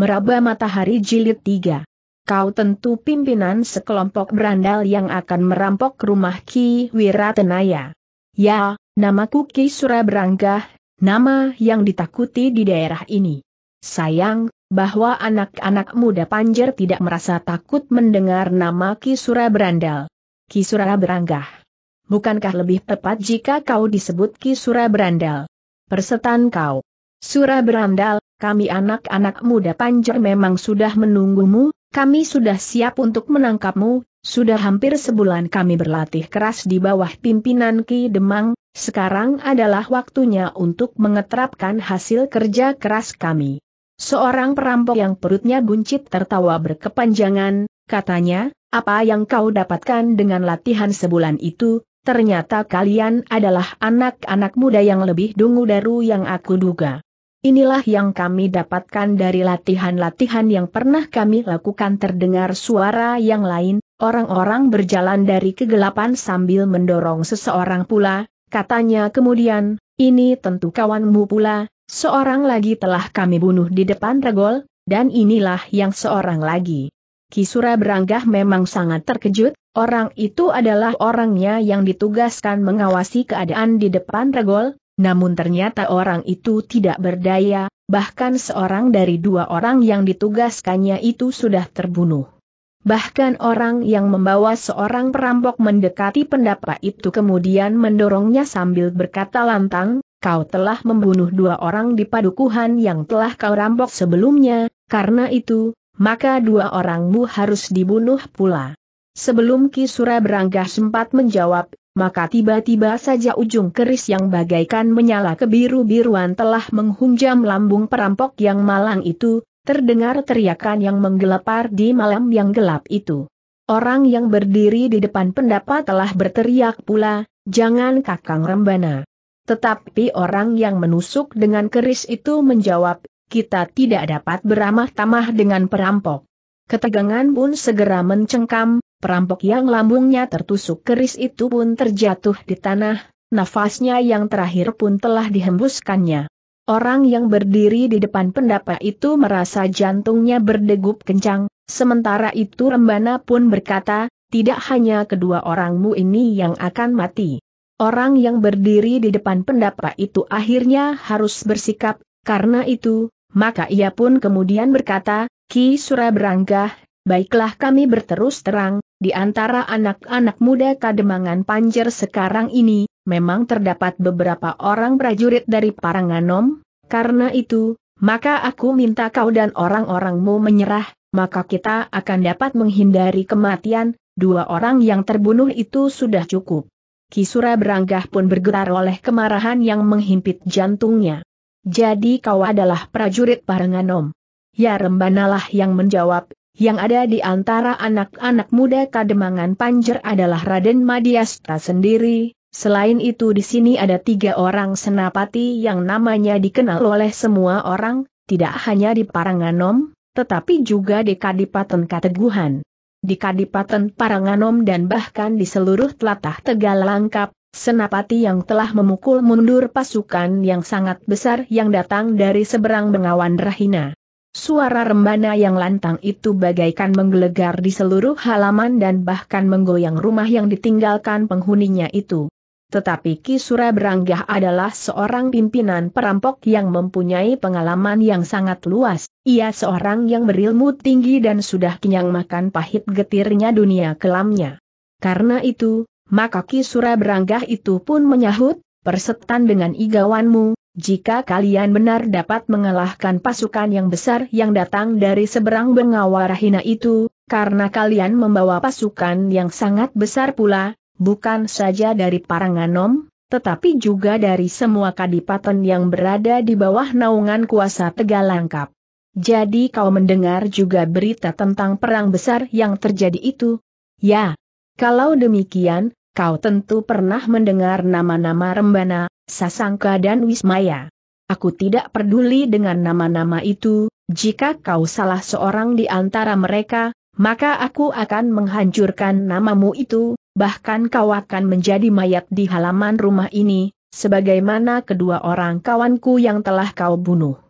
Meraba Matahari Jilid 3. Kau tentu pimpinan sekelompok berandal yang akan merampok rumah Ki Wiratenaya. Ya, namaku Ki Surabrangga, nama yang ditakuti di daerah ini. Sayang, bahwa anak-anak muda Panjer tidak merasa takut mendengar nama Ki Surabrandal. Ki Surabrangga. Bukankah lebih tepat jika kau disebut Ki Surabrandal? Persetan kau. Surabrandal, kami anak-anak muda panjer memang sudah menunggumu, kami sudah siap untuk menangkapmu, sudah hampir sebulan kami berlatih keras di bawah pimpinan Ki Demang, sekarang adalah waktunya untuk mengeterapkan hasil kerja keras kami. Seorang perampok yang perutnya buncit tertawa berkepanjangan, katanya, apa yang kau dapatkan dengan latihan sebulan itu, ternyata kalian adalah anak-anak muda yang lebih dungu daru yang aku duga. Inilah yang kami dapatkan dari latihan-latihan yang pernah kami lakukan terdengar suara yang lain, orang-orang berjalan dari kegelapan sambil mendorong seseorang pula, katanya kemudian, ini tentu kawanmu pula, seorang lagi telah kami bunuh di depan regol, dan inilah yang seorang lagi. Kisura beranggah memang sangat terkejut, orang itu adalah orangnya yang ditugaskan mengawasi keadaan di depan regol, namun ternyata orang itu tidak berdaya, bahkan seorang dari dua orang yang ditugaskannya itu sudah terbunuh. Bahkan orang yang membawa seorang perampok mendekati pendapa itu kemudian mendorongnya sambil berkata lantang, kau telah membunuh dua orang di padukuhan yang telah kau rampok sebelumnya, karena itu, maka dua orangmu harus dibunuh pula. Sebelum Kisura Berangga sempat menjawab, maka tiba-tiba saja ujung keris yang bagaikan menyala kebiru-biruan telah menghunjam lambung perampok yang malang itu, terdengar teriakan yang menggelepar di malam yang gelap itu. Orang yang berdiri di depan pendapat telah berteriak pula, jangan kakang rembana. Tetapi orang yang menusuk dengan keris itu menjawab, kita tidak dapat beramah tamah dengan perampok. Ketegangan pun segera mencengkam, perampok yang lambungnya tertusuk keris itu pun terjatuh di tanah, nafasnya yang terakhir pun telah dihembuskannya. Orang yang berdiri di depan pendapa itu merasa jantungnya berdegup kencang, sementara itu Rembana pun berkata, tidak hanya kedua orangmu ini yang akan mati. Orang yang berdiri di depan pendapa itu akhirnya harus bersikap, karena itu, maka ia pun kemudian berkata, Ki Surabranggah, Baiklah kami berterus terang, di antara anak-anak muda kademangan panjer sekarang ini, memang terdapat beberapa orang prajurit dari Paranganom, karena itu, maka aku minta kau dan orang-orangmu menyerah, maka kita akan dapat menghindari kematian, dua orang yang terbunuh itu sudah cukup. Kisura beranggah pun bergetar oleh kemarahan yang menghimpit jantungnya. Jadi kau adalah prajurit Paranganom. Ya Rembanalah yang menjawab, yang ada di antara anak-anak muda Kademangan Panjer adalah Raden Madiasta sendiri, Selain itu di sini ada tiga orang senapati yang namanya dikenal oleh semua orang, tidak hanya di Paranganom, tetapi juga di Kadipaten Kateguhan. Di Kadipaten Paranganom dan bahkan di seluruh telatah Tegal Langkap, senapati yang telah memukul mundur pasukan yang sangat besar yang datang dari seberang Bengawan Rahina. Suara rembana yang lantang itu bagaikan menggelegar di seluruh halaman dan bahkan menggoyang rumah yang ditinggalkan penghuninya itu. Tetapi Kisura Beranggah adalah seorang pimpinan perampok yang mempunyai pengalaman yang sangat luas. Ia seorang yang berilmu tinggi dan sudah kenyang makan pahit getirnya dunia kelamnya. Karena itu, maka Kisura Beranggah itu pun menyahut, persetan dengan igawanmu, jika kalian benar dapat mengalahkan pasukan yang besar yang datang dari seberang Bengawarahina Rahina itu, karena kalian membawa pasukan yang sangat besar pula, bukan saja dari Paranganom, tetapi juga dari semua kadipaten yang berada di bawah naungan kuasa Tegalangkap. Jadi kau mendengar juga berita tentang perang besar yang terjadi itu? Ya. Kalau demikian, Kau tentu pernah mendengar nama-nama Rembana, Sasangka dan Wismaya. Aku tidak peduli dengan nama-nama itu, jika kau salah seorang di antara mereka, maka aku akan menghancurkan namamu itu, bahkan kau akan menjadi mayat di halaman rumah ini, sebagaimana kedua orang kawanku yang telah kau bunuh.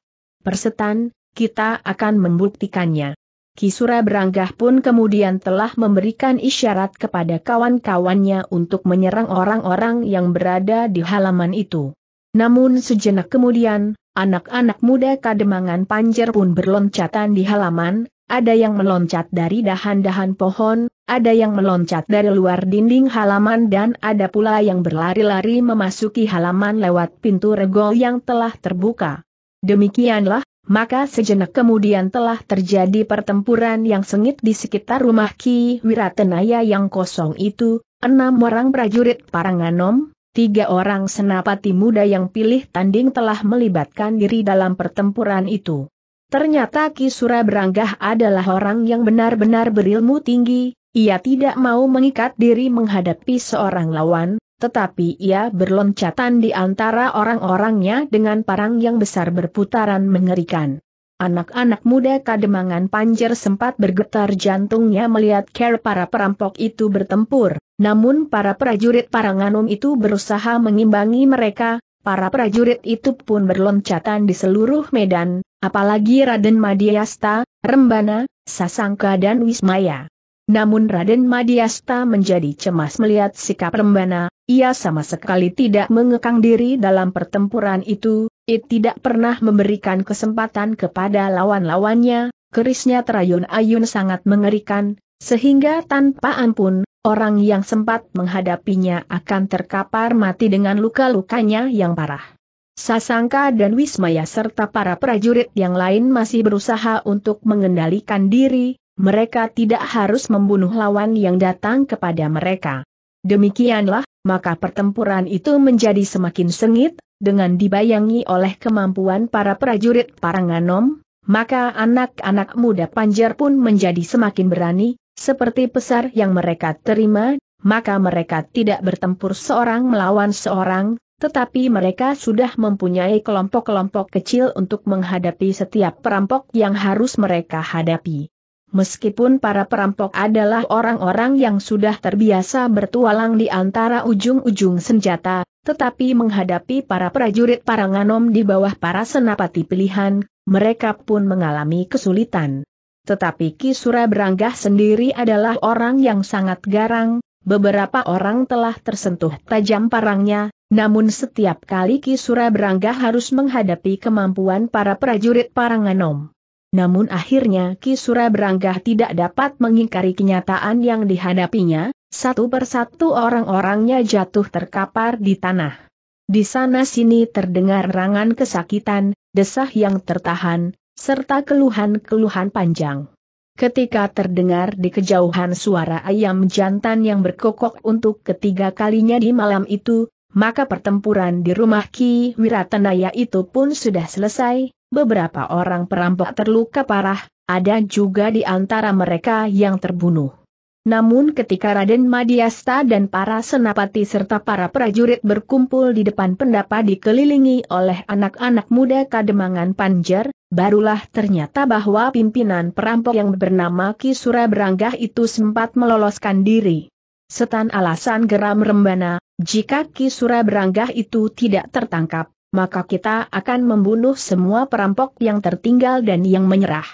Persetan, kita akan membuktikannya. Kisura Beranggah pun kemudian telah memberikan isyarat kepada kawan-kawannya untuk menyerang orang-orang yang berada di halaman itu. Namun sejenak kemudian, anak-anak muda kademangan panjer pun berloncatan di halaman, ada yang meloncat dari dahan-dahan pohon, ada yang meloncat dari luar dinding halaman dan ada pula yang berlari-lari memasuki halaman lewat pintu regol yang telah terbuka. Demikianlah, maka sejenak kemudian telah terjadi pertempuran yang sengit di sekitar rumah Ki Wiratenaya yang kosong itu, enam orang prajurit Paranganom, tiga orang senapati muda yang pilih tanding telah melibatkan diri dalam pertempuran itu. Ternyata Ki Suraberanggah adalah orang yang benar-benar berilmu tinggi, ia tidak mau mengikat diri menghadapi seorang lawan, tetapi ia berloncatan di antara orang-orangnya dengan parang yang besar berputaran mengerikan. Anak-anak muda kademangan panjer sempat bergetar jantungnya melihat care para perampok itu bertempur, namun para prajurit paranganum itu berusaha mengimbangi mereka, para prajurit itu pun berloncatan di seluruh medan, apalagi Raden Madiasta, Rembana, Sasangka dan Wismaya. Namun Raden Madiasta menjadi cemas melihat sikap Rembana, ia sama sekali tidak mengekang diri dalam pertempuran itu, It tidak pernah memberikan kesempatan kepada lawan-lawannya, kerisnya terayun-ayun sangat mengerikan, sehingga tanpa ampun, orang yang sempat menghadapinya akan terkapar mati dengan luka-lukanya yang parah. Sasangka dan Wismaya serta para prajurit yang lain masih berusaha untuk mengendalikan diri, mereka tidak harus membunuh lawan yang datang kepada mereka. Demikianlah, maka pertempuran itu menjadi semakin sengit, dengan dibayangi oleh kemampuan para prajurit Paranganom, maka anak-anak muda Panjar pun menjadi semakin berani, seperti pesar yang mereka terima, maka mereka tidak bertempur seorang melawan seorang, tetapi mereka sudah mempunyai kelompok-kelompok kecil untuk menghadapi setiap perampok yang harus mereka hadapi. Meskipun para perampok adalah orang-orang yang sudah terbiasa bertualang di antara ujung-ujung senjata, tetapi menghadapi para prajurit Paranganom di bawah para senapati pilihan, mereka pun mengalami kesulitan. Tetapi Kisura Beranggah sendiri adalah orang yang sangat garang, beberapa orang telah tersentuh tajam parangnya, namun setiap kali Kisura Beranggah harus menghadapi kemampuan para prajurit Paranganom. Namun akhirnya Kisura beranggah tidak dapat mengingkari kenyataan yang dihadapinya, satu persatu orang-orangnya jatuh terkapar di tanah. Di sana-sini terdengar rangan kesakitan, desah yang tertahan, serta keluhan-keluhan panjang. Ketika terdengar di kejauhan suara ayam jantan yang berkokok untuk ketiga kalinya di malam itu, maka pertempuran di rumah Ki Wiratanaya itu pun sudah selesai, beberapa orang perampok terluka parah, ada juga di antara mereka yang terbunuh. Namun ketika Raden Madiasta dan para senapati serta para prajurit berkumpul di depan pendapa dikelilingi oleh anak-anak muda kademangan Panjer, barulah ternyata bahwa pimpinan perampok yang bernama Kisura Beranggah itu sempat meloloskan diri. Setan alasan geram rembana, jika Kisura Beranggah itu tidak tertangkap, maka kita akan membunuh semua perampok yang tertinggal dan yang menyerah.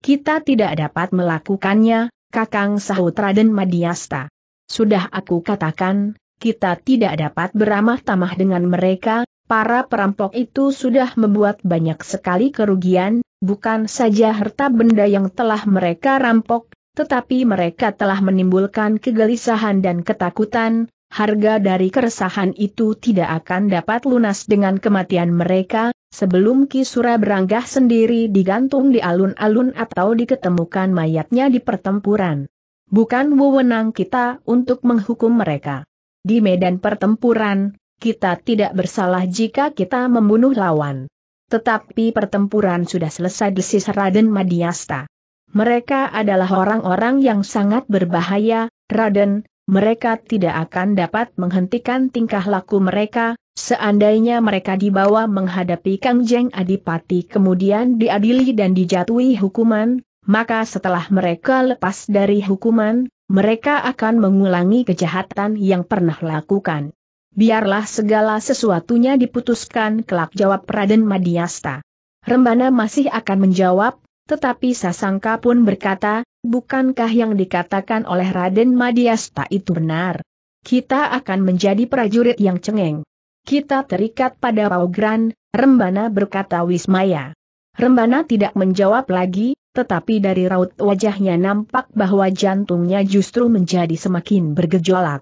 Kita tidak dapat melakukannya, Kakang Sahut Raden Madiasta. Sudah aku katakan, kita tidak dapat beramah tamah dengan mereka, para perampok itu sudah membuat banyak sekali kerugian, bukan saja harta benda yang telah mereka rampok, tetapi mereka telah menimbulkan kegelisahan dan ketakutan, harga dari keresahan itu tidak akan dapat lunas dengan kematian mereka, sebelum Kisura beranggah sendiri digantung di alun-alun atau diketemukan mayatnya di pertempuran. Bukan wewenang kita untuk menghukum mereka. Di medan pertempuran, kita tidak bersalah jika kita membunuh lawan. Tetapi pertempuran sudah selesai di Raden Madiasta. Mereka adalah orang-orang yang sangat berbahaya, Raden, mereka tidak akan dapat menghentikan tingkah laku mereka, seandainya mereka dibawa menghadapi Kang Jeng Adipati kemudian diadili dan dijatuhi hukuman, maka setelah mereka lepas dari hukuman, mereka akan mengulangi kejahatan yang pernah lakukan. Biarlah segala sesuatunya diputuskan kelak jawab Raden Madiasta. Rembana masih akan menjawab, tetapi Sasangka pun berkata, Bukankah yang dikatakan oleh Raden Madiasta itu benar? Kita akan menjadi prajurit yang cengeng. Kita terikat pada Paugran, Rembana berkata Wismaya. Rembana tidak menjawab lagi, tetapi dari raut wajahnya nampak bahwa jantungnya justru menjadi semakin bergejolak.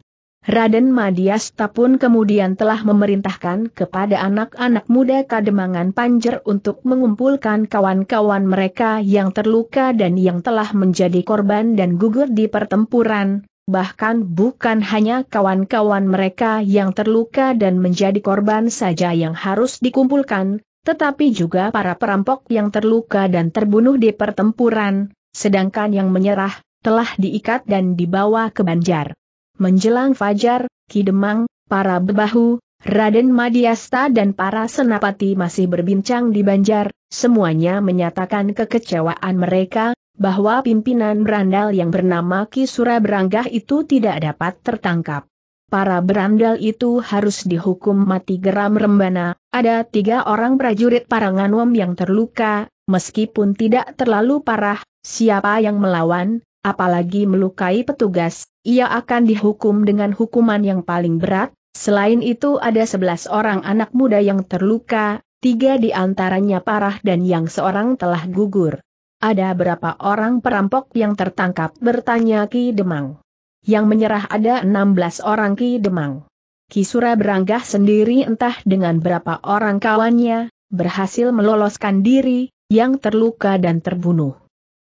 Raden Madiasta pun kemudian telah memerintahkan kepada anak-anak muda Kademangan Panjer untuk mengumpulkan kawan-kawan mereka yang terluka dan yang telah menjadi korban dan gugur di pertempuran, bahkan bukan hanya kawan-kawan mereka yang terluka dan menjadi korban saja yang harus dikumpulkan, tetapi juga para perampok yang terluka dan terbunuh di pertempuran, sedangkan yang menyerah, telah diikat dan dibawa ke Banjar. Menjelang fajar, Kidemang, para bebahu, Raden Madiasta dan para senapati masih berbincang di Banjar, semuanya menyatakan kekecewaan mereka, bahwa pimpinan berandal yang bernama Kisura Beranggah itu tidak dapat tertangkap. Para berandal itu harus dihukum mati geram rembana, ada tiga orang prajurit Paranganom yang terluka, meskipun tidak terlalu parah, siapa yang melawan, apalagi melukai petugas, ia akan dihukum dengan hukuman yang paling berat. Selain itu ada 11 orang anak muda yang terluka, tiga di antaranya parah dan yang seorang telah gugur. Ada berapa orang perampok yang tertangkap bertanya Ki Demang. Yang menyerah ada 16 orang Ki Demang. Kisura beranggah sendiri entah dengan berapa orang kawannya, berhasil meloloskan diri, yang terluka dan terbunuh.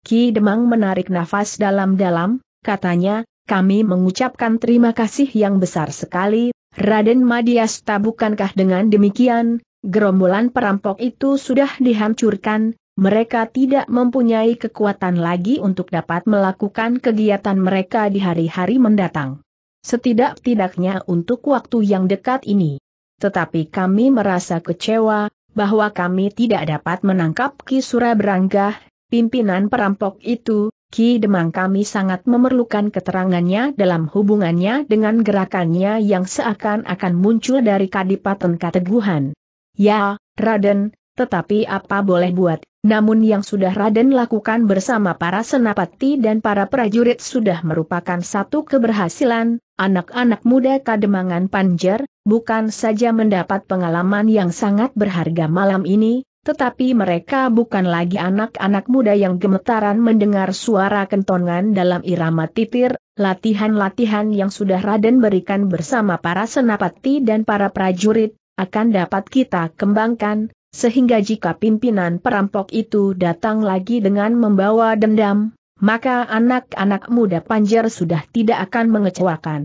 Ki Demang menarik nafas dalam-dalam, katanya, kami mengucapkan terima kasih yang besar sekali, Raden Madiasta bukankah dengan demikian, gerombolan perampok itu sudah dihancurkan, mereka tidak mempunyai kekuatan lagi untuk dapat melakukan kegiatan mereka di hari-hari mendatang. Setidak-tidaknya untuk waktu yang dekat ini. Tetapi kami merasa kecewa, bahwa kami tidak dapat menangkap Ki Surabrangga, pimpinan perampok itu, Ki Demang kami sangat memerlukan keterangannya dalam hubungannya dengan gerakannya yang seakan-akan muncul dari Kadipaten Kateguhan. Ya, Raden, tetapi apa boleh buat, namun yang sudah Raden lakukan bersama para senapati dan para prajurit sudah merupakan satu keberhasilan, anak-anak muda Kademangan Panjer, bukan saja mendapat pengalaman yang sangat berharga malam ini, tetapi mereka bukan lagi anak-anak muda yang gemetaran mendengar suara kentongan dalam irama titir, latihan-latihan yang sudah Raden berikan bersama para senapati dan para prajurit, akan dapat kita kembangkan, sehingga jika pimpinan perampok itu datang lagi dengan membawa dendam, maka anak-anak muda Panjer sudah tidak akan mengecewakan.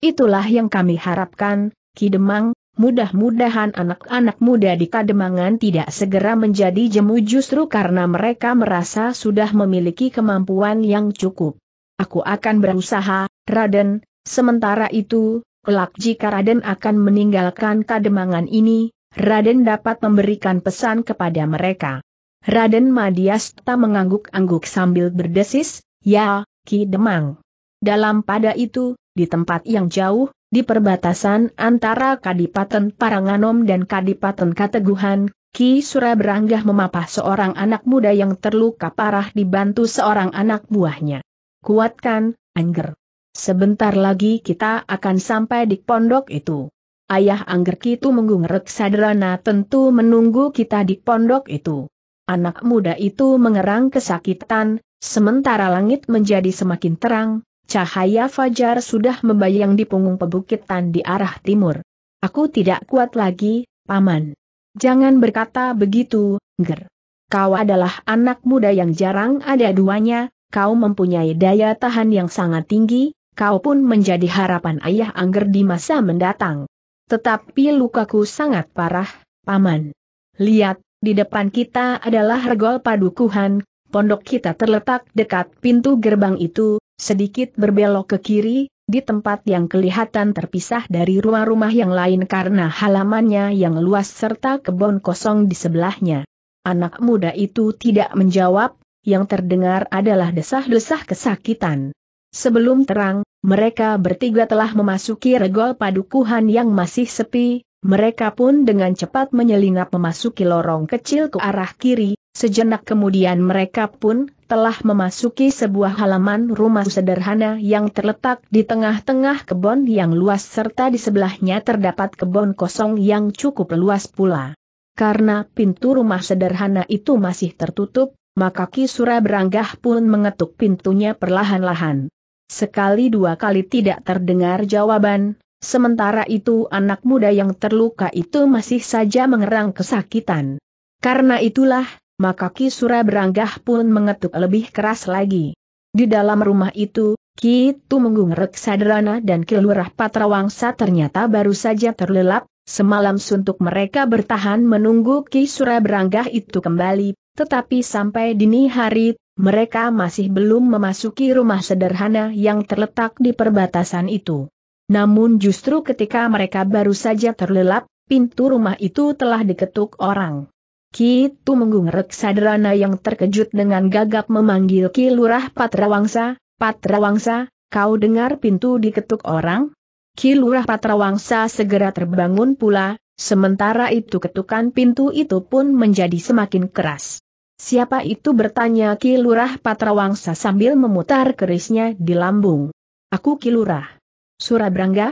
Itulah yang kami harapkan, Kidemang, Mudah-mudahan anak-anak muda di Kademangan tidak segera menjadi jemu justru karena mereka merasa sudah memiliki kemampuan yang cukup. Aku akan berusaha, Raden, sementara itu, kelak jika Raden akan meninggalkan Kademangan ini, Raden dapat memberikan pesan kepada mereka. Raden Madiasta mengangguk-angguk sambil berdesis, ya, Ki Demang. Dalam pada itu, di tempat yang jauh, di perbatasan antara Kadipaten Paranganom dan Kadipaten Kateguhan, Ki Sura memapah seorang anak muda yang terluka parah dibantu seorang anak buahnya. Kuatkan, Angger. Sebentar lagi kita akan sampai di pondok itu. Ayah Angger Kitu menggungrek Sadrana tentu menunggu kita di pondok itu. Anak muda itu mengerang kesakitan, sementara langit menjadi semakin terang, Cahaya fajar sudah membayang di punggung pebukitan di arah timur. Aku tidak kuat lagi, Paman. Jangan berkata begitu, Ger. Kau adalah anak muda yang jarang ada duanya, kau mempunyai daya tahan yang sangat tinggi, kau pun menjadi harapan ayah Angger di masa mendatang. Tetapi lukaku sangat parah, Paman. Lihat, di depan kita adalah regol padukuhan, pondok kita terletak dekat pintu gerbang itu, sedikit berbelok ke kiri, di tempat yang kelihatan terpisah dari rumah-rumah yang lain karena halamannya yang luas serta kebun kosong di sebelahnya. Anak muda itu tidak menjawab, yang terdengar adalah desah-desah kesakitan. Sebelum terang, mereka bertiga telah memasuki regol padukuhan yang masih sepi, mereka pun dengan cepat menyelinap memasuki lorong kecil ke arah kiri, Sejenak kemudian mereka pun telah memasuki sebuah halaman rumah sederhana yang terletak di tengah-tengah kebun yang luas serta di sebelahnya terdapat kebun kosong yang cukup luas pula. Karena pintu rumah sederhana itu masih tertutup, maka Kisura beranggah pun mengetuk pintunya perlahan-lahan. Sekali dua kali tidak terdengar jawaban, sementara itu anak muda yang terluka itu masih saja mengerang kesakitan. Karena itulah, maka Ki Sura beranggah pun mengetuk lebih keras lagi. Di dalam rumah itu, Ki Tumenggung Reksadrana dan Ki Lurah Patrawangsa ternyata baru saja terlelap, semalam suntuk mereka bertahan menunggu Ki Sura beranggah itu kembali, tetapi sampai dini hari, mereka masih belum memasuki rumah sederhana yang terletak di perbatasan itu. Namun justru ketika mereka baru saja terlelap, pintu rumah itu telah diketuk orang. Kitu Menggung Reksadrana yang terkejut dengan gagap memanggil Ki Lurah Patrawangsa, Patrawangsa, kau dengar pintu diketuk orang? Ki Lurah Patrawangsa segera terbangun pula, sementara itu ketukan pintu itu pun menjadi semakin keras. Siapa itu bertanya Ki Lurah Patrawangsa sambil memutar kerisnya di lambung. Aku Ki Lurah. Surabrangga?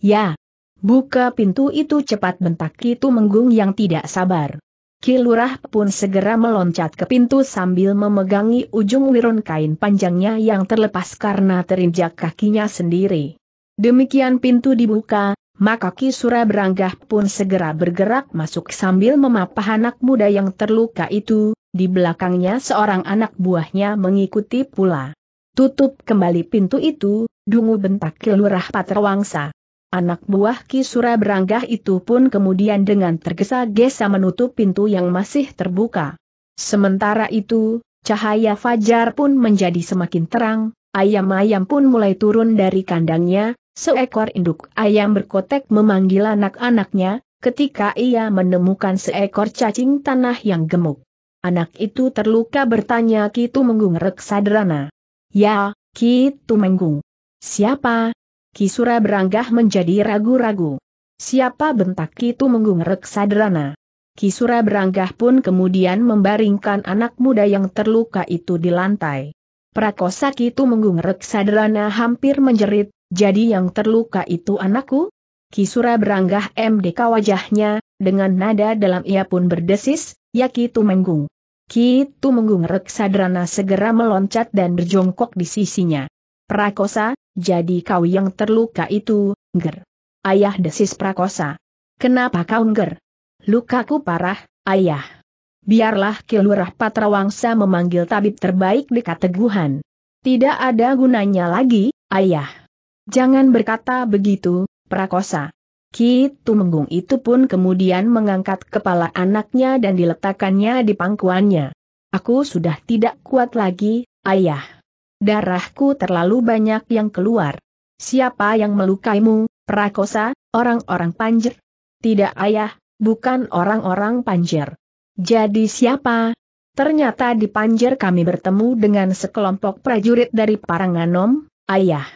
Ya. Buka pintu itu cepat bentak Kitu Menggung yang tidak sabar. Kilurah pun segera meloncat ke pintu sambil memegangi ujung wiron kain panjangnya yang terlepas karena terinjak kakinya sendiri. Demikian pintu dibuka, maka Kisura beranggah pun segera bergerak masuk sambil memapah anak muda yang terluka itu, di belakangnya seorang anak buahnya mengikuti pula. Tutup kembali pintu itu, dungu bentak Kilurah Patrawangsa. Anak buah Kisura beranggah itu pun kemudian dengan tergesa-gesa menutup pintu yang masih terbuka. Sementara itu, cahaya fajar pun menjadi semakin terang, ayam-ayam pun mulai turun dari kandangnya, seekor induk ayam berkotek memanggil anak-anaknya, ketika ia menemukan seekor cacing tanah yang gemuk. Anak itu terluka bertanya Kitu Menggung Reksadrana. Ya, Kitu Menggung. Siapa, Kisura beranggah menjadi ragu-ragu. Siapa bentak itu menggungrek sadrana. Kisura beranggah pun kemudian membaringkan anak muda yang terluka itu di lantai. Prakosa itu menggungrek sadrana hampir menjerit, jadi yang terluka itu anakku? Kisura beranggah MDK wajahnya, dengan nada dalam ia pun berdesis, ya Kitu Menggung. Kitu Menggung Reksadrana segera meloncat dan berjongkok di sisinya. Prakosa, jadi kau yang terluka itu, ger. Ayah desis Prakosa. Kenapa kau ger? Lukaku parah, ayah. Biarlah Kilurah Patrawangsa memanggil tabib terbaik di kateguhan. Tidak ada gunanya lagi, ayah. Jangan berkata begitu, Prakosa. Ki Tumenggung itu pun kemudian mengangkat kepala anaknya dan diletakkannya di pangkuannya. Aku sudah tidak kuat lagi, ayah. Darahku terlalu banyak yang keluar. Siapa yang melukaimu, prakosa, orang-orang panjer? Tidak ayah, bukan orang-orang panjer. Jadi siapa? Ternyata di panjer kami bertemu dengan sekelompok prajurit dari Paranganom, ayah.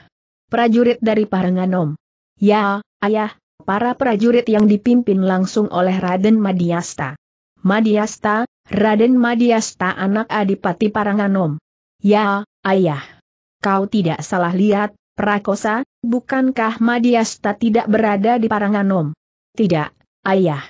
Prajurit dari Paranganom. Ya, ayah, para prajurit yang dipimpin langsung oleh Raden Madiasta. Madiasta, Raden Madiasta anak Adipati Paranganom. Ya, Ayah, kau tidak salah lihat, Prakosa, bukankah Madiasta tidak berada di Paranganom? Tidak, ayah.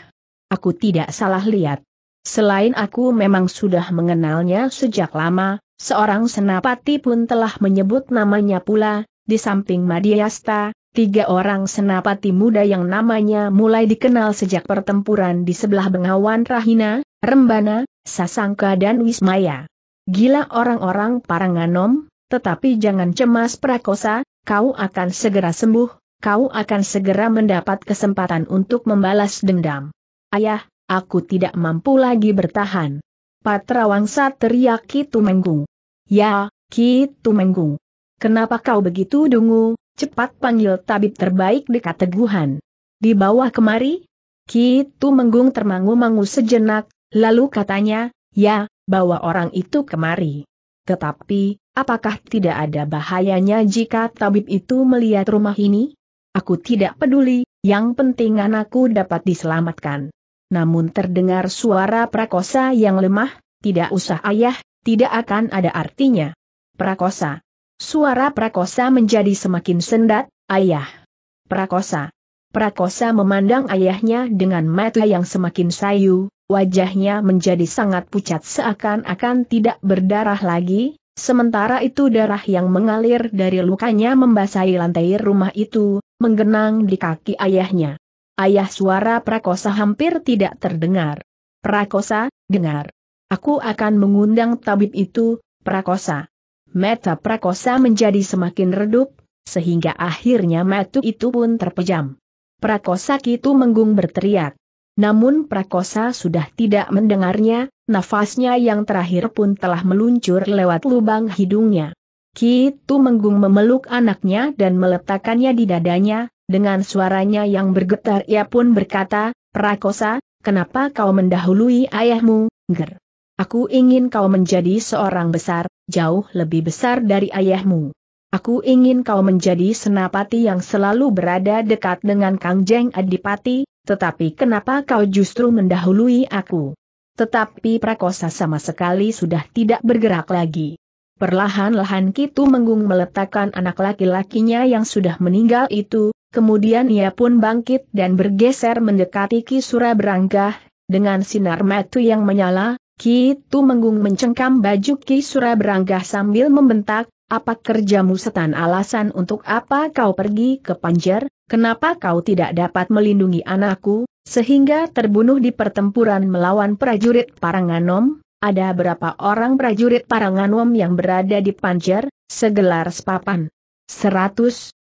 Aku tidak salah lihat. Selain aku memang sudah mengenalnya sejak lama, seorang senapati pun telah menyebut namanya pula, di samping Madiasta, tiga orang senapati muda yang namanya mulai dikenal sejak pertempuran di sebelah Bengawan Rahina, Rembana, Sasangka dan Wismaya. Gila orang-orang Paranganom, tetapi jangan cemas prakosa, kau akan segera sembuh, kau akan segera mendapat kesempatan untuk membalas dendam. Ayah, aku tidak mampu lagi bertahan. Patrawangsa teriak Ki Tumenggung. Ya, Ki Tumenggung. Kenapa kau begitu dungu, cepat panggil tabib terbaik di teguhan. Di bawah kemari? Ki Tumenggung termangu-mangu sejenak, lalu katanya, ya, bawa orang itu kemari. Tetapi, apakah tidak ada bahayanya jika tabib itu melihat rumah ini? Aku tidak peduli, yang penting anakku dapat diselamatkan. Namun terdengar suara prakosa yang lemah, tidak usah ayah, tidak akan ada artinya. Prakosa. Suara prakosa menjadi semakin sendat, ayah. Prakosa. Prakosa memandang ayahnya dengan mata yang semakin sayu, wajahnya menjadi sangat pucat seakan-akan tidak berdarah lagi, sementara itu darah yang mengalir dari lukanya membasahi lantai rumah itu, menggenang di kaki ayahnya. Ayah suara prakosa hampir tidak terdengar. Prakosa, dengar. Aku akan mengundang tabib itu, prakosa. Mata prakosa menjadi semakin redup, sehingga akhirnya mata itu pun terpejam. Prakosa itu menggung berteriak. Namun prakosa sudah tidak mendengarnya, nafasnya yang terakhir pun telah meluncur lewat lubang hidungnya. Kitu Menggung memeluk anaknya dan meletakkannya di dadanya, dengan suaranya yang bergetar ia pun berkata, Prakosa, kenapa kau mendahului ayahmu, ger? Aku ingin kau menjadi seorang besar, jauh lebih besar dari ayahmu. Aku ingin kau menjadi senapati yang selalu berada dekat dengan Kang Jeng Adipati, tetapi kenapa kau justru mendahului aku? Tetapi prakosa sama sekali sudah tidak bergerak lagi. Perlahan-lahan Kitu Menggung meletakkan anak laki-lakinya yang sudah meninggal itu, kemudian ia pun bangkit dan bergeser mendekati Ki Sura Surabrangga, dengan sinar matu yang menyala, Kitu Menggung mencengkam baju Ki Sura Surabrangga sambil membentak, apa kerjamu setan alasan untuk apa kau pergi ke Panjer, kenapa kau tidak dapat melindungi anakku, sehingga terbunuh di pertempuran melawan prajurit Paranganom? Ada berapa orang prajurit Paranganom yang berada di Panjer, segelar sepapan? 150.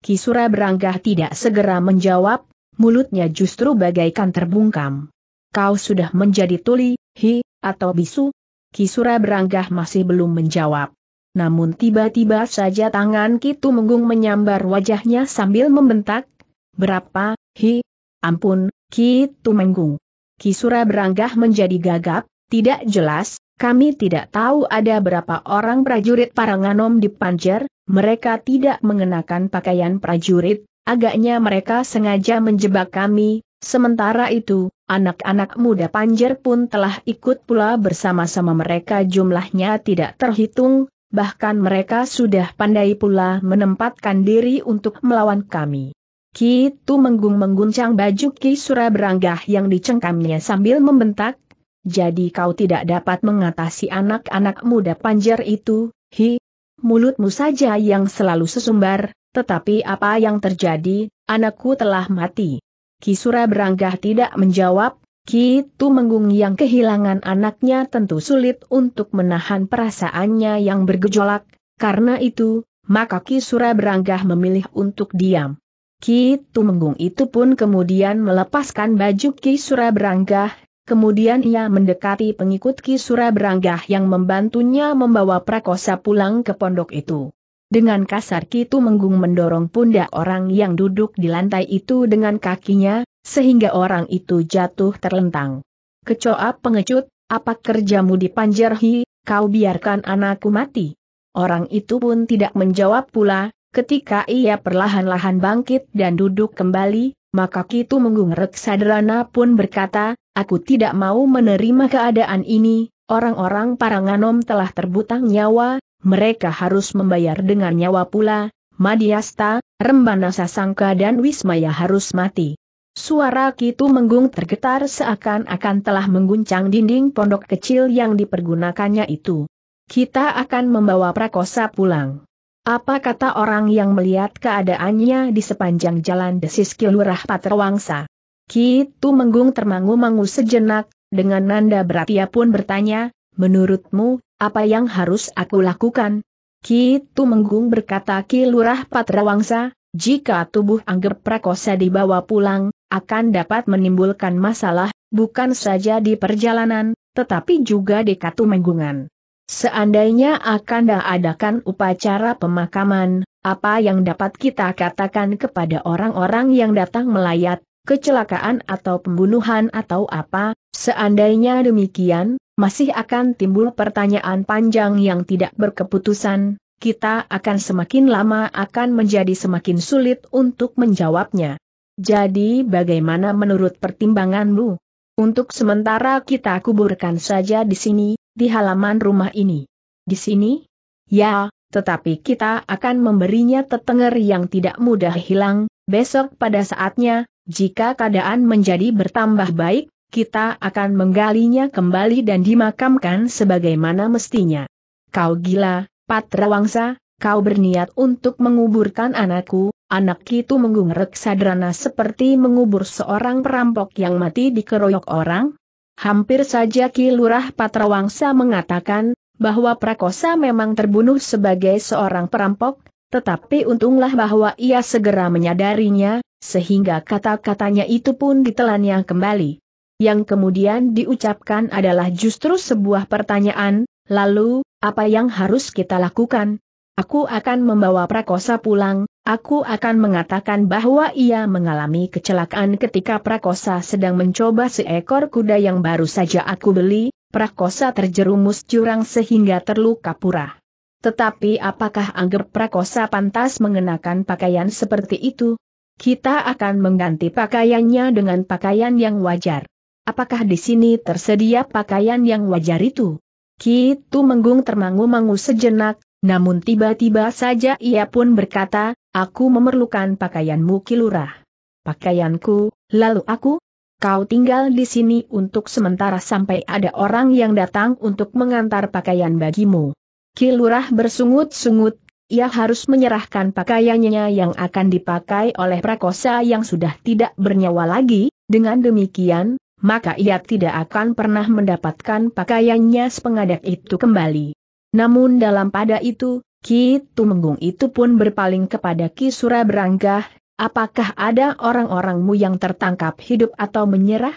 Kisura beranggah tidak segera menjawab, mulutnya justru bagaikan terbungkam. Kau sudah menjadi tuli, hi, atau bisu, Kisura beranggah masih belum menjawab. Namun tiba-tiba saja tangan Kitu Menggung menyambar wajahnya sambil membentak, Berapa, hi, ampun, Kitu Menggung. Kisura beranggah menjadi gagap, tidak jelas, kami tidak tahu ada berapa orang prajurit Paranganom di Panjer, mereka tidak mengenakan pakaian prajurit, agaknya mereka sengaja menjebak kami, Sementara itu, anak-anak muda Panjer pun telah ikut pula bersama-sama mereka jumlahnya tidak terhitung, bahkan mereka sudah pandai pula menempatkan diri untuk melawan kami. Kitu Menggung mengguncang baju Ki Suraberanggah yang dicengkamnya sambil membentak, jadi kau tidak dapat mengatasi anak-anak muda Panjer itu, hi, mulutmu saja yang selalu sesumbar, tetapi apa yang terjadi, anakku telah mati. Kisura beranggah tidak menjawab, Kitu Menggung yang kehilangan anaknya tentu sulit untuk menahan perasaannya yang bergejolak, karena itu, maka Kisura beranggah memilih untuk diam. Kitu Menggung itu pun kemudian melepaskan baju Kisura beranggah, kemudian ia mendekati pengikut Kisura beranggah yang membantunya membawa prakosa pulang ke pondok itu. Dengan kasar Kitu Menggung mendorong pundak orang yang duduk di lantai itu dengan kakinya, sehingga orang itu jatuh terlentang. Kecoa pengecut, apa kerjamu di Panjerhi, kau biarkan anakku mati? Orang itu pun tidak menjawab pula, ketika ia perlahan-lahan bangkit dan duduk kembali, maka Kitu Menggung Reksadrana pun berkata, aku tidak mau menerima keadaan ini, orang-orang Paranganom telah terbutang nyawa, mereka harus membayar dengan nyawa pula, Madiasta, Rembana Sasangka dan Wismaya harus mati. Suara Kitu Menggung tergetar seakan-akan telah mengguncang dinding pondok kecil yang dipergunakannya itu. Kita akan membawa Prakosa pulang. Apa kata orang yang melihat keadaannya di sepanjang jalan desis Kilurah Patrawangsa? Kitu Menggung termangu-mangu sejenak, dengan nanda berat ia pun bertanya, Menurutmu, apa yang harus aku lakukan? Ki Menggung berkata Ki Lurah Patrawangsa, jika tubuh Angger Prakosa dibawa pulang, akan dapat menimbulkan masalah, bukan saja di perjalanan, tetapi juga di katu Katumenggungan. Seandainya akan diadakan upacara pemakaman, apa yang dapat kita katakan kepada orang-orang yang datang melayat, kecelakaan atau pembunuhan atau apa, seandainya demikian, masih akan timbul pertanyaan panjang yang tidak berkeputusan, kita akan semakin lama akan menjadi semakin sulit untuk menjawabnya. Jadi bagaimana menurut pertimbanganmu? Untuk sementara kita kuburkan saja di sini, di halaman rumah ini. Di sini? Ya, tetapi kita akan memberinya tetenger yang tidak mudah hilang, besok pada saatnya, jika keadaan menjadi bertambah baik, kita akan menggalinya kembali dan dimakamkan sebagaimana mestinya. Kau gila, Patrawangsa, kau berniat untuk menguburkan anakku, anak itu menggung sadrana seperti mengubur seorang perampok yang mati dikeroyok orang? Hampir saja Ki Lurah Patrawangsa mengatakan, bahwa Prakosa memang terbunuh sebagai seorang perampok, tetapi untunglah bahwa ia segera menyadarinya, sehingga kata-katanya itu pun ditelannya kembali yang kemudian diucapkan adalah justru sebuah pertanyaan, lalu, apa yang harus kita lakukan? Aku akan membawa Prakosa pulang, aku akan mengatakan bahwa ia mengalami kecelakaan ketika Prakosa sedang mencoba seekor kuda yang baru saja aku beli, Prakosa terjerumus jurang sehingga terluka pura. Tetapi apakah anggap Prakosa pantas mengenakan pakaian seperti itu? Kita akan mengganti pakaiannya dengan pakaian yang wajar. Apakah di sini tersedia pakaian yang wajar itu? Kitu menggung termangu-mangu sejenak, namun tiba-tiba saja ia pun berkata, aku memerlukan pakaianmu kilurah. Pakaianku, lalu aku? Kau tinggal di sini untuk sementara sampai ada orang yang datang untuk mengantar pakaian bagimu. Kilurah bersungut-sungut, ia harus menyerahkan pakaiannya yang akan dipakai oleh prakosa yang sudah tidak bernyawa lagi, dengan demikian, maka ia tidak akan pernah mendapatkan pakaiannya sepengadak itu kembali. Namun dalam pada itu, Ki Tumenggung itu pun berpaling kepada Ki Suraberanggah, apakah ada orang-orangmu yang tertangkap hidup atau menyerah?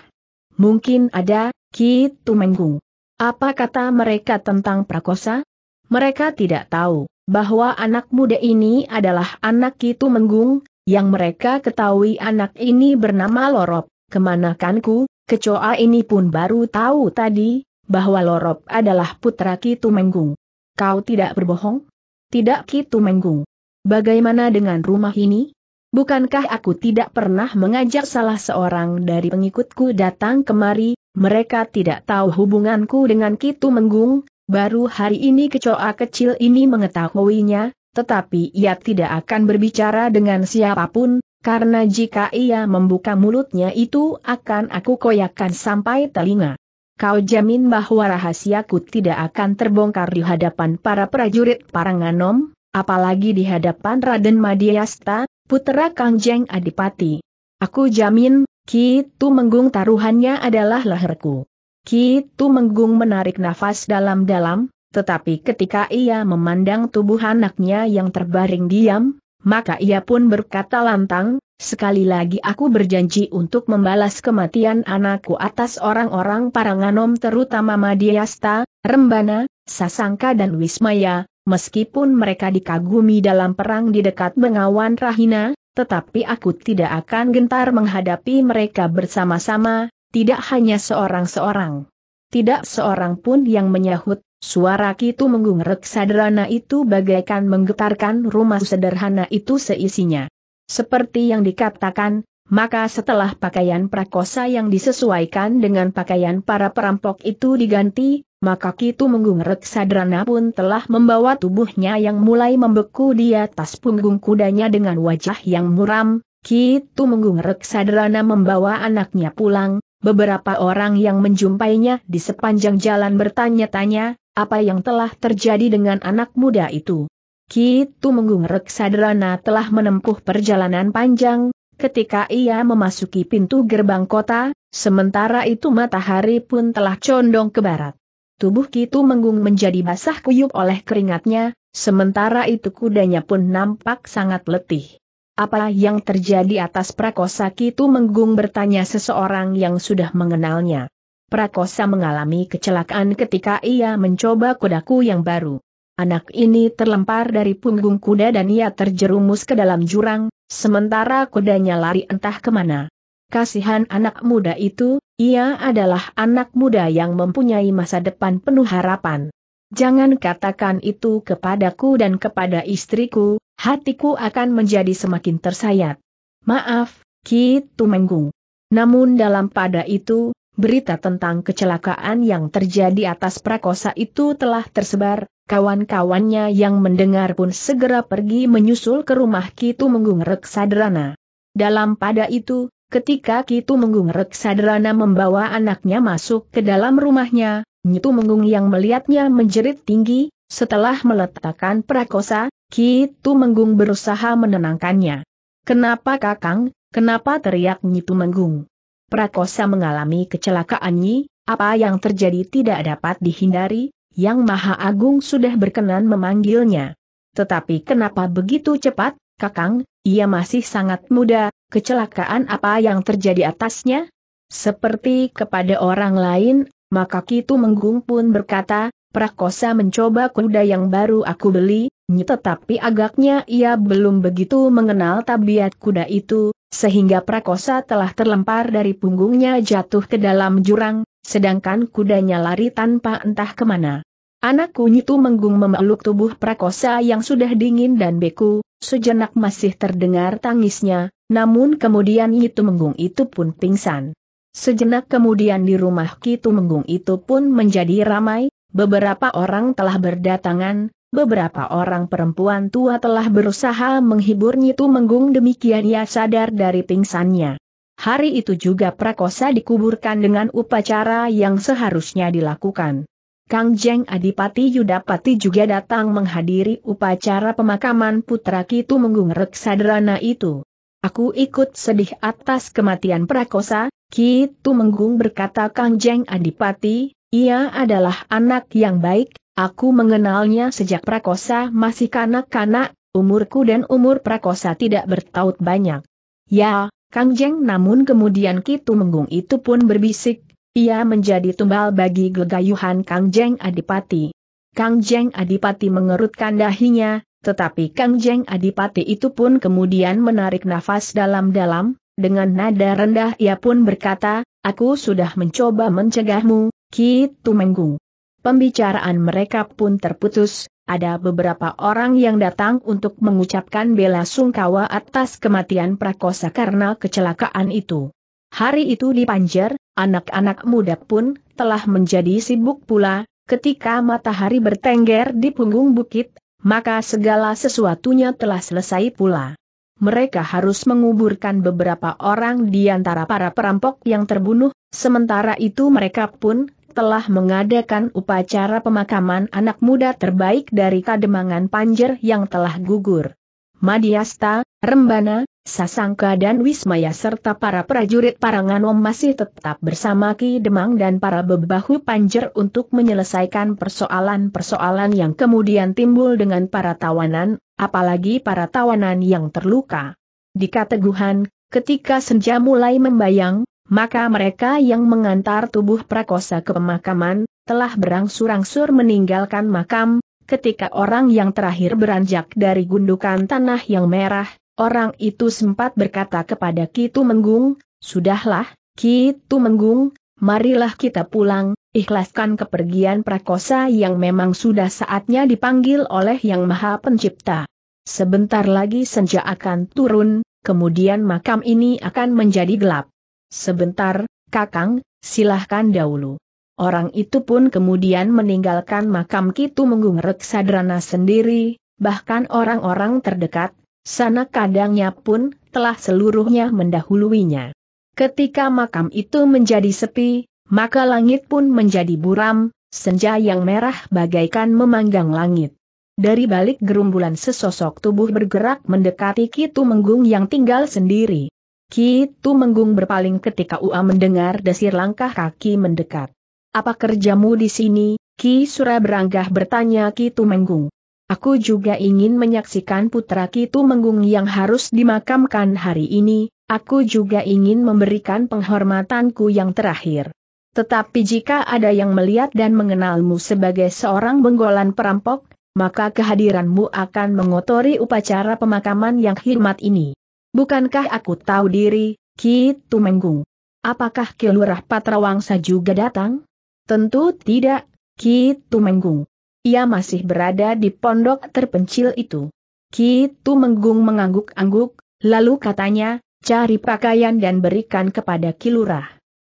Mungkin ada, Ki Tumenggung. Apa kata mereka tentang prakosa? Mereka tidak tahu bahwa anak muda ini adalah anak Ki Tumenggung, yang mereka ketahui anak ini bernama Lorop, kemanakanku, Kecoa ini pun baru tahu tadi, bahwa Lorop adalah putra Kitu Menggung. Kau tidak berbohong? Tidak Kitu Menggung. Bagaimana dengan rumah ini? Bukankah aku tidak pernah mengajak salah seorang dari pengikutku datang kemari, mereka tidak tahu hubunganku dengan Kitu Menggung. baru hari ini kecoa kecil ini mengetahuinya, tetapi ia tidak akan berbicara dengan siapapun, karena jika ia membuka mulutnya itu akan aku koyakkan sampai telinga. Kau jamin bahwa rahasiaku tidak akan terbongkar di hadapan para prajurit Paranganom, apalagi di hadapan Raden Madiasta, putera Kangjeng Adipati. Aku jamin, Ki Tu Menggung taruhannya adalah leherku. Ki Tu Menggung menarik nafas dalam-dalam, tetapi ketika ia memandang tubuh anaknya yang terbaring diam, maka ia pun berkata lantang, sekali lagi aku berjanji untuk membalas kematian anakku atas orang-orang Paranganom terutama Madiasta, Rembana, Sasangka dan Wismaya, meskipun mereka dikagumi dalam perang di dekat Bengawan Rahina, tetapi aku tidak akan gentar menghadapi mereka bersama-sama, tidak hanya seorang-seorang. Tidak seorang pun yang menyahut, Suara Kitu Menggung reksadrana itu bagaikan menggetarkan rumah sederhana itu seisinya. Seperti yang dikatakan, maka setelah pakaian prakosa yang disesuaikan dengan pakaian para perampok itu diganti, maka Kitu Menggung reksadrana pun telah membawa tubuhnya yang mulai membeku di atas punggung kudanya dengan wajah yang muram. Kitu Menggung reksadrana membawa anaknya pulang, Beberapa orang yang menjumpainya di sepanjang jalan bertanya-tanya, apa yang telah terjadi dengan anak muda itu. Kitu Menggungrek Sadrana telah menempuh perjalanan panjang, ketika ia memasuki pintu gerbang kota, sementara itu matahari pun telah condong ke barat. Tubuh Kitu Menggung menjadi basah kuyup oleh keringatnya, sementara itu kudanya pun nampak sangat letih. Apa yang terjadi atas prakosa Kitu Menggung bertanya seseorang yang sudah mengenalnya. Prakosa mengalami kecelakaan ketika ia mencoba kudaku yang baru. Anak ini terlempar dari punggung kuda dan ia terjerumus ke dalam jurang, sementara kudanya lari entah kemana. Kasihan anak muda itu, ia adalah anak muda yang mempunyai masa depan penuh harapan. Jangan katakan itu kepadaku dan kepada istriku, hatiku akan menjadi semakin tersayat. Maaf, Ki Tumenggung. Namun dalam pada itu, berita tentang kecelakaan yang terjadi atas prakosa itu telah tersebar, kawan-kawannya yang mendengar pun segera pergi menyusul ke rumah Kitu Menggung Reksadrana. Dalam pada itu, ketika Kitu Menggung Reksadrana membawa anaknya masuk ke dalam rumahnya, Nyitu Menggung yang melihatnya menjerit tinggi, setelah meletakkan prakosa, Kitu Menggung berusaha menenangkannya. Kenapa kakang, kenapa teriak Nyitu Menggung? Prakosa mengalami kecelakaan Nyi, apa yang terjadi tidak dapat dihindari, Yang Maha Agung sudah berkenan memanggilnya. Tetapi kenapa begitu cepat, Kakang, ia masih sangat muda, kecelakaan apa yang terjadi atasnya? Seperti kepada orang lain, maka Kitu Menggung pun berkata, Prakosa mencoba kuda yang baru aku beli, tetapi agaknya ia belum begitu mengenal tabiat kuda itu, sehingga prakosa telah terlempar dari punggungnya jatuh ke dalam jurang, sedangkan kudanya lari tanpa entah kemana. Anak kunyitu menggung memeluk tubuh prakosa yang sudah dingin dan beku, sejenak masih terdengar tangisnya, namun kemudian itu menggung itu pun pingsan. Sejenak kemudian di rumah Kitu menggung itu pun menjadi ramai, beberapa orang telah berdatangan, Beberapa orang perempuan tua telah berusaha menghibur Nyitu Menggung demikian ia sadar dari pingsannya. Hari itu juga prakosa dikuburkan dengan upacara yang seharusnya dilakukan. Kang Jeng Adipati Yudapati juga datang menghadiri upacara pemakaman putra Kitu Menggung Reksadrana itu. Aku ikut sedih atas kematian prakosa, Kitu Menggung berkata Kang Jeng Adipati, ia adalah anak yang baik, Aku mengenalnya sejak prakosa masih kanak-kanak, umurku dan umur prakosa tidak bertaut banyak. Ya, Kang Jeng namun kemudian Kitu Menggung itu pun berbisik, ia menjadi tumbal bagi gelegayuhan Kang Jeng Adipati. Kang Jeng Adipati mengerutkan dahinya, tetapi Kang Jeng Adipati itu pun kemudian menarik nafas dalam-dalam, dengan nada rendah ia pun berkata, aku sudah mencoba mencegahmu, Kitu Menggung. Pembicaraan mereka pun terputus, ada beberapa orang yang datang untuk mengucapkan bela sungkawa atas kematian Prakosa karena kecelakaan itu. Hari itu di Panjer, anak-anak muda pun telah menjadi sibuk pula, ketika matahari bertengger di punggung bukit, maka segala sesuatunya telah selesai pula. Mereka harus menguburkan beberapa orang di antara para perampok yang terbunuh, sementara itu mereka pun telah mengadakan upacara pemakaman anak muda terbaik dari kademangan panjer yang telah gugur. Madiasta, Rembana, Sasangka dan Wismaya serta para prajurit Paranganom masih tetap bersama Ki Demang dan para bebahu panjer untuk menyelesaikan persoalan-persoalan yang kemudian timbul dengan para tawanan, apalagi para tawanan yang terluka. Di Kateguhan, ketika senja mulai membayang, maka mereka yang mengantar tubuh prakosa ke pemakaman, telah berangsur-angsur meninggalkan makam, ketika orang yang terakhir beranjak dari gundukan tanah yang merah, orang itu sempat berkata kepada Ki Tumenggung, Sudahlah, Ki Tumenggung, marilah kita pulang, ikhlaskan kepergian prakosa yang memang sudah saatnya dipanggil oleh Yang Maha Pencipta. Sebentar lagi senja akan turun, kemudian makam ini akan menjadi gelap. Sebentar, Kakang, silahkan dahulu. Orang itu pun kemudian meninggalkan makam Kitu Menggungrek Sadrana sendiri, bahkan orang-orang terdekat, sana kadangnya pun telah seluruhnya mendahuluinya. Ketika makam itu menjadi sepi, maka langit pun menjadi buram, senja yang merah bagaikan memanggang langit. Dari balik gerumbulan sesosok tubuh bergerak mendekati Kitu Menggung yang tinggal sendiri. Ki Tu Menggung berpaling ketika Ua mendengar desir langkah kaki mendekat. Apa kerjamu di sini? Ki Sura beranggah bertanya Ki Tu Menggung. Aku juga ingin menyaksikan putra Ki Menggung yang harus dimakamkan hari ini, aku juga ingin memberikan penghormatanku yang terakhir. Tetapi jika ada yang melihat dan mengenalmu sebagai seorang benggolan perampok, maka kehadiranmu akan mengotori upacara pemakaman yang khidmat ini. Bukankah aku tahu diri, Ki Tumenggung? Apakah Ki Patrawangsa juga datang? Tentu tidak, Ki Tumenggung. Ia masih berada di pondok terpencil itu. Ki Tumenggung mengangguk-angguk, lalu katanya, cari pakaian dan berikan kepada Ki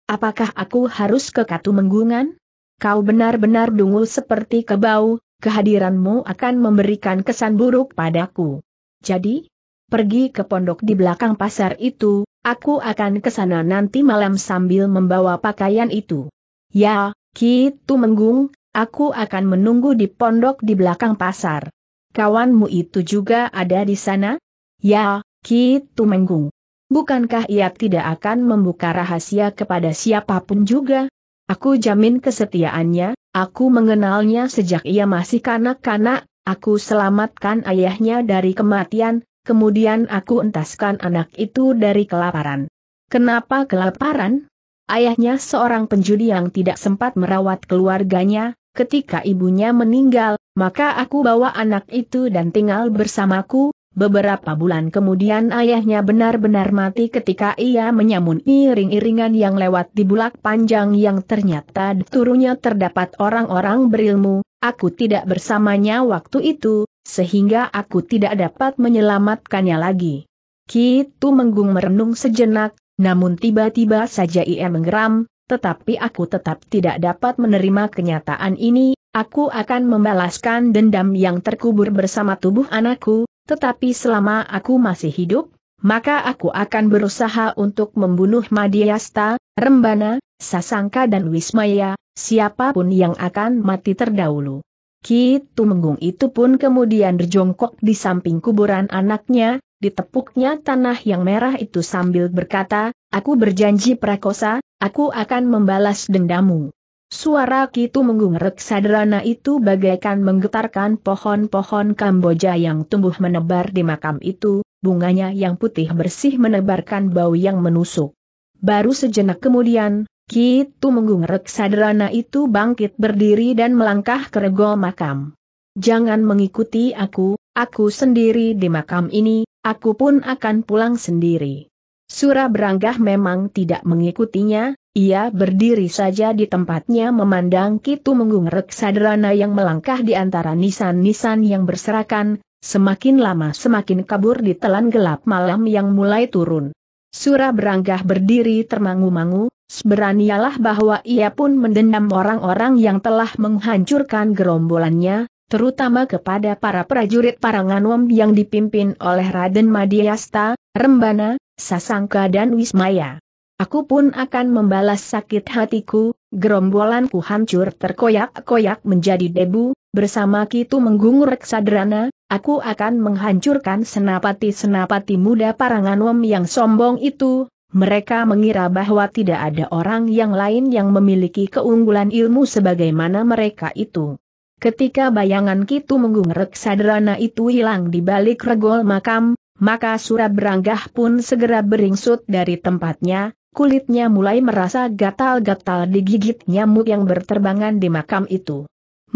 Apakah aku harus ke Katumenggungan? Kau benar-benar dungu seperti kebau, kehadiranmu akan memberikan kesan buruk padaku. Jadi, pergi ke pondok di belakang pasar itu, aku akan ke sana nanti malam sambil membawa pakaian itu. Ya, Ki Tumenggung, aku akan menunggu di pondok di belakang pasar. Kawanmu itu juga ada di sana? Ya, Ki Tumenggung. Bukankah ia tidak akan membuka rahasia kepada siapapun juga? Aku jamin kesetiaannya, aku mengenalnya sejak ia masih kanak-kanak, aku selamatkan ayahnya dari kematian, kemudian aku entaskan anak itu dari kelaparan. Kenapa kelaparan? Ayahnya seorang penjudi yang tidak sempat merawat keluarganya, ketika ibunya meninggal, maka aku bawa anak itu dan tinggal bersamaku, Beberapa bulan kemudian ayahnya benar-benar mati ketika ia menyamun iring-iringan yang lewat di bulak panjang yang ternyata turunnya terdapat orang-orang berilmu, aku tidak bersamanya waktu itu, sehingga aku tidak dapat menyelamatkannya lagi. Kitu Menggung merenung sejenak, namun tiba-tiba saja ia menggeram, tetapi aku tetap tidak dapat menerima kenyataan ini, aku akan membalaskan dendam yang terkubur bersama tubuh anakku, tetapi selama aku masih hidup, maka aku akan berusaha untuk membunuh Madiasta, Rembana, Sasangka dan Wismaya, siapapun yang akan mati terdahulu. Ki Tumenggung itu pun kemudian berjongkok di samping kuburan anaknya, ditepuknya tanah yang merah itu sambil berkata, Aku berjanji prakosa, aku akan membalas dendamu. Suara Ki Tumenggung reksadrana itu bagaikan menggetarkan pohon-pohon Kamboja yang tumbuh menebar di makam itu, bunganya yang putih bersih menebarkan bau yang menusuk. Baru sejenak kemudian, Kitu menggungrek reksadrana itu bangkit berdiri dan melangkah ke regol makam. Jangan mengikuti aku, aku sendiri di makam ini, aku pun akan pulang sendiri. Surah beranggah memang tidak mengikutinya, ia berdiri saja di tempatnya memandang Kitu menggungrek reksadrana yang melangkah di antara nisan-nisan yang berserakan, semakin lama semakin kabur di telan gelap malam yang mulai turun. Surah beranggah berdiri termangu-mangu, Seberanialah bahwa ia pun mendendam orang-orang yang telah menghancurkan gerombolannya, terutama kepada para prajurit Paranganom yang dipimpin oleh Raden Madiasta, Rembana, Sasangka dan Wismaya. Aku pun akan membalas sakit hatiku, gerombolanku hancur terkoyak-koyak menjadi debu, bersama Kitu Menggung Reksadrana, aku akan menghancurkan senapati-senapati muda Paranganom yang sombong itu, mereka mengira bahwa tidak ada orang yang lain yang memiliki keunggulan ilmu sebagaimana mereka itu. Ketika bayangan Kitu menggungrek sadrana itu hilang di balik regol makam, maka surat Beranggah pun segera beringsut dari tempatnya, kulitnya mulai merasa gatal-gatal digigit nyamuk yang berterbangan di makam itu.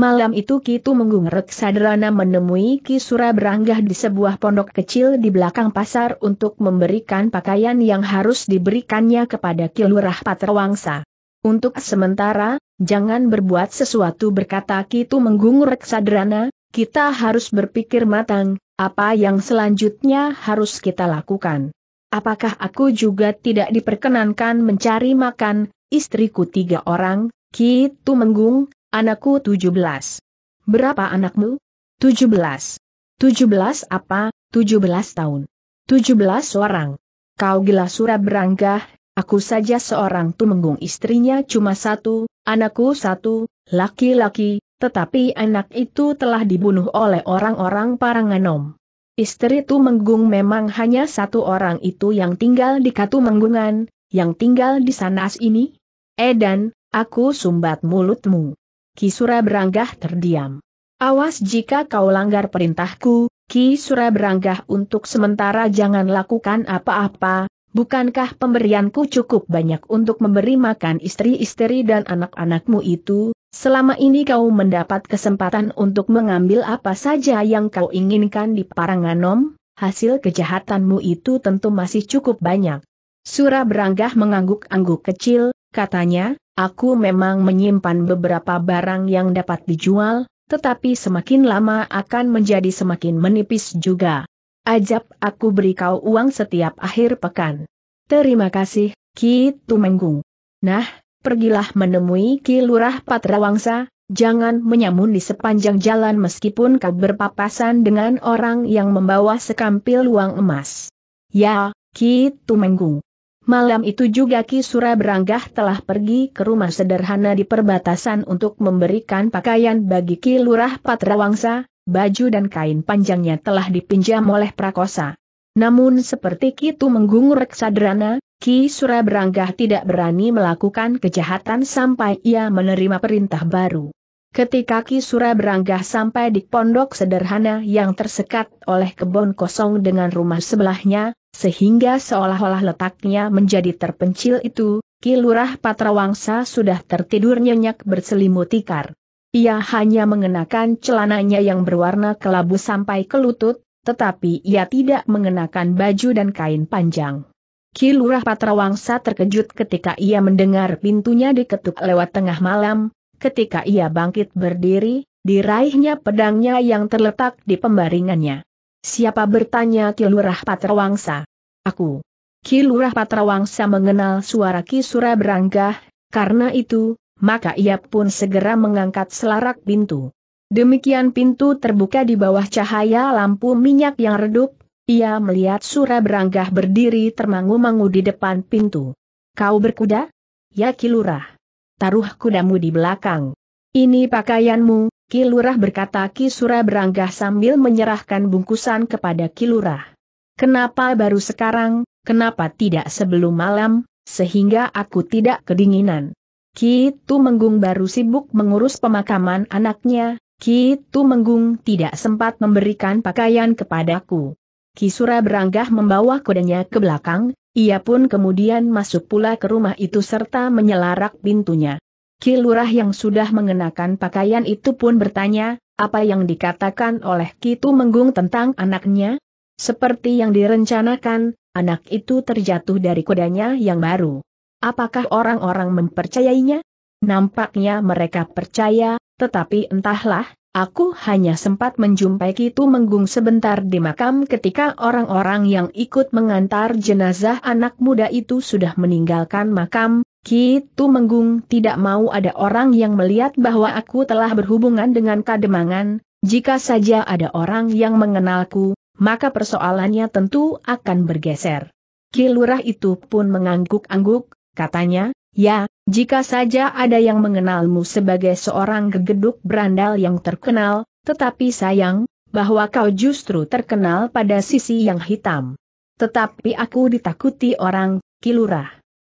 Malam itu Kitu Menggungrek Sadrana menemui Ki Sura beranggah di sebuah pondok kecil di belakang pasar untuk memberikan pakaian yang harus diberikannya kepada Kilurah Patrawangsa. Untuk sementara, jangan berbuat sesuatu berkata Kitu Menggungrek Sadrana, kita harus berpikir matang, apa yang selanjutnya harus kita lakukan. Apakah aku juga tidak diperkenankan mencari makan, istriku tiga orang, Kitu Menggung, Anakku 17. Berapa anakmu? 17. 17 apa? 17 tahun. 17 orang. Kau gila surah beranggah, aku saja seorang tumenggung istrinya cuma satu, anakku satu, laki-laki, tetapi anak itu telah dibunuh oleh orang-orang Paranganom. Istri Tumenggung memang hanya satu orang itu yang tinggal di Katumenggungan, yang tinggal di sanas ini. Edan, aku sumbat mulutmu. Kisura Beranggah terdiam. Awas jika kau langgar perintahku, Ki Kisura Beranggah untuk sementara jangan lakukan apa-apa, bukankah pemberianku cukup banyak untuk memberi makan istri-istri dan anak-anakmu itu, selama ini kau mendapat kesempatan untuk mengambil apa saja yang kau inginkan di Paranganom, hasil kejahatanmu itu tentu masih cukup banyak. Sura Beranggah mengangguk-angguk kecil, katanya, Aku memang menyimpan beberapa barang yang dapat dijual, tetapi semakin lama akan menjadi semakin menipis juga. Ajab aku beri kau uang setiap akhir pekan. Terima kasih, Ki Tumenggung. Nah, pergilah menemui Ki Lurah Patrawangsa, jangan menyamun di sepanjang jalan meskipun kau berpapasan dengan orang yang membawa sekampil uang emas. Ya, Ki Tumenggung. Malam itu juga Ki Sura Beranggah telah pergi ke rumah sederhana di perbatasan untuk memberikan pakaian bagi Ki Lurah Patrawangsa, baju dan kain panjangnya telah dipinjam oleh prakosa. Namun seperti Kitu menggungur Reksadrana, Ki Sura Beranggah tidak berani melakukan kejahatan sampai ia menerima perintah baru. Ketika Ki Sura beranggah sampai di pondok sederhana yang tersekat oleh kebun kosong dengan rumah sebelahnya, sehingga seolah-olah letaknya menjadi terpencil itu, Kilurah Patrawangsa sudah tertidur nyenyak berselimut tikar. Ia hanya mengenakan celananya yang berwarna kelabu sampai ke lutut, tetapi ia tidak mengenakan baju dan kain panjang. Kilurah Patrawangsa terkejut ketika ia mendengar pintunya diketuk lewat tengah malam, ketika ia bangkit berdiri, diraihnya pedangnya yang terletak di pembaringannya. Siapa bertanya Kilurah Patrawangsa? Aku. Kilurah Patrawangsa mengenal suara Ki beranggah, karena itu, maka ia pun segera mengangkat selarak pintu. Demikian pintu terbuka di bawah cahaya lampu minyak yang redup, ia melihat Sura Beranggah berdiri termangu-mangu di depan pintu. Kau berkuda? Ya Kilurah. Taruh kudamu di belakang. Ini pakaianmu, Kilurah berkata Kisura beranggah sambil menyerahkan bungkusan kepada Kilurah. Kenapa baru sekarang, kenapa tidak sebelum malam, sehingga aku tidak kedinginan. Kitu Menggung baru sibuk mengurus pemakaman anaknya, Kitu Menggung tidak sempat memberikan pakaian kepadaku. Kisura beranggah membawa kudanya ke belakang, ia pun kemudian masuk pula ke rumah itu serta menyelarak pintunya. Kilurah yang sudah mengenakan pakaian itu pun bertanya, apa yang dikatakan oleh Kitu Menggung tentang anaknya? Seperti yang direncanakan, anak itu terjatuh dari kudanya yang baru. Apakah orang-orang mempercayainya? Nampaknya mereka percaya, tetapi entahlah, aku hanya sempat menjumpai Kitu Menggung sebentar di makam ketika orang-orang yang ikut mengantar jenazah anak muda itu sudah meninggalkan makam, Ki Tu Menggung tidak mau ada orang yang melihat bahwa aku telah berhubungan dengan kademangan, jika saja ada orang yang mengenalku, maka persoalannya tentu akan bergeser. Ki itu pun mengangguk-angguk, katanya, ya, jika saja ada yang mengenalmu sebagai seorang gegeduk berandal yang terkenal, tetapi sayang, bahwa kau justru terkenal pada sisi yang hitam. Tetapi aku ditakuti orang, Ki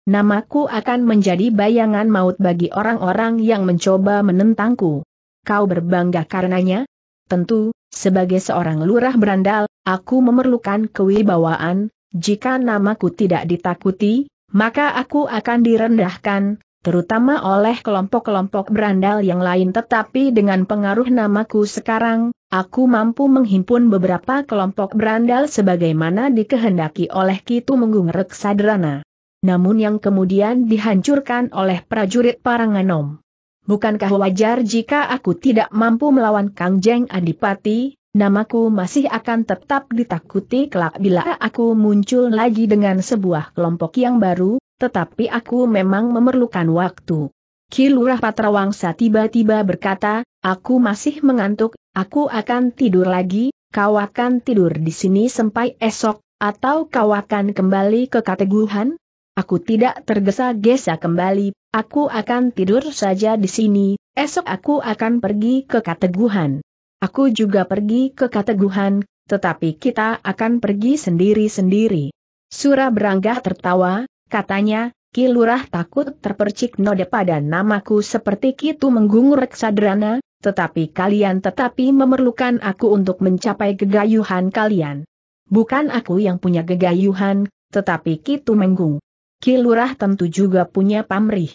Namaku akan menjadi bayangan maut bagi orang-orang yang mencoba menentangku. Kau berbangga karenanya? Tentu, sebagai seorang lurah berandal, aku memerlukan kewibawaan, jika namaku tidak ditakuti, maka aku akan direndahkan, terutama oleh kelompok-kelompok berandal yang lain tetapi dengan pengaruh namaku sekarang, aku mampu menghimpun beberapa kelompok berandal sebagaimana dikehendaki oleh Kitu Menggung Reksadrana namun yang kemudian dihancurkan oleh prajurit Paranganom. Bukankah wajar jika aku tidak mampu melawan Kang Jeng Adipati, namaku masih akan tetap ditakuti kelak bila aku muncul lagi dengan sebuah kelompok yang baru, tetapi aku memang memerlukan waktu. Kilurah Patrawangsa tiba-tiba berkata, aku masih mengantuk, aku akan tidur lagi, kau akan tidur di sini sampai esok, atau kau akan kembali ke kateguhan? Aku tidak tergesa-gesa kembali, aku akan tidur saja di sini, esok aku akan pergi ke Kateguhan. Aku juga pergi ke Kateguhan, tetapi kita akan pergi sendiri-sendiri. Surah beranggah tertawa, katanya, Ki takut terpercik noda pada namaku seperti Kitu menggungur reksadrana, tetapi kalian tetapi memerlukan aku untuk mencapai gegayuhan kalian. Bukan aku yang punya gegayuhan, tetapi Kitu menggung. Kilurah tentu juga punya pamrih.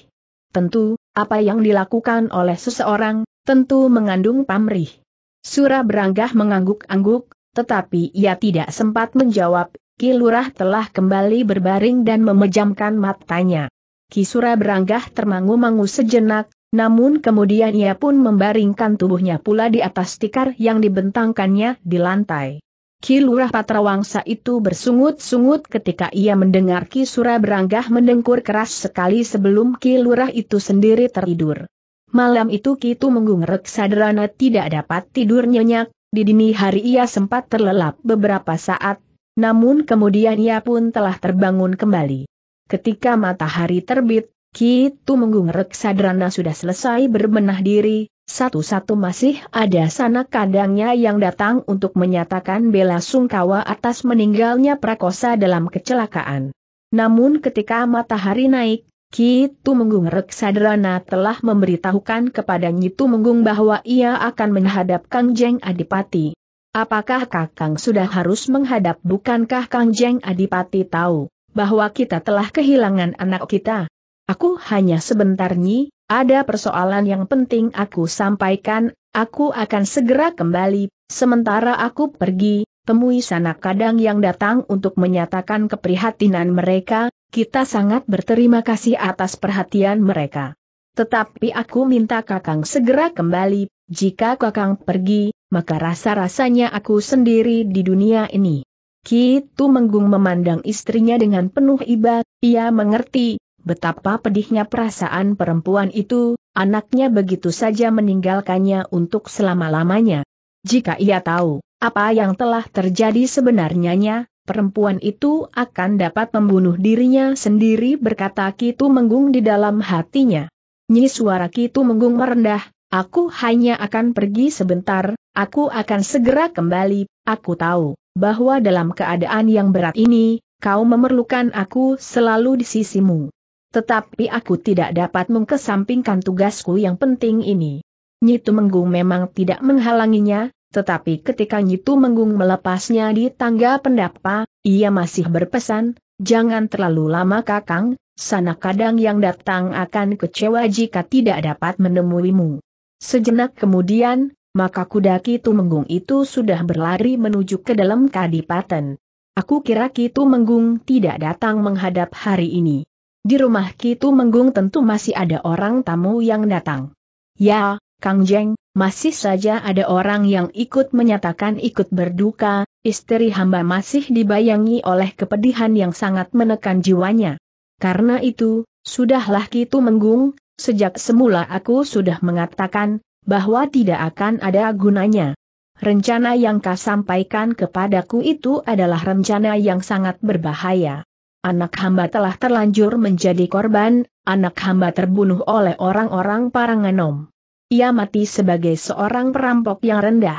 Tentu, apa yang dilakukan oleh seseorang, tentu mengandung pamrih. Surah beranggah mengangguk-angguk, tetapi ia tidak sempat menjawab, Kilurah telah kembali berbaring dan memejamkan matanya. Kisura beranggah termangu-mangu sejenak, namun kemudian ia pun membaringkan tubuhnya pula di atas tikar yang dibentangkannya di lantai. Kilurah Patrawangsa itu bersungut-sungut ketika ia mendengar Ki Sura beranggah mendengkur keras sekali sebelum Kilurah itu sendiri tertidur. Malam itu Ki menggungrek sadrana tidak dapat tidur nyenyak, di dini hari ia sempat terlelap beberapa saat, namun kemudian ia pun telah terbangun kembali. Ketika matahari terbit, Ki menggungrek sadrana sudah selesai berbenah diri, satu-satu masih ada sanak kandangnya yang datang untuk menyatakan bela sungkawa atas meninggalnya prakosa dalam kecelakaan. Namun ketika matahari naik, Ki Tumenggung Reksadrana telah memberitahukan kepada Nyi Tumenggung bahwa ia akan menghadap Kang Jeng Adipati. Apakah Kakang sudah harus menghadap bukankah Kang Jeng Adipati tahu bahwa kita telah kehilangan anak kita? Aku hanya sebentar Nyi, ada persoalan yang penting aku sampaikan, aku akan segera kembali, sementara aku pergi, temui sanak kadang yang datang untuk menyatakan keprihatinan mereka, kita sangat berterima kasih atas perhatian mereka. Tetapi aku minta Kakang segera kembali, jika Kakang pergi, maka rasa-rasanya aku sendiri di dunia ini. Kitu Menggung memandang istrinya dengan penuh iba, ia mengerti, Betapa pedihnya perasaan perempuan itu, anaknya begitu saja meninggalkannya untuk selama-lamanya. Jika ia tahu apa yang telah terjadi sebenarnya, perempuan itu akan dapat membunuh dirinya sendiri berkata Kitu Menggung di dalam hatinya. Nyi suara Kitu Menggung merendah, aku hanya akan pergi sebentar, aku akan segera kembali, aku tahu bahwa dalam keadaan yang berat ini, kau memerlukan aku selalu di sisimu. Tetapi aku tidak dapat mengkesampingkan tugasku yang penting ini. Nyitu Menggung memang tidak menghalanginya, tetapi ketika Nyitu Menggung melepasnya di tangga pendapa, ia masih berpesan, jangan terlalu lama kakang, sana kadang yang datang akan kecewa jika tidak dapat menemuimu. Sejenak kemudian, maka kuda Kitu Menggung itu sudah berlari menuju ke dalam kadipaten. Aku kira Kitu Menggung tidak datang menghadap hari ini. Di rumah Kitu Menggung tentu masih ada orang tamu yang datang. Ya, Kang Jeng, masih saja ada orang yang ikut menyatakan ikut berduka, istri hamba masih dibayangi oleh kepedihan yang sangat menekan jiwanya. Karena itu, sudahlah Kitu Menggung, sejak semula aku sudah mengatakan, bahwa tidak akan ada gunanya. Rencana yang kau sampaikan kepadaku itu adalah rencana yang sangat berbahaya. Anak hamba telah terlanjur menjadi korban, anak hamba terbunuh oleh orang-orang Paranganom. Ia mati sebagai seorang perampok yang rendah.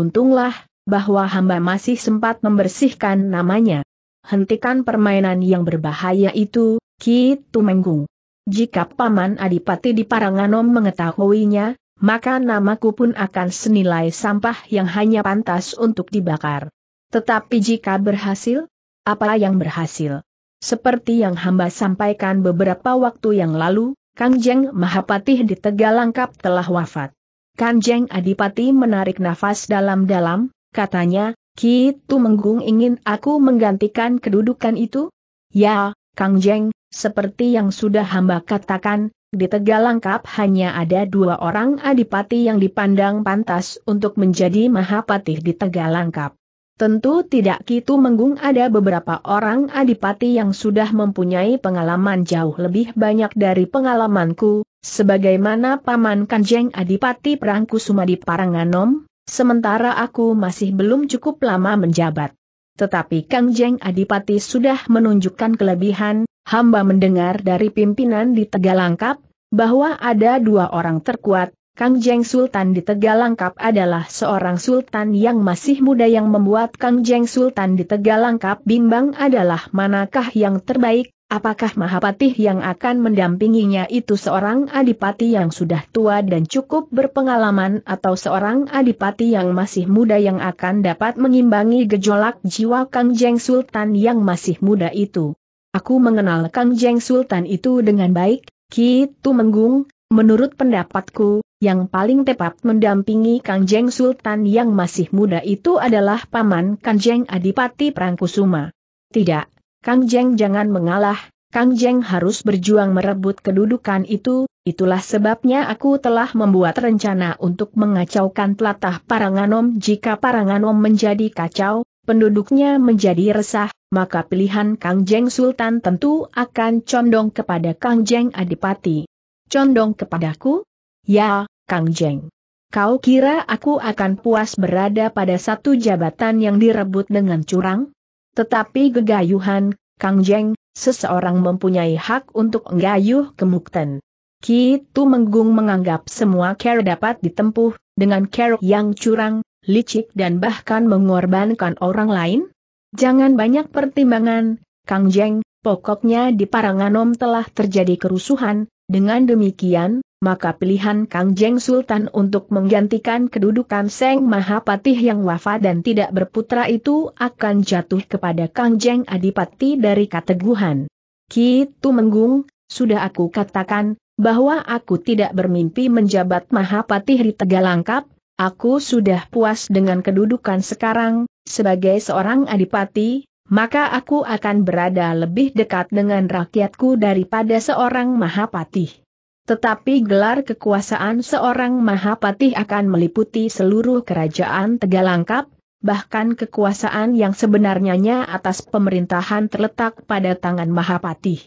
Untunglah, bahwa hamba masih sempat membersihkan namanya. Hentikan permainan yang berbahaya itu, Ki Tumenggung. Jika Paman Adipati di Paranganom mengetahuinya, maka namaku pun akan senilai sampah yang hanya pantas untuk dibakar. Tetapi jika berhasil, apa yang berhasil? Seperti yang hamba sampaikan beberapa waktu yang lalu, Kangjeng Mahapatih di Tegalangkap telah wafat. Kangjeng Adipati menarik nafas dalam-dalam, katanya, Ki Menggung ingin aku menggantikan kedudukan itu? Ya, Kangjeng, seperti yang sudah hamba katakan, di Tegalangkap hanya ada dua orang adipati yang dipandang pantas untuk menjadi Mahapatih di Tegalangkap. Tentu tidak Kitu Menggung ada beberapa orang adipati yang sudah mempunyai pengalaman jauh lebih banyak dari pengalamanku, sebagaimana Paman Kanjeng Adipati Perangku Sumadi Paranganom, sementara aku masih belum cukup lama menjabat. Tetapi Kanjeng Adipati sudah menunjukkan kelebihan, hamba mendengar dari pimpinan di Tegalangkap, bahwa ada dua orang terkuat, Kang Jeng Sultan di Tegalangkap adalah seorang sultan yang masih muda yang membuat Kang Jeng Sultan di Tegalangkap bimbang adalah manakah yang terbaik, apakah Mahapatih yang akan mendampinginya itu seorang adipati yang sudah tua dan cukup berpengalaman atau seorang adipati yang masih muda yang akan dapat mengimbangi gejolak jiwa Kang Jeng Sultan yang masih muda itu. Aku mengenal Kang Jeng Sultan itu dengan baik, Ki Tumenggung, menurut pendapatku, yang paling tepat mendampingi Kanjeng Sultan yang masih muda itu adalah paman Kanjeng Adipati Prangkusuma. Tidak, Kangjeng jangan mengalah, Kangjeng harus berjuang merebut kedudukan itu, itulah sebabnya aku telah membuat rencana untuk mengacaukan telatah Paranganom jika Paranganom menjadi kacau, penduduknya menjadi resah, maka pilihan Kang Jeng Sultan tentu akan condong kepada Kang Jeng Adipati. Condong kepadaku? Ya, Kang Jeng. Kau kira aku akan puas berada pada satu jabatan yang direbut dengan curang? Tetapi gegayuhan, Kang Jeng, seseorang mempunyai hak untuk menggayuh kemukten. Kitu Menggung menganggap semua care dapat ditempuh, dengan care yang curang, licik dan bahkan mengorbankan orang lain? Jangan banyak pertimbangan, Kang Jeng, pokoknya di Paranganom telah terjadi kerusuhan, dengan demikian, maka pilihan Kang Jeng Sultan untuk menggantikan kedudukan Seng Mahapatih yang wafat dan tidak berputra itu akan jatuh kepada Kang Jeng Adipati dari Kateguhan. Kitu Menggung, sudah aku katakan, bahwa aku tidak bermimpi menjabat Mahapatih di Tegalangkap, aku sudah puas dengan kedudukan sekarang, sebagai seorang adipati, maka aku akan berada lebih dekat dengan rakyatku daripada seorang mahapatih. Tetapi gelar kekuasaan seorang mahapatih akan meliputi seluruh kerajaan Tegalangkap, bahkan kekuasaan yang sebenarnya atas pemerintahan terletak pada tangan mahapatih.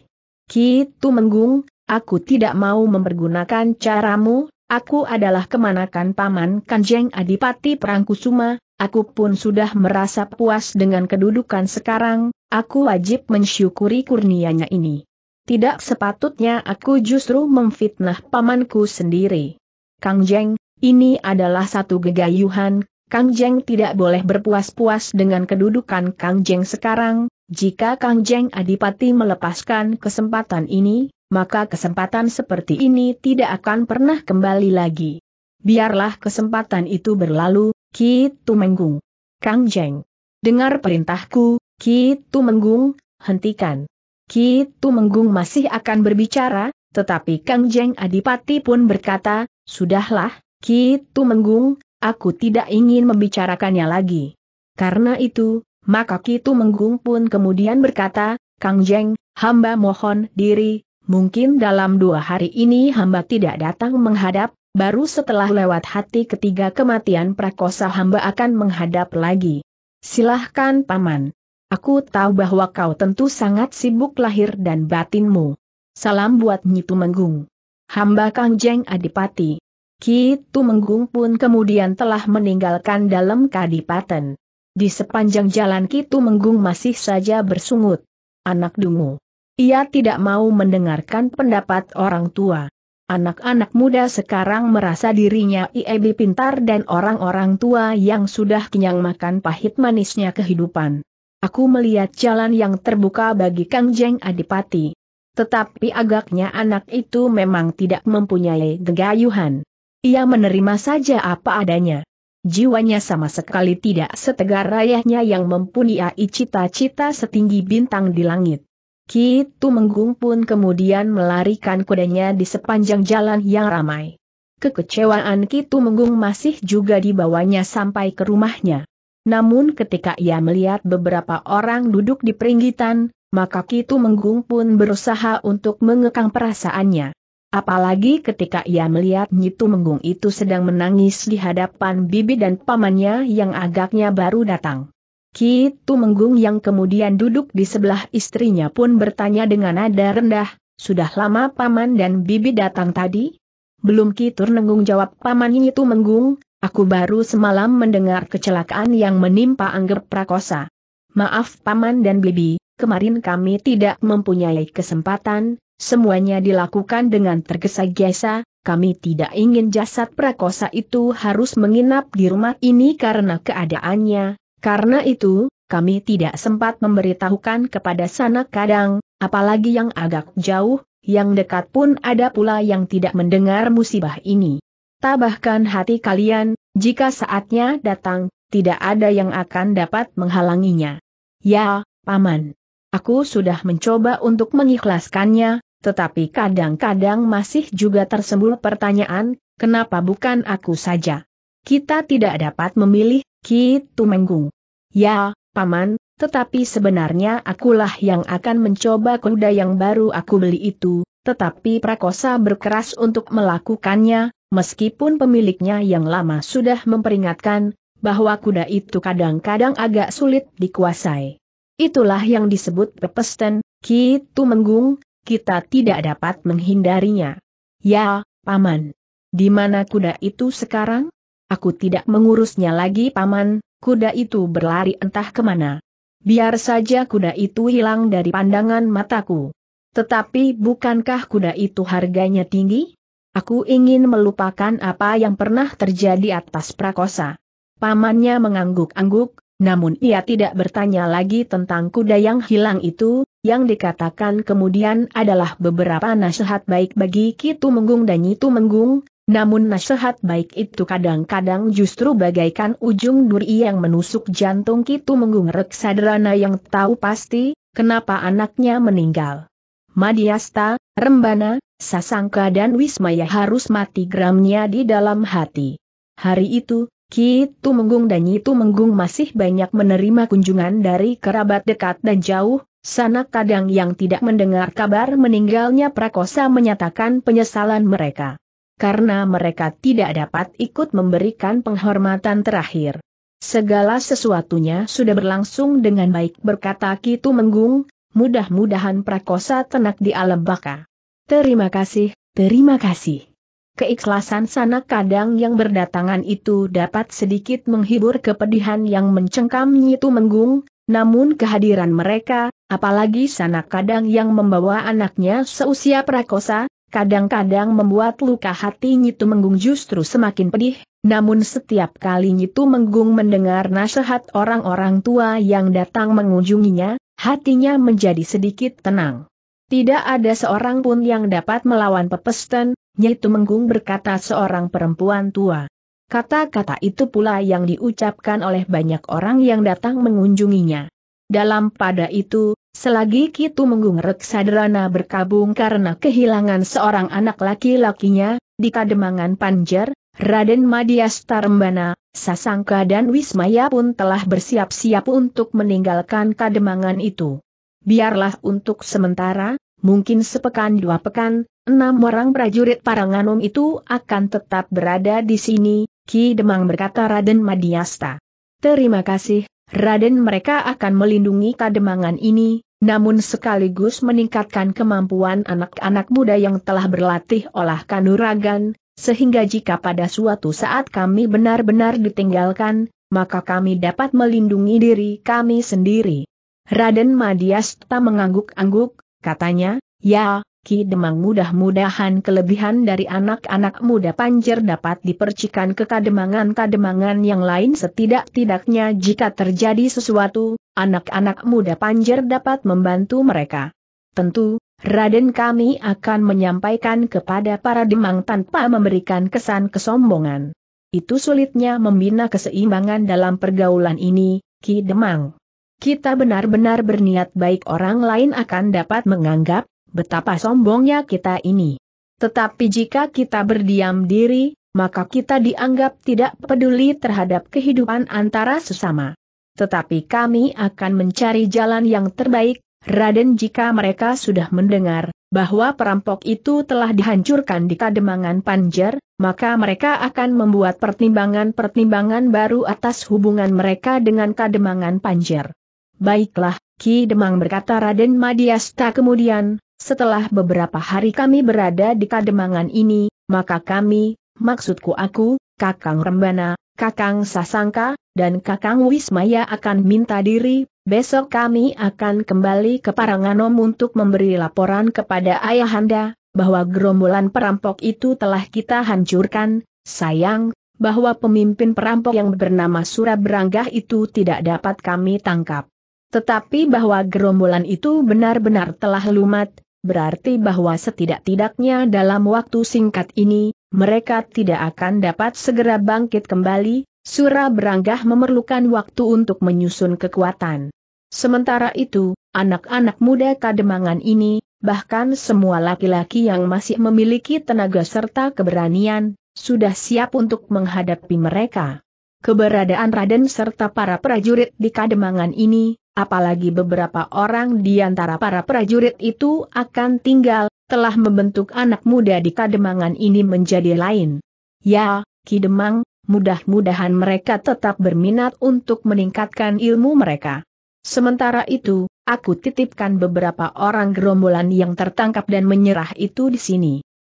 Ki Tumenggung, aku tidak mau mempergunakan caramu, aku adalah kemanakan paman Kanjeng Adipati Perangkusuma, aku pun sudah merasa puas dengan kedudukan sekarang, aku wajib mensyukuri kurnianya ini. Tidak sepatutnya aku justru memfitnah pamanku sendiri. Kang Jeng, ini adalah satu gegayuhan, Kang Jeng tidak boleh berpuas-puas dengan kedudukan Kang Jeng sekarang, jika Kang Jeng Adipati melepaskan kesempatan ini, maka kesempatan seperti ini tidak akan pernah kembali lagi. Biarlah kesempatan itu berlalu, Ki Tumenggung. Kang Jeng. Dengar perintahku, Ki Tumenggung, hentikan. Ki Tumenggung masih akan berbicara, tetapi Kang Jeng Adipati pun berkata, Sudahlah, Ki Tumenggung, aku tidak ingin membicarakannya lagi. Karena itu, maka Ki Tumenggung pun kemudian berkata, Kang Jeng, hamba mohon diri, mungkin dalam dua hari ini hamba tidak datang menghadap, Baru setelah lewat hati ketiga kematian prakosa hamba akan menghadap lagi. Silahkan paman. Aku tahu bahwa kau tentu sangat sibuk lahir dan batinmu. Salam buat Nyitu Menggung. Hamba Kang Jeng Adipati. Ki Tumenggung pun kemudian telah meninggalkan dalam kadipaten. Di sepanjang jalan Ki Tumenggung masih saja bersungut. Anak dungu. Ia tidak mau mendengarkan pendapat orang tua. Anak-anak muda sekarang merasa dirinya IEB pintar dan orang-orang tua yang sudah kenyang makan pahit manisnya kehidupan. Aku melihat jalan yang terbuka bagi Kang Jeng Adipati. Tetapi agaknya anak itu memang tidak mempunyai gegayuhan. Ia menerima saja apa adanya. Jiwanya sama sekali tidak setegar rayahnya yang mempunyai cita-cita setinggi bintang di langit. Kitu Menggung pun kemudian melarikan kudanya di sepanjang jalan yang ramai. Kekecewaan Kitu Menggung masih juga dibawanya sampai ke rumahnya. Namun ketika ia melihat beberapa orang duduk di peringgitan, maka Kitu Menggung pun berusaha untuk mengekang perasaannya. Apalagi ketika ia melihat Nyitu Menggung itu sedang menangis di hadapan bibi dan pamannya yang agaknya baru datang. Kitu menggung yang kemudian duduk di sebelah istrinya pun bertanya dengan nada rendah, sudah lama paman dan bibi datang tadi? Belum Ki Turnenggung jawab paman ini tuh menggung, aku baru semalam mendengar kecelakaan yang menimpa Angger Prakosa. Maaf paman dan bibi, kemarin kami tidak mempunyai kesempatan, semuanya dilakukan dengan tergesa-gesa, kami tidak ingin jasad Prakosa itu harus menginap di rumah ini karena keadaannya karena itu, kami tidak sempat memberitahukan kepada sanak kadang, apalagi yang agak jauh, yang dekat pun ada pula yang tidak mendengar musibah ini. Tabahkan hati kalian, jika saatnya datang, tidak ada yang akan dapat menghalanginya. Ya, Paman. Aku sudah mencoba untuk mengikhlaskannya, tetapi kadang-kadang masih juga tersembul pertanyaan, kenapa bukan aku saja? Kita tidak dapat memilih, Ki Tumenggung. Ya, Paman, tetapi sebenarnya akulah yang akan mencoba kuda yang baru aku beli itu, tetapi Prakosa berkeras untuk melakukannya, meskipun pemiliknya yang lama sudah memperingatkan, bahwa kuda itu kadang-kadang agak sulit dikuasai. Itulah yang disebut pepesten, Ki Tumenggung, kita tidak dapat menghindarinya. Ya, Paman. Di mana kuda itu sekarang? Aku tidak mengurusnya lagi paman, kuda itu berlari entah kemana. Biar saja kuda itu hilang dari pandangan mataku. Tetapi bukankah kuda itu harganya tinggi? Aku ingin melupakan apa yang pernah terjadi atas prakosa. Pamannya mengangguk-angguk, namun ia tidak bertanya lagi tentang kuda yang hilang itu, yang dikatakan kemudian adalah beberapa nasihat baik bagi Kitu Menggung dan Nyitu Menggung, namun nasihat baik itu kadang-kadang justru bagaikan ujung duri yang menusuk jantung Kitu menggungrek sadrana yang tahu pasti, kenapa anaknya meninggal. Madiasta, Rembana, Sasangka dan Wismaya harus mati gramnya di dalam hati. Hari itu, Ki Tumenggung dan Nyi Tumenggung masih banyak menerima kunjungan dari kerabat dekat dan jauh, sanak kadang yang tidak mendengar kabar meninggalnya Prakosa menyatakan penyesalan mereka karena mereka tidak dapat ikut memberikan penghormatan terakhir. Segala sesuatunya sudah berlangsung dengan baik berkata Kitu Menggung, mudah-mudahan prakosa tenak di alam baka. Terima kasih, terima kasih. Keikhlasan sanak kadang yang berdatangan itu dapat sedikit menghibur kepedihan yang mencengkam Nyitu Menggung, namun kehadiran mereka, apalagi sanak kadang yang membawa anaknya seusia prakosa, Kadang-kadang membuat luka hati Nyitu Menggung justru semakin pedih, namun setiap kali Nyitu Menggung mendengar nasihat orang-orang tua yang datang mengunjunginya, hatinya menjadi sedikit tenang. Tidak ada seorang pun yang dapat melawan pepesten, Nyitu Menggung berkata seorang perempuan tua. Kata-kata itu pula yang diucapkan oleh banyak orang yang datang mengunjunginya. Dalam pada itu, Selagi Kitu Menggung Sadrana berkabung karena kehilangan seorang anak laki-lakinya, di Kademangan Panjer, Raden Madias Tarembana, Sasangka dan Wismaya pun telah bersiap-siap untuk meninggalkan Kademangan itu. Biarlah untuk sementara, mungkin sepekan dua pekan, enam orang prajurit Paranganum itu akan tetap berada di sini, Ki Demang berkata Raden Madiasta. Terima kasih, Raden mereka akan melindungi kademangan ini, namun sekaligus meningkatkan kemampuan anak-anak muda yang telah berlatih olah kanuragan, sehingga jika pada suatu saat kami benar-benar ditinggalkan, maka kami dapat melindungi diri kami sendiri. Raden Madiasta mengangguk-angguk, katanya, ya, Ki Demang mudah-mudahan kelebihan dari anak-anak muda panjer dapat dipercikan ke kademangan-kademangan yang lain setidak-tidaknya jika terjadi sesuatu, anak-anak muda panjer dapat membantu mereka. Tentu, Raden kami akan menyampaikan kepada para demang tanpa memberikan kesan kesombongan. Itu sulitnya membina keseimbangan dalam pergaulan ini, Ki Demang. Kita benar-benar berniat baik orang lain akan dapat menganggap Betapa sombongnya kita ini. Tetapi jika kita berdiam diri, maka kita dianggap tidak peduli terhadap kehidupan antara sesama. Tetapi kami akan mencari jalan yang terbaik, Raden jika mereka sudah mendengar bahwa perampok itu telah dihancurkan di kademangan Panjer, maka mereka akan membuat pertimbangan-pertimbangan baru atas hubungan mereka dengan kademangan Panjer. Baiklah, Ki Demang berkata Raden Madiasta kemudian, setelah beberapa hari kami berada di kademangan ini, maka kami, maksudku aku, Kakang Rembana, Kakang Sasangka, dan Kakang Wismaya akan minta diri, besok kami akan kembali ke Paranganom untuk memberi laporan kepada Ayahanda, bahwa gerombolan perampok itu telah kita hancurkan, sayang, bahwa pemimpin perampok yang bernama Suraberanggah itu tidak dapat kami tangkap. Tetapi bahwa gerombolan itu benar-benar telah lumat, berarti bahwa setidak-tidaknya dalam waktu singkat ini, mereka tidak akan dapat segera bangkit kembali, Surah Beranggah memerlukan waktu untuk menyusun kekuatan. Sementara itu, anak-anak muda kademangan ini, bahkan semua laki-laki yang masih memiliki tenaga serta keberanian, sudah siap untuk menghadapi mereka. Keberadaan Raden serta para prajurit di Kademangan ini, apalagi beberapa orang di antara para prajurit itu akan tinggal, telah membentuk anak muda di Kademangan ini menjadi lain. Ya, Kidemang, mudah-mudahan mereka tetap berminat untuk meningkatkan ilmu mereka. Sementara itu, aku titipkan beberapa orang gerombolan yang tertangkap dan menyerah itu di sini.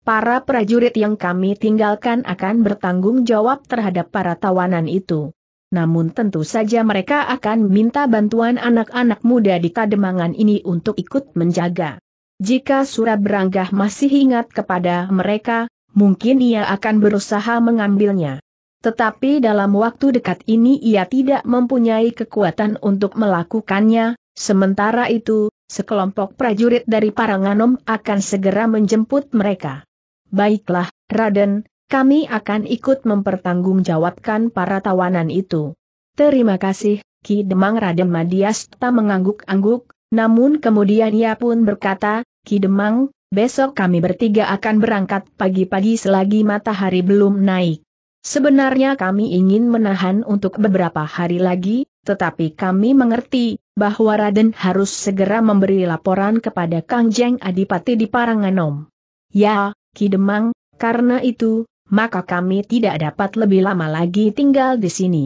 Para prajurit yang kami tinggalkan akan bertanggung jawab terhadap para tawanan itu namun tentu saja mereka akan minta bantuan anak-anak muda di Kademangan ini untuk ikut menjaga. Jika surat Surabrangah masih ingat kepada mereka, mungkin ia akan berusaha mengambilnya. Tetapi dalam waktu dekat ini ia tidak mempunyai kekuatan untuk melakukannya, sementara itu, sekelompok prajurit dari Paranganom akan segera menjemput mereka. Baiklah, Raden, kami akan ikut mempertanggungjawabkan para tawanan itu. Terima kasih, Ki Demang Raden Madiasta mengangguk-angguk, namun kemudian ia pun berkata, Ki Demang, besok kami bertiga akan berangkat pagi-pagi selagi matahari belum naik. Sebenarnya kami ingin menahan untuk beberapa hari lagi, tetapi kami mengerti bahwa Raden harus segera memberi laporan kepada Kang Jeng Adipati di Paranganom. Ya, Ki Demang, karena itu, maka kami tidak dapat lebih lama lagi tinggal di sini.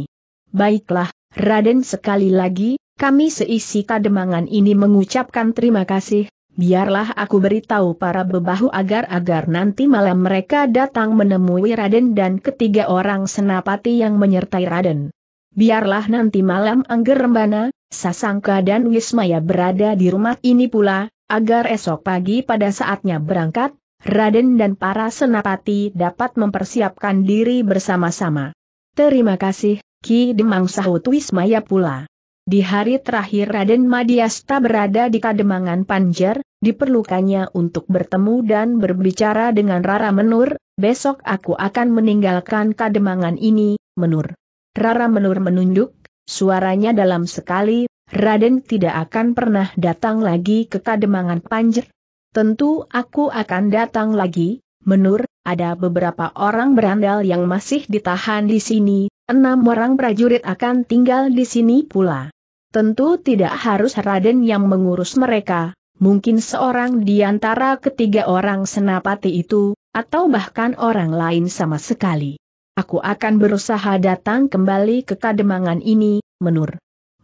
Baiklah, Raden sekali lagi, kami seisi kademangan ini mengucapkan terima kasih, biarlah aku beritahu para bebahu agar-agar nanti malam mereka datang menemui Raden dan ketiga orang senapati yang menyertai Raden. Biarlah nanti malam Angger Rembana, Sasangka dan Wismaya berada di rumah ini pula, agar esok pagi pada saatnya berangkat, Raden dan para senapati dapat mempersiapkan diri bersama-sama. Terima kasih, Ki Demang sahut Wismaya pula. Di hari terakhir Raden Madiasta berada di Kademangan Panjer, diperlukannya untuk bertemu dan berbicara dengan Rara Menur, besok aku akan meninggalkan Kademangan ini, Menur. Rara Menur menunduk, suaranya dalam sekali, Raden tidak akan pernah datang lagi ke Kademangan Panjer, tentu aku akan datang lagi, menur, ada beberapa orang berandal yang masih ditahan di sini, enam orang prajurit akan tinggal di sini pula. Tentu tidak harus Raden yang mengurus mereka, mungkin seorang di antara ketiga orang senapati itu, atau bahkan orang lain sama sekali. Aku akan berusaha datang kembali ke kademangan ini, menur.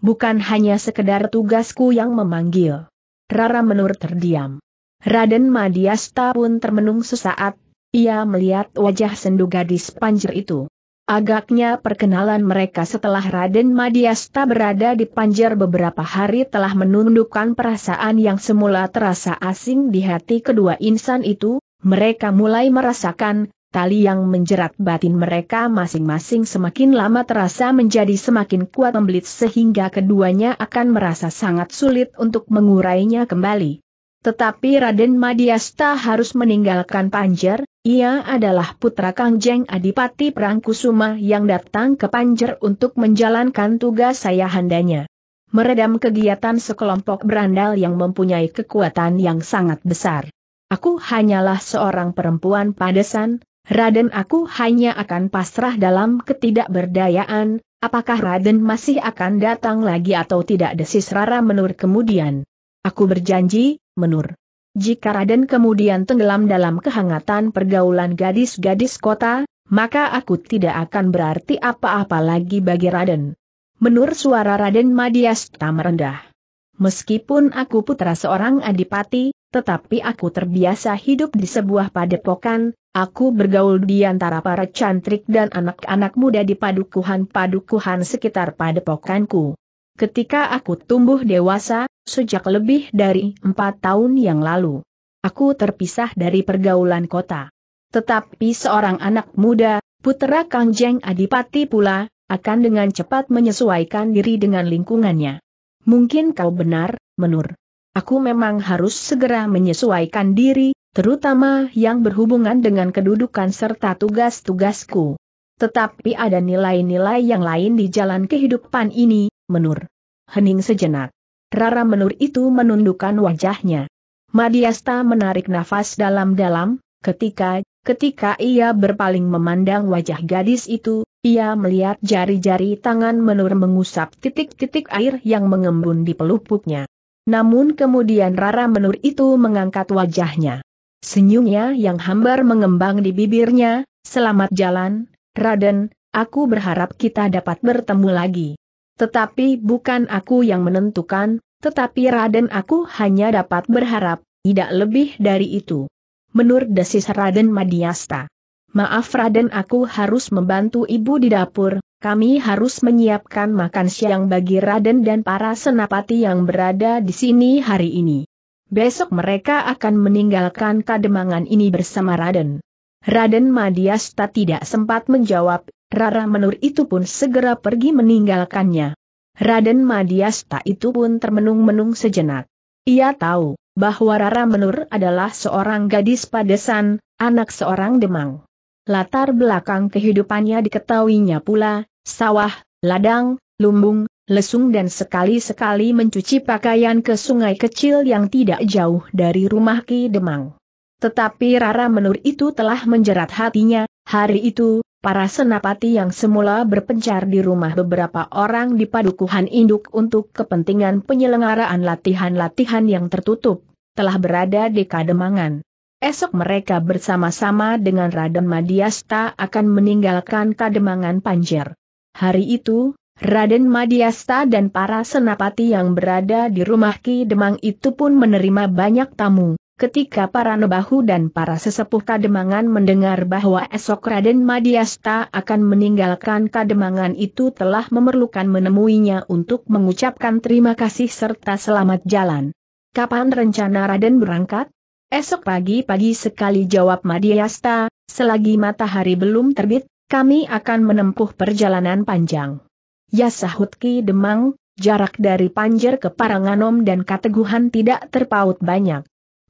Bukan hanya sekedar tugasku yang memanggil. Rara menur terdiam. Raden Madiasta pun termenung sesaat, ia melihat wajah sendu gadis panjer itu. Agaknya perkenalan mereka setelah Raden Madiasta berada di panjer beberapa hari telah menundukkan perasaan yang semula terasa asing di hati kedua insan itu, mereka mulai merasakan, tali yang menjerat batin mereka masing-masing semakin lama terasa menjadi semakin kuat membelit sehingga keduanya akan merasa sangat sulit untuk mengurainya kembali. Tetapi Raden Madiasta harus meninggalkan Panjer, ia adalah putra Kangjeng Adipati Prangkusuma yang datang ke Panjer untuk menjalankan tugas saya handanya. Meredam kegiatan sekelompok berandal yang mempunyai kekuatan yang sangat besar. Aku hanyalah seorang perempuan padesan, Raden aku hanya akan pasrah dalam ketidakberdayaan, apakah Raden masih akan datang lagi atau tidak desis Rara menur kemudian. Aku berjanji, Menur. Jika Raden kemudian tenggelam dalam kehangatan pergaulan gadis-gadis kota, maka aku tidak akan berarti apa-apa lagi bagi Raden. Menur suara Raden Madiasta merendah. Meskipun aku putra seorang adipati, tetapi aku terbiasa hidup di sebuah padepokan, aku bergaul di antara para cantrik dan anak-anak muda di padukuhan-padukuhan sekitar padepokanku ketika aku tumbuh dewasa, sejak lebih dari empat tahun yang lalu. Aku terpisah dari pergaulan kota. Tetapi seorang anak muda, putera kangjeng Adipati pula, akan dengan cepat menyesuaikan diri dengan lingkungannya. Mungkin kau benar, Menur. Aku memang harus segera menyesuaikan diri, terutama yang berhubungan dengan kedudukan serta tugas-tugasku. Tetapi ada nilai-nilai yang lain di jalan kehidupan ini, Menur. Hening sejenak. Rara Menur itu menundukkan wajahnya. Madiasta menarik nafas dalam-dalam, ketika, ketika ia berpaling memandang wajah gadis itu, ia melihat jari-jari tangan Menur mengusap titik-titik air yang mengembun di pelupuknya. Namun kemudian Rara Menur itu mengangkat wajahnya. Senyumnya yang hambar mengembang di bibirnya, selamat jalan, Raden, aku berharap kita dapat bertemu lagi. Tetapi bukan aku yang menentukan, tetapi Raden aku hanya dapat berharap, tidak lebih dari itu. Menurut desis Raden Madiasta. Maaf Raden aku harus membantu ibu di dapur, kami harus menyiapkan makan siang bagi Raden dan para senapati yang berada di sini hari ini. Besok mereka akan meninggalkan kademangan ini bersama Raden. Raden Madiasta tidak sempat menjawab, Rara Menur itu pun segera pergi meninggalkannya. Raden Madiasta itu pun termenung-menung sejenak. Ia tahu bahwa Rara Menur adalah seorang gadis padesan, anak seorang demang. Latar belakang kehidupannya diketahuinya pula, sawah, ladang, lumbung, lesung dan sekali-sekali mencuci pakaian ke sungai kecil yang tidak jauh dari rumah Ki Demang. Tetapi Rara Menur itu telah menjerat hatinya, hari itu, Para senapati yang semula berpencar di rumah beberapa orang di padukuhan induk untuk kepentingan penyelenggaraan latihan-latihan yang tertutup, telah berada di Kademangan. Esok mereka bersama-sama dengan Raden Madiasta akan meninggalkan Kademangan Panjer. Hari itu, Raden Madiasta dan para senapati yang berada di rumah Ki Demang itu pun menerima banyak tamu. Ketika para Nebahu dan para sesepuh Kademangan mendengar bahwa esok Raden Madiasta akan meninggalkan Kademangan itu telah memerlukan menemuinya untuk mengucapkan terima kasih serta selamat jalan. Kapan rencana Raden berangkat? Esok pagi-pagi sekali jawab Madiasta, selagi matahari belum terbit, kami akan menempuh perjalanan panjang. Ya sahut Ki Demang, jarak dari Panjer ke Paranganom dan Kateguhan tidak terpaut banyak.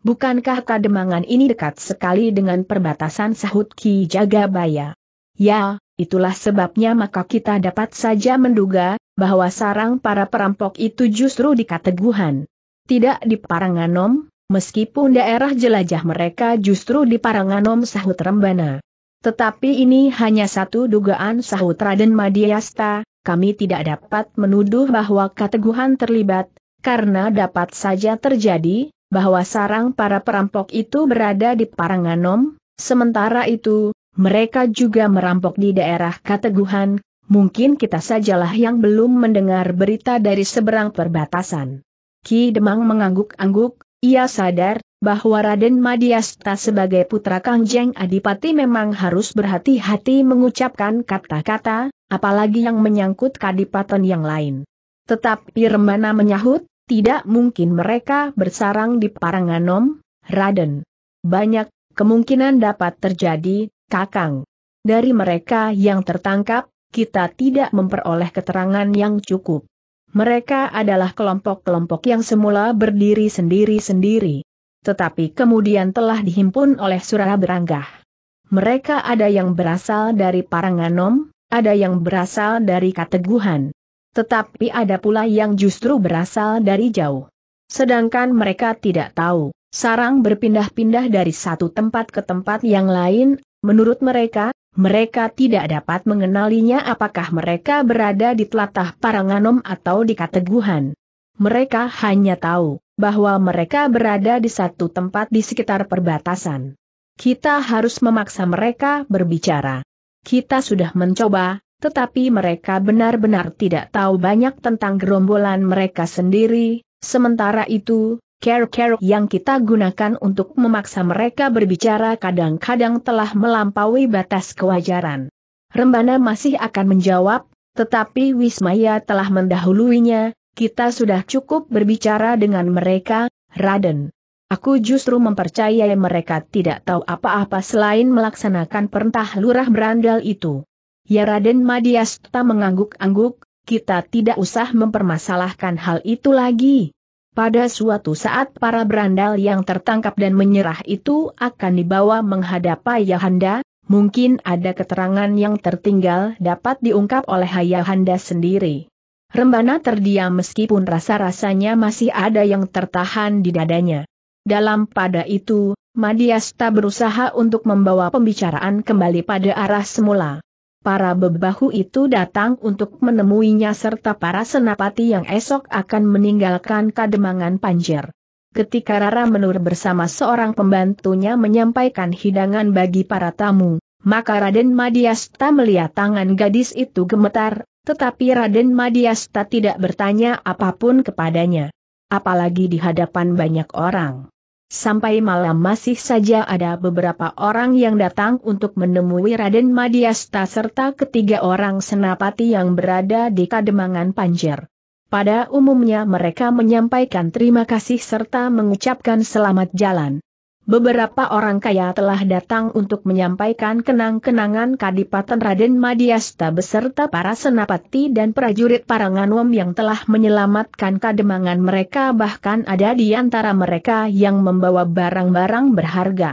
Bukankah kademangan ini dekat sekali dengan perbatasan sahut Ki Jagabaya? Ya, itulah sebabnya maka kita dapat saja menduga, bahwa sarang para perampok itu justru di Kateguhan. Tidak di Paranganom, meskipun daerah jelajah mereka justru di Paranganom sahut Rembana. Tetapi ini hanya satu dugaan sahut Raden Madiasta, kami tidak dapat menuduh bahwa Kateguhan terlibat, karena dapat saja terjadi, bahwa sarang para perampok itu berada di Paranganom, sementara itu, mereka juga merampok di daerah Kateguhan, mungkin kita sajalah yang belum mendengar berita dari seberang perbatasan. Ki Demang mengangguk-angguk, ia sadar bahwa Raden Madiasta sebagai putra kangjeng Adipati memang harus berhati-hati mengucapkan kata-kata, apalagi yang menyangkut kadipaten yang lain. Tetapi Remana menyahut, tidak mungkin mereka bersarang di Paranganom, Raden. Banyak kemungkinan dapat terjadi, Kakang. Dari mereka yang tertangkap, kita tidak memperoleh keterangan yang cukup. Mereka adalah kelompok-kelompok yang semula berdiri sendiri-sendiri. Tetapi kemudian telah dihimpun oleh surah beranggah. Mereka ada yang berasal dari Paranganom, ada yang berasal dari Kateguhan. Tetapi ada pula yang justru berasal dari jauh. Sedangkan mereka tidak tahu, sarang berpindah-pindah dari satu tempat ke tempat yang lain, menurut mereka, mereka tidak dapat mengenalinya apakah mereka berada di telatah Paranganom atau di Kateguhan. Mereka hanya tahu bahwa mereka berada di satu tempat di sekitar perbatasan. Kita harus memaksa mereka berbicara. Kita sudah mencoba, tetapi mereka benar-benar tidak tahu banyak tentang gerombolan mereka sendiri, sementara itu, care-care yang kita gunakan untuk memaksa mereka berbicara kadang-kadang telah melampaui batas kewajaran. Rembana masih akan menjawab, tetapi Wismaya telah mendahuluinya, kita sudah cukup berbicara dengan mereka, Raden. Aku justru mempercayai mereka tidak tahu apa-apa selain melaksanakan perintah lurah berandal itu. Ya Raden Madiasta mengangguk-angguk, kita tidak usah mempermasalahkan hal itu lagi. Pada suatu saat para berandal yang tertangkap dan menyerah itu akan dibawa menghadap Ayahanda, mungkin ada keterangan yang tertinggal dapat diungkap oleh Ayahanda sendiri. Rembana terdiam meskipun rasa-rasanya masih ada yang tertahan di dadanya. Dalam pada itu, Madiasta berusaha untuk membawa pembicaraan kembali pada arah semula para bebahu itu datang untuk menemuinya serta para senapati yang esok akan meninggalkan kademangan Panjer. Ketika Rara Menur bersama seorang pembantunya menyampaikan hidangan bagi para tamu, maka Raden Madiasta melihat tangan gadis itu gemetar, tetapi Raden Madiasta tidak bertanya apapun kepadanya. Apalagi di hadapan banyak orang. Sampai malam masih saja ada beberapa orang yang datang untuk menemui Raden Madiasta serta ketiga orang senapati yang berada di Kademangan Panjer. Pada umumnya mereka menyampaikan terima kasih serta mengucapkan selamat jalan. Beberapa orang kaya telah datang untuk menyampaikan kenang-kenangan Kadipaten Raden Madiasta beserta para senapati dan prajurit Paranganom yang telah menyelamatkan kademangan mereka bahkan ada di antara mereka yang membawa barang-barang berharga.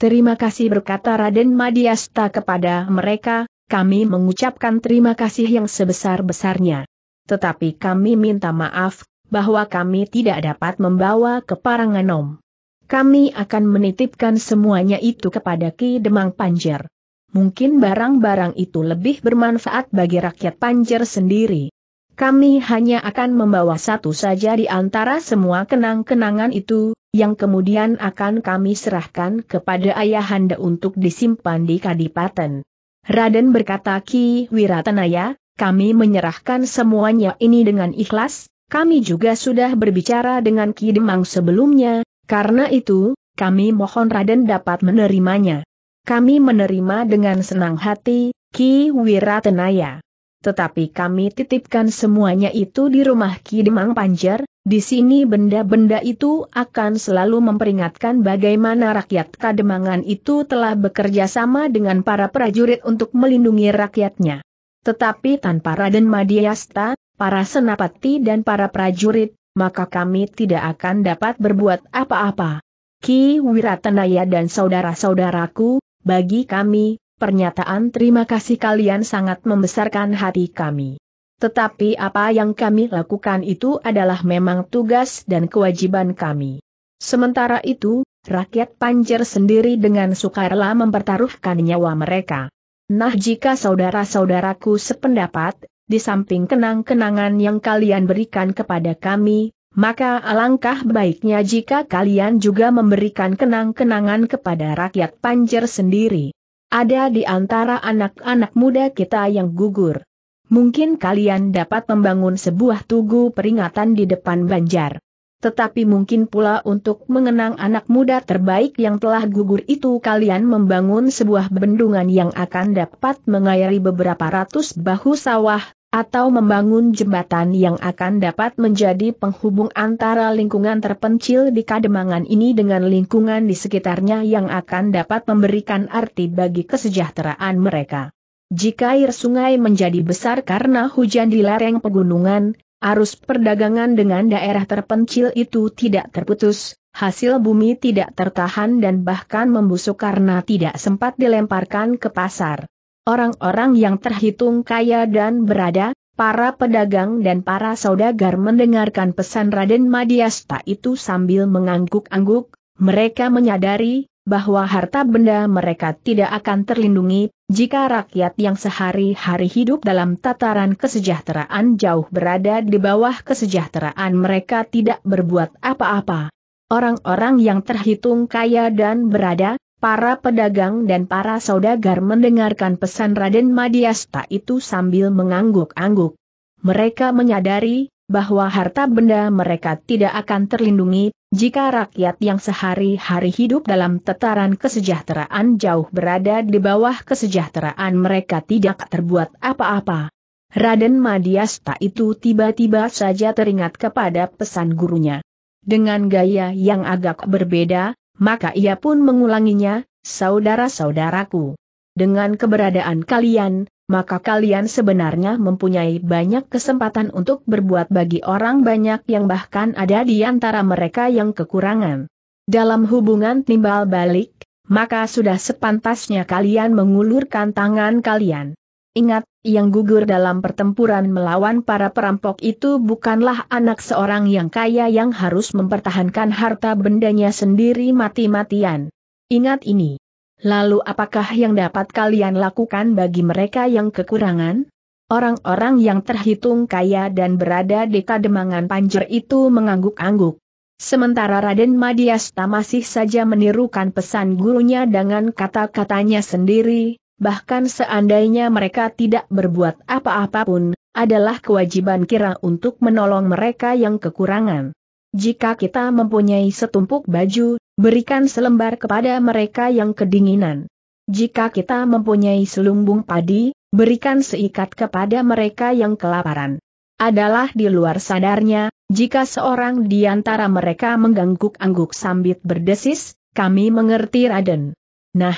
Terima kasih berkata Raden Madiasta kepada mereka, kami mengucapkan terima kasih yang sebesar-besarnya. Tetapi kami minta maaf, bahwa kami tidak dapat membawa ke Paranganom. Kami akan menitipkan semuanya itu kepada Ki Demang Panjer. Mungkin barang-barang itu lebih bermanfaat bagi rakyat Panjer sendiri. Kami hanya akan membawa satu saja di antara semua kenang-kenangan itu, yang kemudian akan kami serahkan kepada Ayahanda untuk disimpan di Kadipaten. Raden berkata Ki Wiratanaya, kami menyerahkan semuanya ini dengan ikhlas, kami juga sudah berbicara dengan Ki Demang sebelumnya, karena itu, kami mohon Raden dapat menerimanya. Kami menerima dengan senang hati, Ki Wiratenaya. Tetapi kami titipkan semuanya itu di rumah Ki Demang Panjer, di sini benda-benda itu akan selalu memperingatkan bagaimana rakyat Kademangan itu telah bekerja sama dengan para prajurit untuk melindungi rakyatnya. Tetapi tanpa Raden Madiasta, para senapati dan para prajurit, maka kami tidak akan dapat berbuat apa-apa. Ki Wiratanaya dan saudara-saudaraku, bagi kami, pernyataan terima kasih kalian sangat membesarkan hati kami. Tetapi apa yang kami lakukan itu adalah memang tugas dan kewajiban kami. Sementara itu, rakyat Panjer sendiri dengan sukarela mempertaruhkan nyawa mereka. Nah jika saudara-saudaraku sependapat, di samping kenang-kenangan yang kalian berikan kepada kami, maka alangkah baiknya jika kalian juga memberikan kenang-kenangan kepada rakyat Panjer sendiri. Ada di antara anak-anak muda kita yang gugur. Mungkin kalian dapat membangun sebuah tugu peringatan di depan Banjar tetapi mungkin pula untuk mengenang anak muda terbaik yang telah gugur itu kalian membangun sebuah bendungan yang akan dapat mengairi beberapa ratus bahu sawah, atau membangun jembatan yang akan dapat menjadi penghubung antara lingkungan terpencil di Kademangan ini dengan lingkungan di sekitarnya yang akan dapat memberikan arti bagi kesejahteraan mereka. Jika air sungai menjadi besar karena hujan di lereng pegunungan, Arus perdagangan dengan daerah terpencil itu tidak terputus, hasil bumi tidak tertahan dan bahkan membusuk karena tidak sempat dilemparkan ke pasar. Orang-orang yang terhitung kaya dan berada, para pedagang dan para saudagar mendengarkan pesan Raden Madiasta itu sambil mengangguk-angguk, mereka menyadari, bahwa harta benda mereka tidak akan terlindungi, jika rakyat yang sehari-hari hidup dalam tataran kesejahteraan jauh berada di bawah kesejahteraan mereka tidak berbuat apa-apa. Orang-orang yang terhitung kaya dan berada, para pedagang dan para saudagar mendengarkan pesan Raden Madiasta itu sambil mengangguk-angguk. Mereka menyadari, bahwa harta benda mereka tidak akan terlindungi, jika rakyat yang sehari-hari hidup dalam tetaran kesejahteraan jauh berada di bawah kesejahteraan mereka tidak terbuat apa-apa. Raden Madiasta itu tiba-tiba saja teringat kepada pesan gurunya. Dengan gaya yang agak berbeda, maka ia pun mengulanginya, saudara-saudaraku. Dengan keberadaan kalian, maka kalian sebenarnya mempunyai banyak kesempatan untuk berbuat bagi orang banyak yang bahkan ada di antara mereka yang kekurangan. Dalam hubungan timbal balik, maka sudah sepantasnya kalian mengulurkan tangan kalian. Ingat, yang gugur dalam pertempuran melawan para perampok itu bukanlah anak seorang yang kaya yang harus mempertahankan harta bendanya sendiri mati-matian. Ingat ini. Lalu apakah yang dapat kalian lakukan bagi mereka yang kekurangan? Orang-orang yang terhitung kaya dan berada di kademangan panjer itu mengangguk-angguk. Sementara Raden Madiasta masih saja menirukan pesan gurunya dengan kata-katanya sendiri, bahkan seandainya mereka tidak berbuat apa-apa pun, adalah kewajiban kira untuk menolong mereka yang kekurangan. Jika kita mempunyai setumpuk baju, Berikan selembar kepada mereka yang kedinginan. Jika kita mempunyai selumbung padi, berikan seikat kepada mereka yang kelaparan. Adalah di luar sadarnya, jika seorang di antara mereka mengangguk-angguk sambil berdesis, kami mengerti Raden. Nah,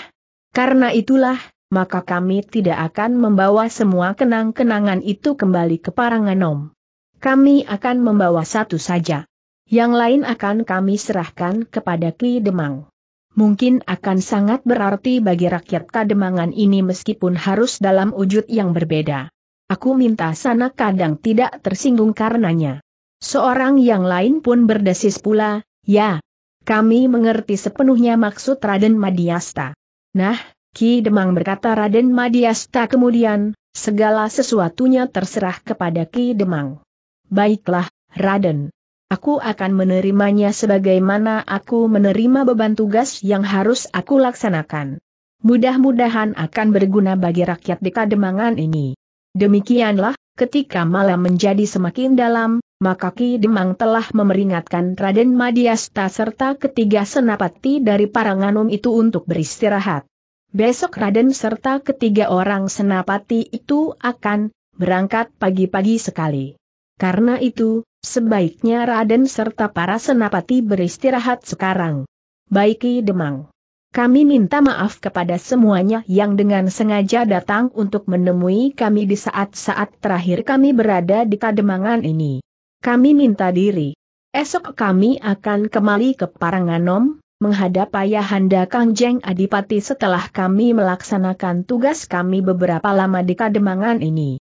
karena itulah, maka kami tidak akan membawa semua kenang-kenangan itu kembali ke Paranganom. Kami akan membawa satu saja. Yang lain akan kami serahkan kepada Ki Demang. Mungkin akan sangat berarti bagi rakyat Kademangan ini meskipun harus dalam wujud yang berbeda. Aku minta sana kadang tidak tersinggung karenanya. Seorang yang lain pun berdesis pula, ya. Kami mengerti sepenuhnya maksud Raden Madiasta. Nah, Ki Demang berkata Raden Madiasta kemudian, segala sesuatunya terserah kepada Ki Demang. Baiklah, Raden. Aku akan menerimanya sebagaimana aku menerima beban tugas yang harus aku laksanakan. Mudah-mudahan akan berguna bagi rakyat di Kademangan ini. Demikianlah, ketika malam menjadi semakin dalam, maka Ki Demang telah memeringatkan Raden Madiasta serta ketiga senapati dari Paranganum itu untuk beristirahat. Besok Raden serta ketiga orang senapati itu akan berangkat pagi-pagi sekali. Karena itu, Sebaiknya Raden serta para senapati beristirahat sekarang. Baiki Demang. Kami minta maaf kepada semuanya yang dengan sengaja datang untuk menemui kami di saat-saat terakhir kami berada di Kademangan ini. Kami minta diri. Esok kami akan kembali ke Paranganom, menghadap Ayahanda Kangjeng Adipati setelah kami melaksanakan tugas kami beberapa lama di Kademangan ini.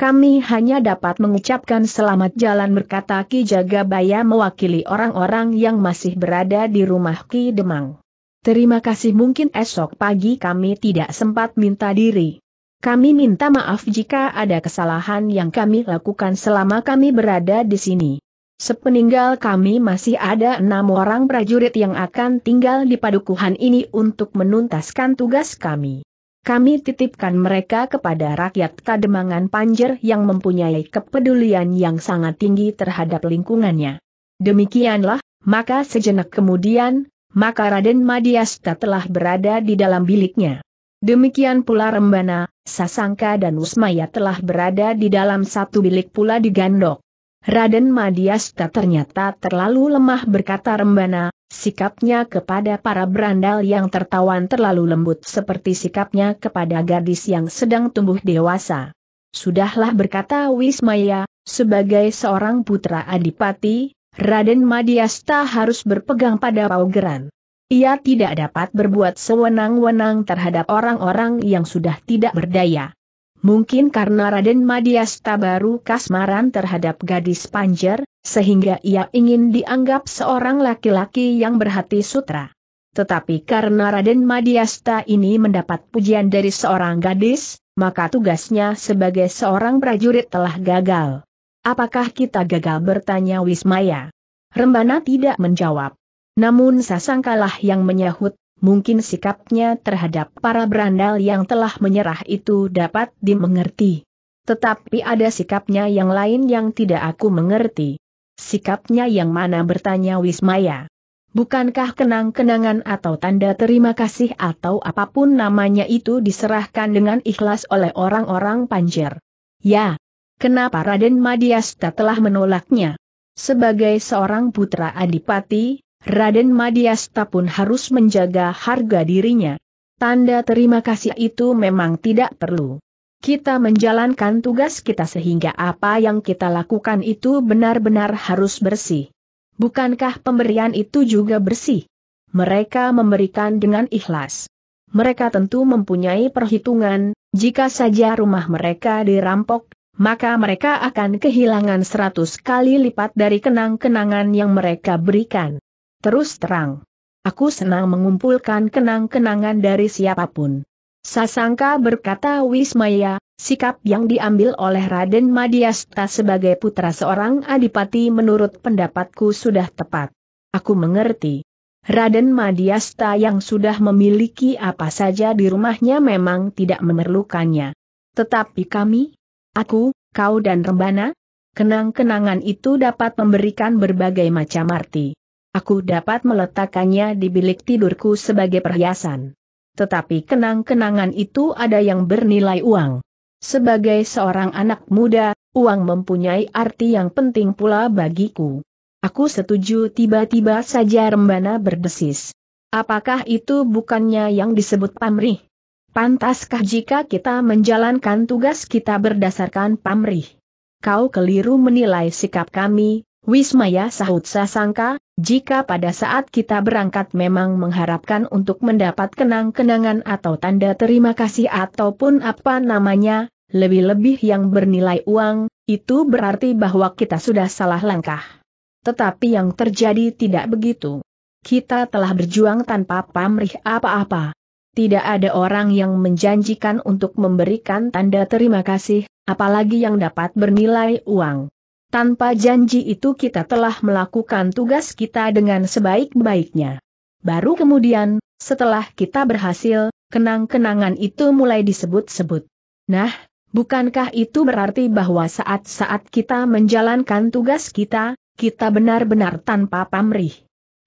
Kami hanya dapat mengucapkan selamat jalan berkata Ki Jagabaya mewakili orang-orang yang masih berada di rumah Ki Demang. Terima kasih mungkin esok pagi kami tidak sempat minta diri. Kami minta maaf jika ada kesalahan yang kami lakukan selama kami berada di sini. Sepeninggal kami masih ada enam orang prajurit yang akan tinggal di padukuhan ini untuk menuntaskan tugas kami. Kami titipkan mereka kepada rakyat Kademangan Panjer yang mempunyai kepedulian yang sangat tinggi terhadap lingkungannya. Demikianlah, maka sejenak kemudian, maka Raden Madiasta telah berada di dalam biliknya. Demikian pula Rembana, Sasangka dan Usmaya telah berada di dalam satu bilik pula di Gandok. Raden Madiasta ternyata terlalu lemah berkata Rembana, sikapnya kepada para berandal yang tertawan terlalu lembut seperti sikapnya kepada gadis yang sedang tumbuh dewasa. Sudahlah berkata Wismaya, sebagai seorang putra adipati, Raden Madiasta harus berpegang pada paugeran. Ia tidak dapat berbuat sewenang-wenang terhadap orang-orang yang sudah tidak berdaya. Mungkin karena Raden Madiasta baru kasmaran terhadap gadis panjer, sehingga ia ingin dianggap seorang laki-laki yang berhati sutra. Tetapi karena Raden Madiasta ini mendapat pujian dari seorang gadis, maka tugasnya sebagai seorang prajurit telah gagal. Apakah kita gagal bertanya Wismaya? Rembana tidak menjawab. Namun Sasangkalah yang menyahut, mungkin sikapnya terhadap para berandal yang telah menyerah itu dapat dimengerti. Tetapi ada sikapnya yang lain yang tidak aku mengerti. Sikapnya yang mana bertanya Wismaya. Bukankah kenang-kenangan atau tanda terima kasih atau apapun namanya itu diserahkan dengan ikhlas oleh orang-orang Panjer? Ya. Kenapa Raden Madiasta telah menolaknya? Sebagai seorang putra adipati, Raden Madiasta pun harus menjaga harga dirinya. Tanda terima kasih itu memang tidak perlu. Kita menjalankan tugas kita sehingga apa yang kita lakukan itu benar-benar harus bersih. Bukankah pemberian itu juga bersih? Mereka memberikan dengan ikhlas. Mereka tentu mempunyai perhitungan, jika saja rumah mereka dirampok, maka mereka akan kehilangan seratus kali lipat dari kenang-kenangan yang mereka berikan. Terus terang. Aku senang mengumpulkan kenang-kenangan dari siapapun. Sasangka berkata Wismaya, sikap yang diambil oleh Raden Madiasta sebagai putra seorang adipati menurut pendapatku sudah tepat. Aku mengerti. Raden Madiasta yang sudah memiliki apa saja di rumahnya memang tidak memerlukannya. Tetapi kami, aku, kau dan Rembana, kenang-kenangan itu dapat memberikan berbagai macam arti. Aku dapat meletakkannya di bilik tidurku sebagai perhiasan. Tetapi kenang-kenangan itu ada yang bernilai uang. Sebagai seorang anak muda, uang mempunyai arti yang penting pula bagiku. Aku setuju tiba-tiba saja Rembana berdesis. Apakah itu bukannya yang disebut pamrih? Pantaskah jika kita menjalankan tugas kita berdasarkan pamrih? Kau keliru menilai sikap kami, Wismaya sahut sasangka, jika pada saat kita berangkat memang mengharapkan untuk mendapat kenang-kenangan atau tanda terima kasih ataupun apa namanya, lebih-lebih yang bernilai uang, itu berarti bahwa kita sudah salah langkah. Tetapi yang terjadi tidak begitu. Kita telah berjuang tanpa pamrih apa-apa. Tidak ada orang yang menjanjikan untuk memberikan tanda terima kasih, apalagi yang dapat bernilai uang. Tanpa janji itu kita telah melakukan tugas kita dengan sebaik-baiknya. Baru kemudian, setelah kita berhasil, kenang-kenangan itu mulai disebut-sebut. Nah, bukankah itu berarti bahwa saat-saat kita menjalankan tugas kita, kita benar-benar tanpa pamrih?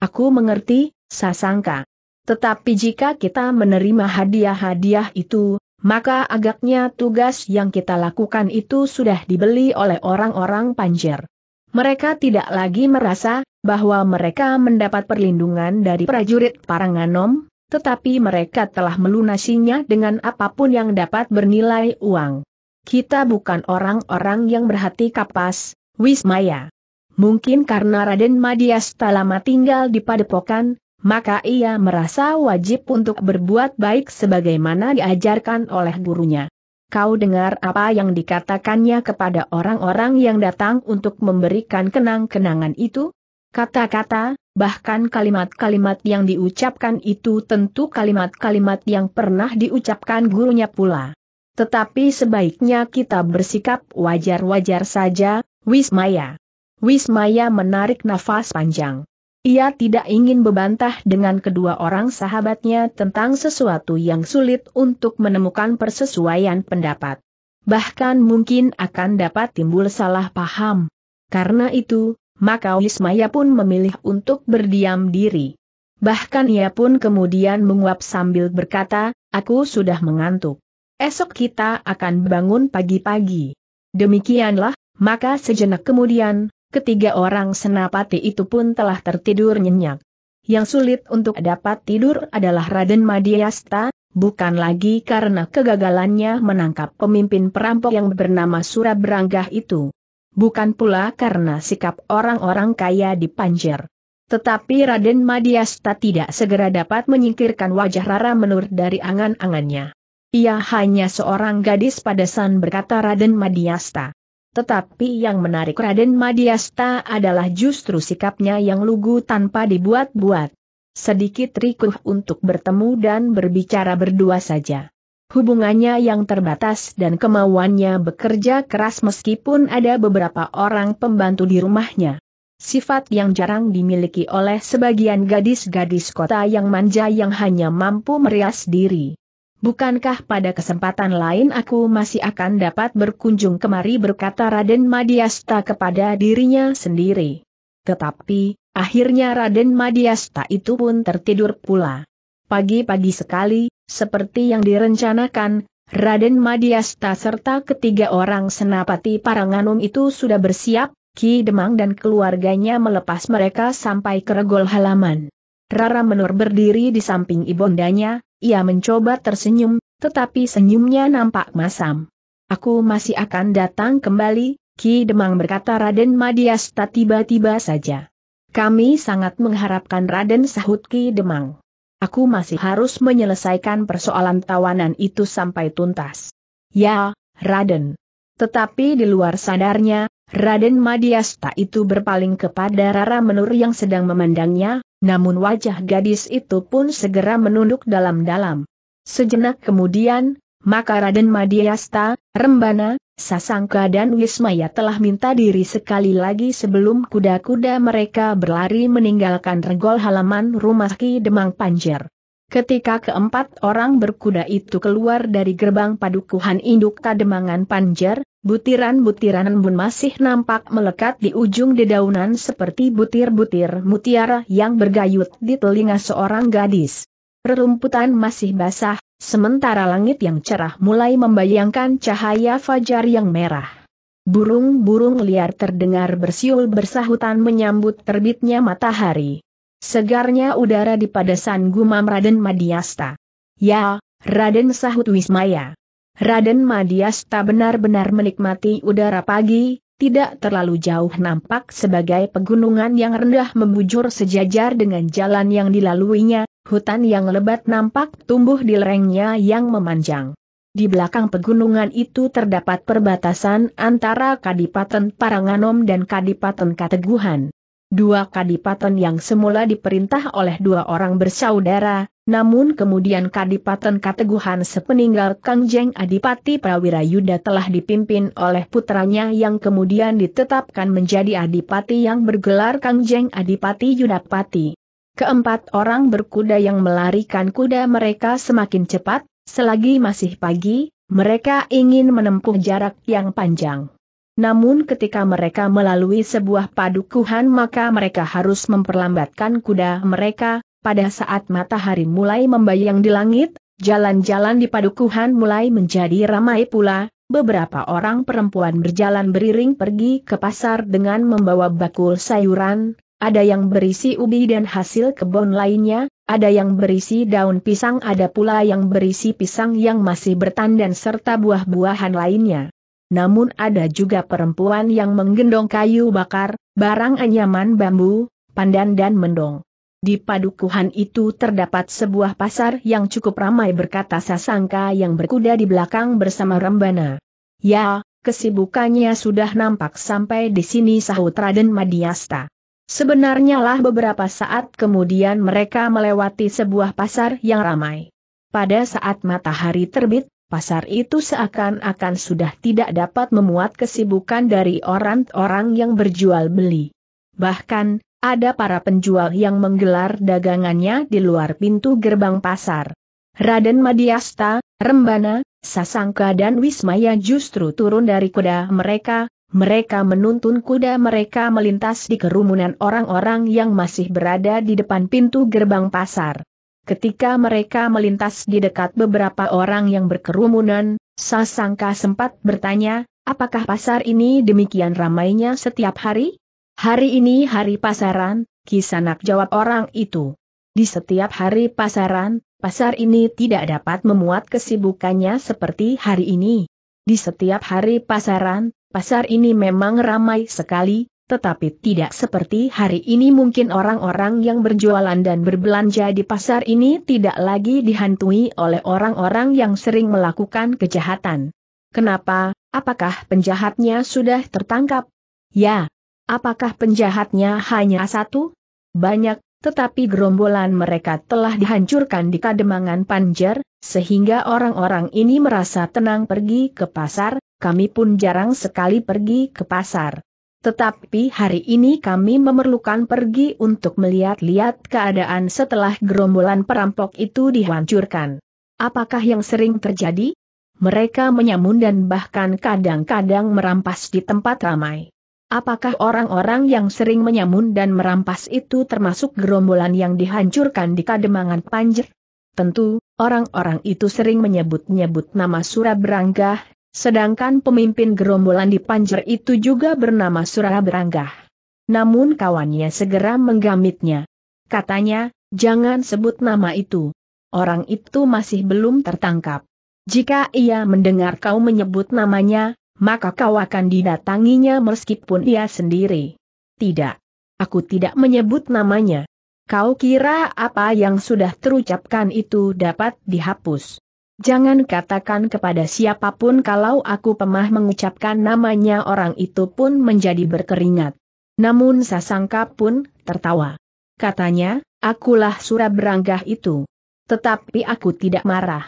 Aku mengerti, sasangka. Tetapi jika kita menerima hadiah-hadiah itu, maka agaknya tugas yang kita lakukan itu sudah dibeli oleh orang-orang Panjer. Mereka tidak lagi merasa bahwa mereka mendapat perlindungan dari prajurit Paranganom, tetapi mereka telah melunasinya dengan apapun yang dapat bernilai uang. Kita bukan orang-orang yang berhati kapas, Wismaya. Mungkin karena Raden Madias tak lama tinggal di padepokan, maka ia merasa wajib untuk berbuat baik sebagaimana diajarkan oleh gurunya. Kau dengar apa yang dikatakannya kepada orang-orang yang datang untuk memberikan kenang-kenangan itu? Kata-kata, bahkan kalimat-kalimat yang diucapkan itu tentu kalimat-kalimat yang pernah diucapkan gurunya pula. Tetapi sebaiknya kita bersikap wajar-wajar saja, Wismaya. Wismaya menarik nafas panjang. Ia tidak ingin membantah dengan kedua orang sahabatnya tentang sesuatu yang sulit untuk menemukan persesuaian pendapat. Bahkan mungkin akan dapat timbul salah paham. Karena itu, maka Wismaya pun memilih untuk berdiam diri. Bahkan ia pun kemudian menguap sambil berkata, aku sudah mengantuk. Esok kita akan bangun pagi-pagi. Demikianlah, maka sejenak kemudian, Ketiga orang senapati itu pun telah tertidur nyenyak. Yang sulit untuk dapat tidur adalah Raden Madiasta, bukan lagi karena kegagalannya menangkap pemimpin perampok yang bernama Surabranggah itu. Bukan pula karena sikap orang-orang kaya di Panjer. Tetapi Raden Madiasta tidak segera dapat menyingkirkan wajah Rara Menur dari angan-angannya. Ia hanya seorang gadis padasan berkata Raden Madiasta. Tetapi yang menarik Raden Madiasta adalah justru sikapnya yang lugu tanpa dibuat-buat. Sedikit rikuh untuk bertemu dan berbicara berdua saja. Hubungannya yang terbatas dan kemauannya bekerja keras meskipun ada beberapa orang pembantu di rumahnya. Sifat yang jarang dimiliki oleh sebagian gadis-gadis kota yang manja yang hanya mampu merias diri. Bukankah pada kesempatan lain aku masih akan dapat berkunjung kemari berkata Raden Madiasta kepada dirinya sendiri. Tetapi, akhirnya Raden Madiasta itu pun tertidur pula. Pagi-pagi sekali, seperti yang direncanakan, Raden Madiasta serta ketiga orang senapati Paranganum itu sudah bersiap, Ki Demang dan keluarganya melepas mereka sampai ke regol halaman. Rara Menur berdiri di samping ibundanya, ia mencoba tersenyum, tetapi senyumnya nampak masam. Aku masih akan datang kembali, Ki Demang berkata Raden Madiasta tiba-tiba saja. Kami sangat mengharapkan Raden sahut Ki Demang. Aku masih harus menyelesaikan persoalan tawanan itu sampai tuntas. Ya, Raden. Tetapi di luar sadarnya, Raden Madiasta itu berpaling kepada Rara Menur yang sedang memandangnya, namun wajah gadis itu pun segera menunduk dalam-dalam. Sejenak kemudian, maka Raden Madiasta, Rembana, Sasangka dan Wismaya telah minta diri sekali lagi sebelum kuda-kuda mereka berlari meninggalkan regol halaman rumah Ki Demang Panjer. Ketika keempat orang berkuda itu keluar dari gerbang padukuhan induk Kademangan Panjer, Butiran-butiran embun masih nampak melekat di ujung dedaunan seperti butir-butir mutiara yang bergayut di telinga seorang gadis. Rerumputan masih basah, sementara langit yang cerah mulai membayangkan cahaya fajar yang merah. Burung-burung liar terdengar bersiul bersahutan menyambut terbitnya matahari. Segarnya udara di padasan Gumam Raden Madiasta. Ya, Raden Sahut Wismaya. Raden Madiasta benar-benar menikmati udara pagi, tidak terlalu jauh nampak sebagai pegunungan yang rendah membujur sejajar dengan jalan yang dilaluinya, hutan yang lebat nampak tumbuh di lerengnya yang memanjang. Di belakang pegunungan itu terdapat perbatasan antara Kadipaten Paranganom dan Kadipaten Kateguhan. Dua kadipaten yang semula diperintah oleh dua orang bersaudara, namun kemudian Kadipaten Kateguhan sepeninggal Kangjeng Jeng Adipati Yuda telah dipimpin oleh putranya yang kemudian ditetapkan menjadi Adipati yang bergelar Kangjeng Adipati Yudapati. Keempat orang berkuda yang melarikan kuda mereka semakin cepat, selagi masih pagi, mereka ingin menempuh jarak yang panjang. Namun ketika mereka melalui sebuah padukuhan maka mereka harus memperlambatkan kuda mereka, pada saat matahari mulai membayang di langit, jalan-jalan di padukuhan mulai menjadi ramai pula, beberapa orang perempuan berjalan beriring pergi ke pasar dengan membawa bakul sayuran, ada yang berisi ubi dan hasil kebun lainnya, ada yang berisi daun pisang ada pula yang berisi pisang yang masih bertandan serta buah-buahan lainnya. Namun ada juga perempuan yang menggendong kayu bakar, barang anyaman bambu, pandan dan mendong. Di padukuhan itu terdapat sebuah pasar yang cukup ramai berkata Sasangka yang berkuda di belakang bersama Rembana. Ya, kesibukannya sudah nampak sampai di sini sahut Raden Madiasta. Sebenarnya lah beberapa saat kemudian mereka melewati sebuah pasar yang ramai. Pada saat matahari terbit, pasar itu seakan-akan sudah tidak dapat memuat kesibukan dari orang-orang yang berjual beli. Bahkan, ada para penjual yang menggelar dagangannya di luar pintu gerbang pasar. Raden Madiasta, Rembana, Sasangka dan Wismaya justru turun dari kuda mereka, mereka menuntun kuda mereka melintas di kerumunan orang-orang yang masih berada di depan pintu gerbang pasar. Ketika mereka melintas di dekat beberapa orang yang berkerumunan, Sasangka sempat bertanya, apakah pasar ini demikian ramainya setiap hari? Hari ini hari pasaran, Kisanak jawab orang itu. Di setiap hari pasaran, pasar ini tidak dapat memuat kesibukannya seperti hari ini. Di setiap hari pasaran, pasar ini memang ramai sekali, tetapi tidak seperti hari ini mungkin orang-orang yang berjualan dan berbelanja di pasar ini tidak lagi dihantui oleh orang-orang yang sering melakukan kejahatan. Kenapa? Apakah penjahatnya sudah tertangkap? Ya, Apakah penjahatnya hanya satu? Banyak, tetapi gerombolan mereka telah dihancurkan di kademangan Panjer, sehingga orang-orang ini merasa tenang pergi ke pasar, kami pun jarang sekali pergi ke pasar. Tetapi hari ini kami memerlukan pergi untuk melihat-lihat keadaan setelah gerombolan perampok itu dihancurkan. Apakah yang sering terjadi? Mereka menyamun dan bahkan kadang-kadang merampas di tempat ramai. Apakah orang-orang yang sering menyamun dan merampas itu termasuk gerombolan yang dihancurkan di Kademangan Panjer? Tentu, orang-orang itu sering menyebut-nyebut nama Beranggah, sedangkan pemimpin gerombolan di Panjer itu juga bernama Beranggah. Namun kawannya segera menggamitnya. Katanya, jangan sebut nama itu. Orang itu masih belum tertangkap. Jika ia mendengar kau menyebut namanya, maka kau akan didatanginya meskipun ia sendiri. Tidak. Aku tidak menyebut namanya. Kau kira apa yang sudah terucapkan itu dapat dihapus? Jangan katakan kepada siapapun kalau aku pemah mengucapkan namanya orang itu pun menjadi berkeringat. Namun Sasangka pun tertawa. Katanya, akulah sura beranggah itu. Tetapi aku tidak marah.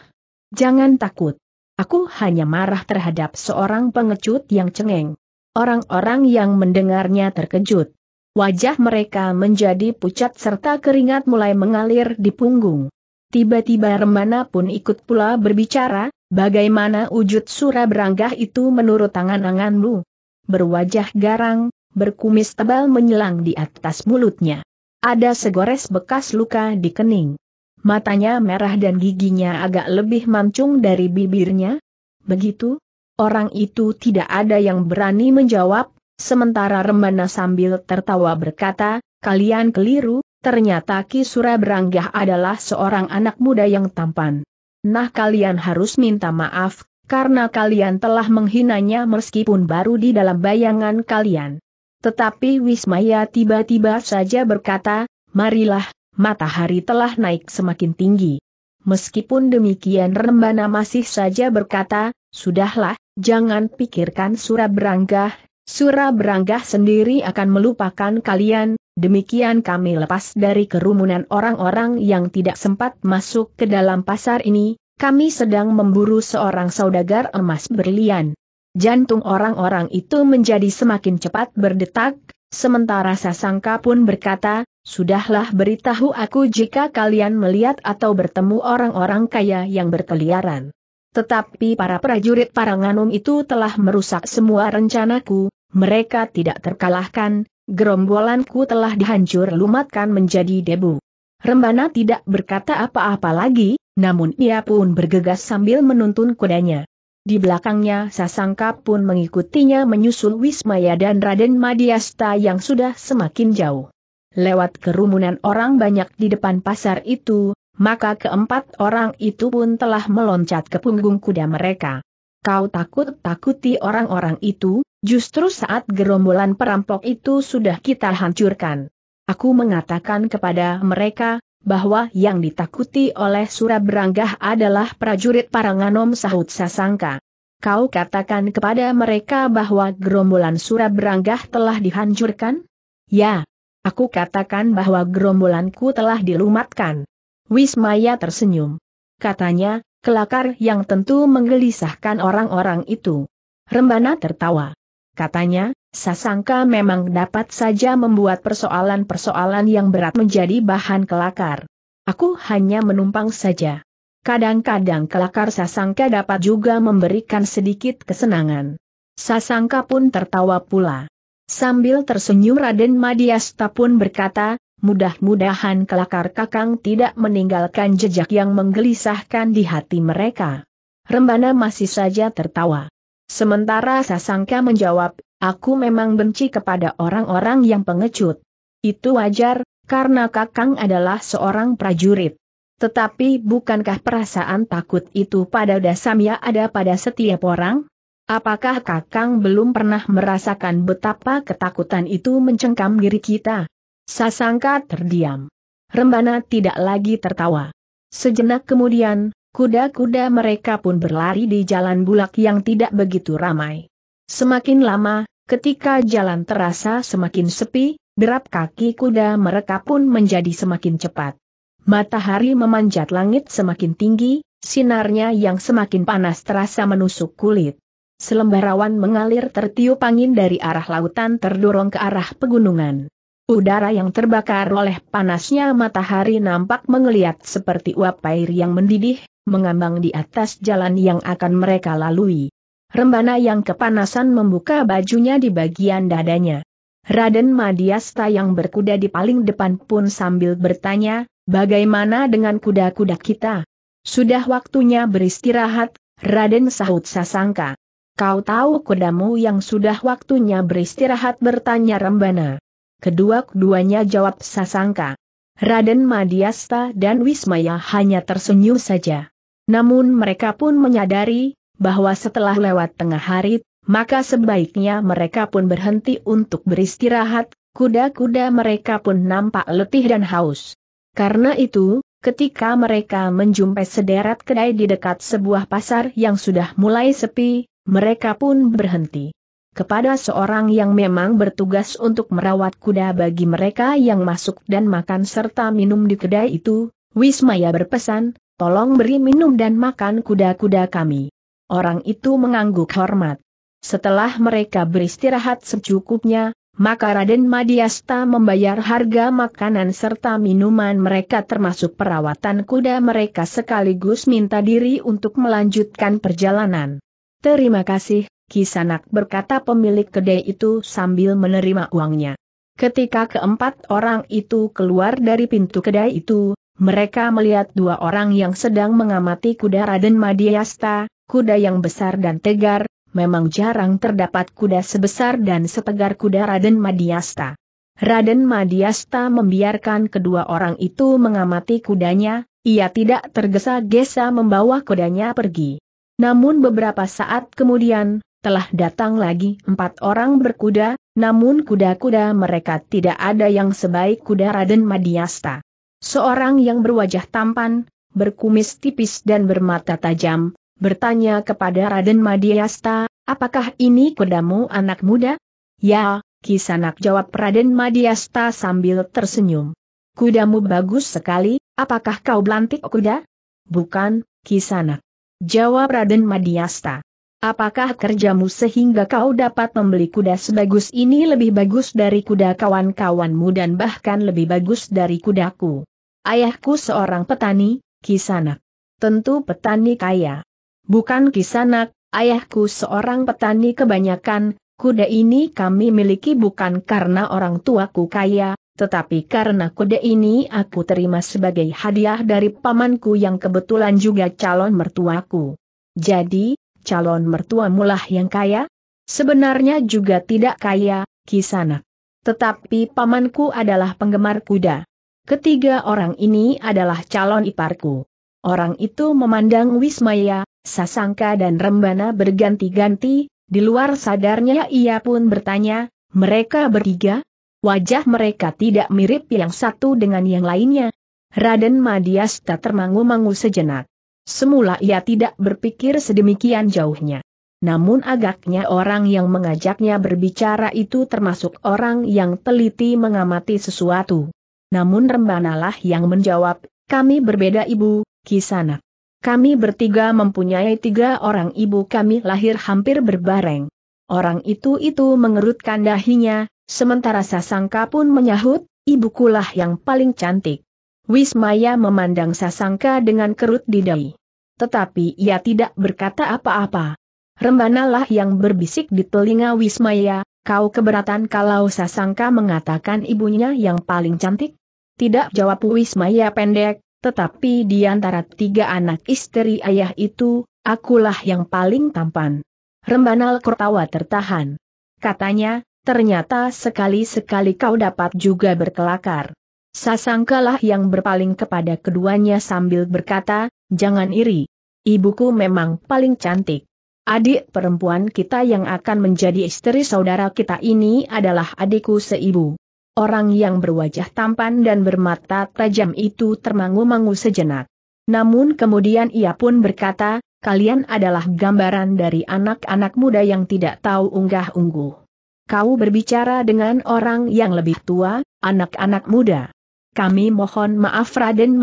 Jangan takut. Aku hanya marah terhadap seorang pengecut yang cengeng. Orang-orang yang mendengarnya terkejut. Wajah mereka menjadi pucat serta keringat mulai mengalir di punggung. Tiba-tiba Remana pun ikut pula berbicara, bagaimana wujud sura beranggah itu menurut tangan anganmu Berwajah garang, berkumis tebal menyelang di atas mulutnya. Ada segores bekas luka di kening. Matanya merah dan giginya agak lebih mancung dari bibirnya. Begitu, orang itu tidak ada yang berani menjawab, sementara Rembana sambil tertawa berkata, kalian keliru, ternyata Ki Beranggah adalah seorang anak muda yang tampan. Nah kalian harus minta maaf, karena kalian telah menghinanya meskipun baru di dalam bayangan kalian. Tetapi Wismaya tiba-tiba saja berkata, marilah, matahari telah naik semakin tinggi. Meskipun demikian Rembana masih saja berkata, sudahlah, jangan pikirkan surah beranggah, surah beranggah sendiri akan melupakan kalian, demikian kami lepas dari kerumunan orang-orang yang tidak sempat masuk ke dalam pasar ini, kami sedang memburu seorang saudagar emas berlian. Jantung orang-orang itu menjadi semakin cepat berdetak, sementara Sasangka pun berkata, Sudahlah beritahu aku jika kalian melihat atau bertemu orang-orang kaya yang berkeliaran. Tetapi para prajurit Paranganum itu telah merusak semua rencanaku, mereka tidak terkalahkan, gerombolanku telah dihancur lumatkan menjadi debu. Rembana tidak berkata apa-apa lagi, namun ia pun bergegas sambil menuntun kudanya. Di belakangnya Sasangka pun mengikutinya menyusul Wismaya dan Raden Madiasta yang sudah semakin jauh lewat kerumunan orang banyak di depan pasar itu, maka keempat orang itu pun telah meloncat ke punggung kuda mereka. Kau takut-takuti orang-orang itu, justru saat gerombolan perampok itu sudah kita hancurkan. Aku mengatakan kepada mereka, bahwa yang ditakuti oleh beranggah adalah prajurit Paranganom sahut Sasangka. Kau katakan kepada mereka bahwa gerombolan beranggah telah dihancurkan? Ya, Aku katakan bahwa gerombolanku telah dilumatkan. Wismaya tersenyum. Katanya, kelakar yang tentu menggelisahkan orang-orang itu. Rembana tertawa. Katanya, sasangka memang dapat saja membuat persoalan-persoalan yang berat menjadi bahan kelakar. Aku hanya menumpang saja. Kadang-kadang kelakar sasangka dapat juga memberikan sedikit kesenangan. Sasangka pun tertawa pula. Sambil tersenyum Raden Madiasta pun berkata, mudah-mudahan kelakar kakang tidak meninggalkan jejak yang menggelisahkan di hati mereka. Rembana masih saja tertawa. Sementara Sasangka menjawab, aku memang benci kepada orang-orang yang pengecut. Itu wajar, karena kakang adalah seorang prajurit. Tetapi bukankah perasaan takut itu pada dasarnya ada pada setiap orang? Apakah Kakang belum pernah merasakan betapa ketakutan itu mencengkam diri kita? Sasangka terdiam. Rembana tidak lagi tertawa. Sejenak kemudian, kuda-kuda mereka pun berlari di jalan bulak yang tidak begitu ramai. Semakin lama, ketika jalan terasa semakin sepi, derap kaki kuda mereka pun menjadi semakin cepat. Matahari memanjat langit semakin tinggi, sinarnya yang semakin panas terasa menusuk kulit. Selembar awan mengalir tertiup angin dari arah lautan terdorong ke arah pegunungan. Udara yang terbakar oleh panasnya matahari nampak mengeliat seperti uap air yang mendidih, mengambang di atas jalan yang akan mereka lalui. Rembana yang kepanasan membuka bajunya di bagian dadanya. Raden Madiasta yang berkuda di paling depan pun sambil bertanya, bagaimana dengan kuda-kuda kita? Sudah waktunya beristirahat, Raden sahut sasangka. Kau tahu kudamu yang sudah waktunya beristirahat bertanya Rembana. kedua keduanya jawab sasangka. Raden Madiasta dan Wismaya hanya tersenyum saja. Namun mereka pun menyadari, bahwa setelah lewat tengah hari, maka sebaiknya mereka pun berhenti untuk beristirahat, kuda-kuda mereka pun nampak letih dan haus. Karena itu, ketika mereka menjumpai sederet kedai di dekat sebuah pasar yang sudah mulai sepi, mereka pun berhenti. Kepada seorang yang memang bertugas untuk merawat kuda bagi mereka yang masuk dan makan serta minum di kedai itu, Wismaya berpesan, tolong beri minum dan makan kuda-kuda kami. Orang itu mengangguk hormat. Setelah mereka beristirahat secukupnya, maka Raden Madiasta membayar harga makanan serta minuman mereka termasuk perawatan kuda mereka sekaligus minta diri untuk melanjutkan perjalanan. Terima kasih, Kisanak berkata pemilik kedai itu sambil menerima uangnya. Ketika keempat orang itu keluar dari pintu kedai itu, mereka melihat dua orang yang sedang mengamati kuda Raden Madiasta, kuda yang besar dan tegar, memang jarang terdapat kuda sebesar dan setegar kuda Raden Madiasta. Raden Madiasta membiarkan kedua orang itu mengamati kudanya, ia tidak tergesa-gesa membawa kudanya pergi. Namun beberapa saat kemudian, telah datang lagi empat orang berkuda, namun kuda-kuda mereka tidak ada yang sebaik kuda Raden Madiasta. Seorang yang berwajah tampan, berkumis tipis dan bermata tajam, bertanya kepada Raden Madiasta, apakah ini kudamu anak muda? Ya, kisanak jawab Raden Madiasta sambil tersenyum. Kudamu bagus sekali, apakah kau belantik kuda? Bukan, kisanak. Jawab Raden Madiasta. Apakah kerjamu sehingga kau dapat membeli kuda sebagus ini lebih bagus dari kuda kawan-kawanmu dan bahkan lebih bagus dari kudaku? Ayahku seorang petani, Kisanak. Tentu petani kaya. Bukan Kisanak, ayahku seorang petani kebanyakan, kuda ini kami miliki bukan karena orang tuaku kaya, tetapi karena kode ini aku terima sebagai hadiah dari pamanku yang kebetulan juga calon mertuaku. Jadi, calon mertua mulah yang kaya? Sebenarnya juga tidak kaya, Kisanak. Tetapi pamanku adalah penggemar kuda. Ketiga orang ini adalah calon iparku. Orang itu memandang Wismaya, Sasangka dan Rembana berganti-ganti, di luar sadarnya ia pun bertanya, mereka bertiga? Wajah mereka tidak mirip yang satu dengan yang lainnya. Raden Madiasta termangu-mangu sejenak. Semula ia tidak berpikir sedemikian jauhnya. Namun agaknya orang yang mengajaknya berbicara itu termasuk orang yang teliti mengamati sesuatu. Namun Rembanalah yang menjawab, kami berbeda ibu, Kisana. Kami bertiga mempunyai tiga orang ibu kami lahir hampir berbareng. Orang itu itu mengerutkan dahinya, Sementara Sasangka pun menyahut, ibukulah yang paling cantik. Wismaya memandang Sasangka dengan kerut di dahi. Tetapi ia tidak berkata apa-apa. Rembanalah yang berbisik di telinga Wismaya, kau keberatan kalau Sasangka mengatakan ibunya yang paling cantik? Tidak jawab Wismaya pendek, tetapi di antara tiga anak istri ayah itu, akulah yang paling tampan. Rembanal Kertawa tertahan. Katanya, ternyata sekali-sekali kau dapat juga berkelakar. Sasangkalah yang berpaling kepada keduanya sambil berkata, jangan iri. Ibuku memang paling cantik. Adik perempuan kita yang akan menjadi istri saudara kita ini adalah adikku seibu. Orang yang berwajah tampan dan bermata tajam itu termangu-mangu sejenak. Namun kemudian ia pun berkata, kalian adalah gambaran dari anak-anak muda yang tidak tahu unggah-ungguh. Kau berbicara dengan orang yang lebih tua, anak-anak muda. Kami mohon maaf Raden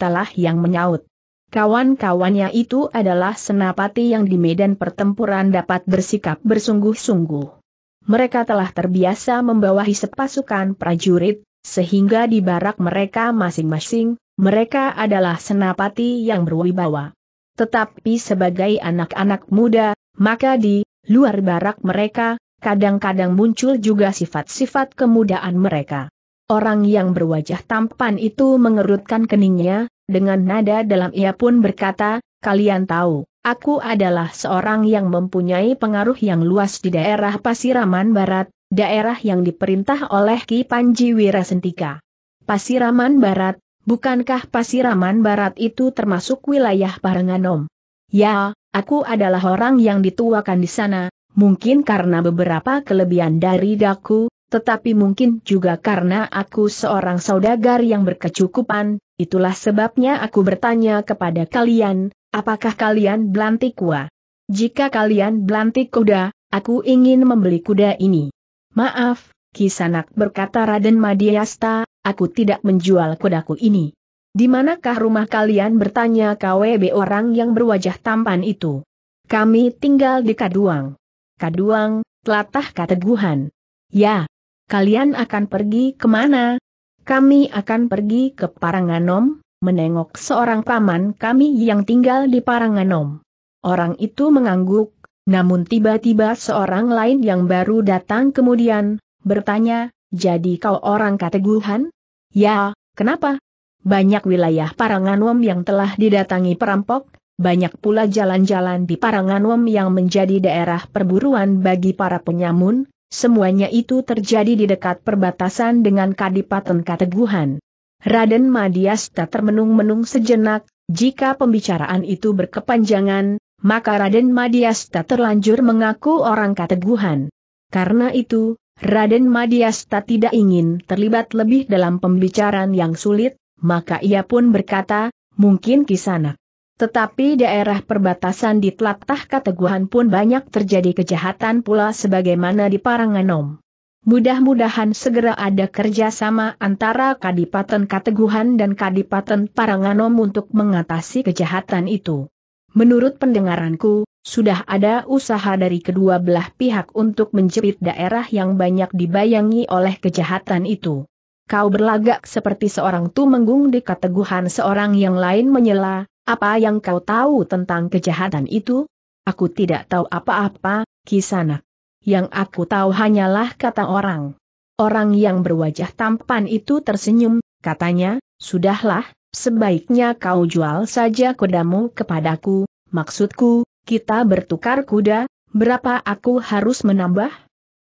telah yang menyaut. Kawan-kawannya itu adalah senapati yang di medan pertempuran dapat bersikap bersungguh-sungguh. Mereka telah terbiasa membawahi sepasukan prajurit, sehingga di barak mereka masing-masing, mereka adalah senapati yang berwibawa. Tetapi sebagai anak-anak muda, maka di luar barak mereka, kadang-kadang muncul juga sifat-sifat kemudaan mereka. Orang yang berwajah tampan itu mengerutkan keningnya, dengan nada dalam ia pun berkata, kalian tahu, aku adalah seorang yang mempunyai pengaruh yang luas di daerah Pasiraman Barat, daerah yang diperintah oleh Ki Panji Wirasentika. Pasiraman Barat, bukankah Pasiraman Barat itu termasuk wilayah Paranganom? Ya, aku adalah orang yang dituakan di sana, mungkin karena beberapa kelebihan dari daku, tetapi mungkin juga karena aku seorang saudagar yang berkecukupan, itulah sebabnya aku bertanya kepada kalian, apakah kalian belantik kuda? Jika kalian belantik kuda, aku ingin membeli kuda ini. Maaf, Kisanak berkata Raden Madiasta, aku tidak menjual kudaku ini. Di manakah rumah kalian bertanya KWB orang yang berwajah tampan itu? Kami tinggal di Kaduang. Kaduang, telatah kateguhan. Ya, kalian akan pergi kemana? Kami akan pergi ke Paranganom, menengok seorang paman kami yang tinggal di Paranganom. Orang itu mengangguk, namun tiba-tiba seorang lain yang baru datang kemudian, bertanya, jadi kau orang kateguhan? Ya, kenapa? Banyak wilayah Paranganom yang telah didatangi perampok, banyak pula jalan-jalan di Paranganom yang menjadi daerah perburuan bagi para penyamun, semuanya itu terjadi di dekat perbatasan dengan Kadipaten Kateguhan. Raden Madiasta termenung-menung sejenak, jika pembicaraan itu berkepanjangan, maka Raden Madiasta terlanjur mengaku orang Kateguhan. Karena itu, Raden Madiasta tidak ingin terlibat lebih dalam pembicaraan yang sulit, maka ia pun berkata, mungkin kisanak. Tetapi daerah perbatasan di telatah Kateguhan pun banyak terjadi kejahatan pula sebagaimana di Paranganom. Mudah-mudahan segera ada kerjasama antara Kadipaten Kateguhan dan Kadipaten Paranganom untuk mengatasi kejahatan itu. Menurut pendengaranku, sudah ada usaha dari kedua belah pihak untuk menjepit daerah yang banyak dibayangi oleh kejahatan itu kau berlagak seperti seorang tumenggung di keteguhan seorang yang lain menyela, apa yang kau tahu tentang kejahatan itu? Aku tidak tahu apa-apa, Kisana. Yang aku tahu hanyalah kata orang. Orang yang berwajah tampan itu tersenyum, katanya, sudahlah, sebaiknya kau jual saja kudamu kepadaku, maksudku, kita bertukar kuda, berapa aku harus menambah?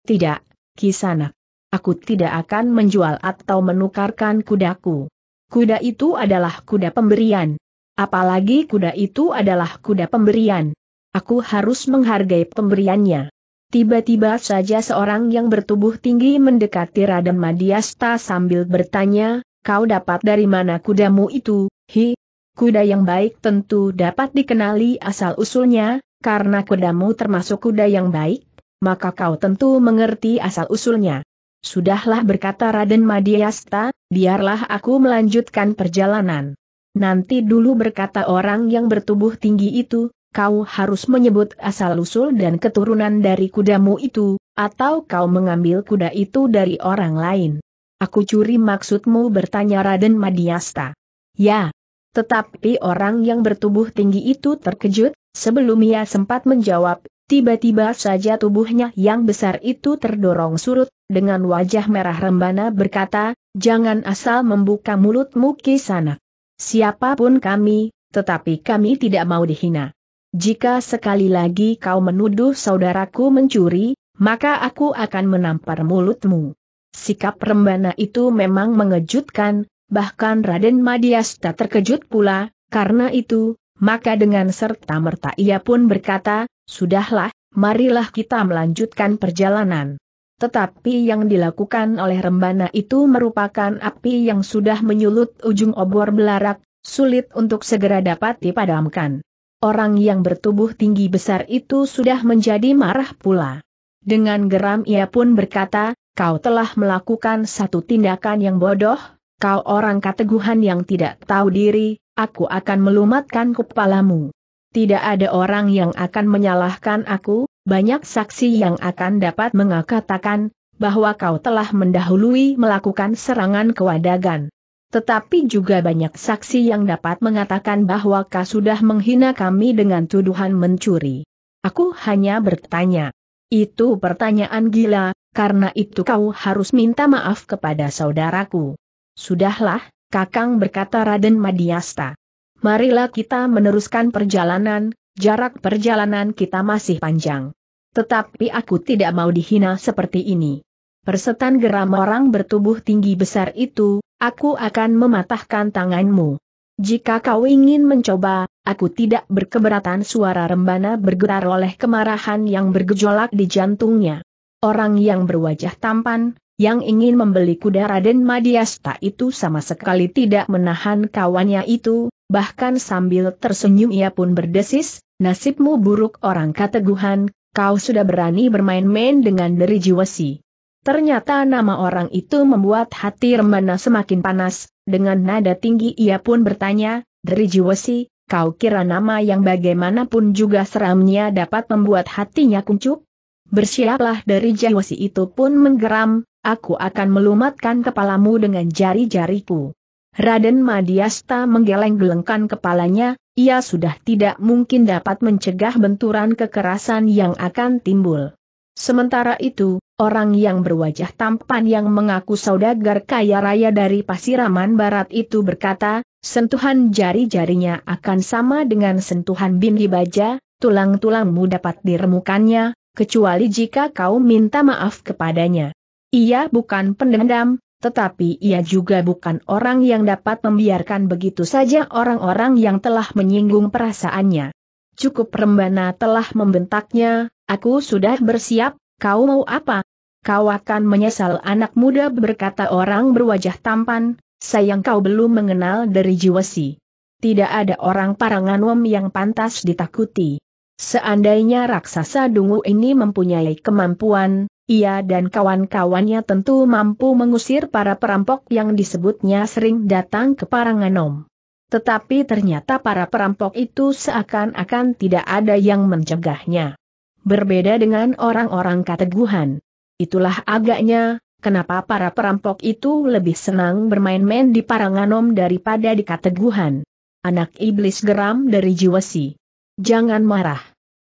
Tidak, Kisana aku tidak akan menjual atau menukarkan kudaku. Kuda itu adalah kuda pemberian. Apalagi kuda itu adalah kuda pemberian. Aku harus menghargai pemberiannya. Tiba-tiba saja seorang yang bertubuh tinggi mendekati Raden Madiasta sambil bertanya, kau dapat dari mana kudamu itu, hi? Kuda yang baik tentu dapat dikenali asal-usulnya, karena kudamu termasuk kuda yang baik, maka kau tentu mengerti asal-usulnya. Sudahlah berkata Raden Madiasta, biarlah aku melanjutkan perjalanan. Nanti dulu berkata orang yang bertubuh tinggi itu, kau harus menyebut asal-usul dan keturunan dari kudamu itu, atau kau mengambil kuda itu dari orang lain. Aku curi maksudmu bertanya Raden Madiasta. Ya. Tetapi orang yang bertubuh tinggi itu terkejut, sebelum ia sempat menjawab, tiba-tiba saja tubuhnya yang besar itu terdorong surut, dengan wajah merah rembana berkata, Jangan asal membuka mulutmu ke sana. Siapapun kami, tetapi kami tidak mau dihina. Jika sekali lagi kau menuduh saudaraku mencuri, maka aku akan menampar mulutmu. Sikap Rembana itu memang mengejutkan, bahkan Raden Madiasta terkejut pula, karena itu, maka dengan serta-merta ia pun berkata, Sudahlah, marilah kita melanjutkan perjalanan. Tetapi yang dilakukan oleh Rembana itu merupakan api yang sudah menyulut ujung obor belarak, sulit untuk segera dapat dipadamkan. Orang yang bertubuh tinggi besar itu sudah menjadi marah pula. Dengan geram ia pun berkata, kau telah melakukan satu tindakan yang bodoh, kau orang kateguhan yang tidak tahu diri, aku akan melumatkan kepalamu. Tidak ada orang yang akan menyalahkan aku, banyak saksi yang akan dapat mengatakan bahwa kau telah mendahului melakukan serangan kewadagan. Tetapi juga banyak saksi yang dapat mengatakan bahwa kau sudah menghina kami dengan tuduhan mencuri. Aku hanya bertanya. Itu pertanyaan gila, karena itu kau harus minta maaf kepada saudaraku. Sudahlah, Kakang berkata Raden Madiasta. Marilah kita meneruskan perjalanan, Jarak perjalanan kita masih panjang. Tetapi aku tidak mau dihina seperti ini. Persetan geram orang bertubuh tinggi besar itu, aku akan mematahkan tanganmu. Jika kau ingin mencoba, aku tidak berkeberatan suara Rembana bergetar oleh kemarahan yang bergejolak di jantungnya. Orang yang berwajah tampan, yang ingin membeli kuda Raden Madiasta itu sama sekali tidak menahan kawannya itu, bahkan sambil tersenyum ia pun berdesis, nasibmu buruk orang kateguhan, kau sudah berani bermain-main dengan deri jiwasi. Ternyata nama orang itu membuat hati Remana semakin panas, dengan nada tinggi ia pun bertanya, Deri Jiwesi, kau kira nama yang bagaimanapun juga seramnya dapat membuat hatinya kuncup? Bersiaplah dari Jiwesi itu pun menggeram, aku akan melumatkan kepalamu dengan jari-jariku. Raden Madiasta menggeleng-gelengkan kepalanya, ia sudah tidak mungkin dapat mencegah benturan kekerasan yang akan timbul. Sementara itu, orang yang berwajah tampan yang mengaku saudagar kaya raya dari Pasiraman Barat itu berkata, sentuhan jari-jarinya akan sama dengan sentuhan bindi baja, tulang-tulangmu dapat diremukannya, kecuali jika kau minta maaf kepadanya. Ia bukan pendendam, tetapi ia juga bukan orang yang dapat membiarkan begitu saja orang-orang yang telah menyinggung perasaannya. Cukup Rembana telah membentaknya, aku sudah bersiap, kau mau apa? Kau akan menyesal anak muda berkata orang berwajah tampan, sayang kau belum mengenal dari jiwasi. Tidak ada orang Paranganwem yang pantas ditakuti. Seandainya raksasa dungu ini mempunyai kemampuan, ia dan kawan-kawannya tentu mampu mengusir para perampok yang disebutnya sering datang ke Paranganom. Tetapi ternyata para perampok itu seakan-akan tidak ada yang mencegahnya. Berbeda dengan orang-orang kateguhan. Itulah agaknya, kenapa para perampok itu lebih senang bermain-main di Paranganom daripada di kateguhan. Anak iblis geram dari jiwa si. Jangan marah.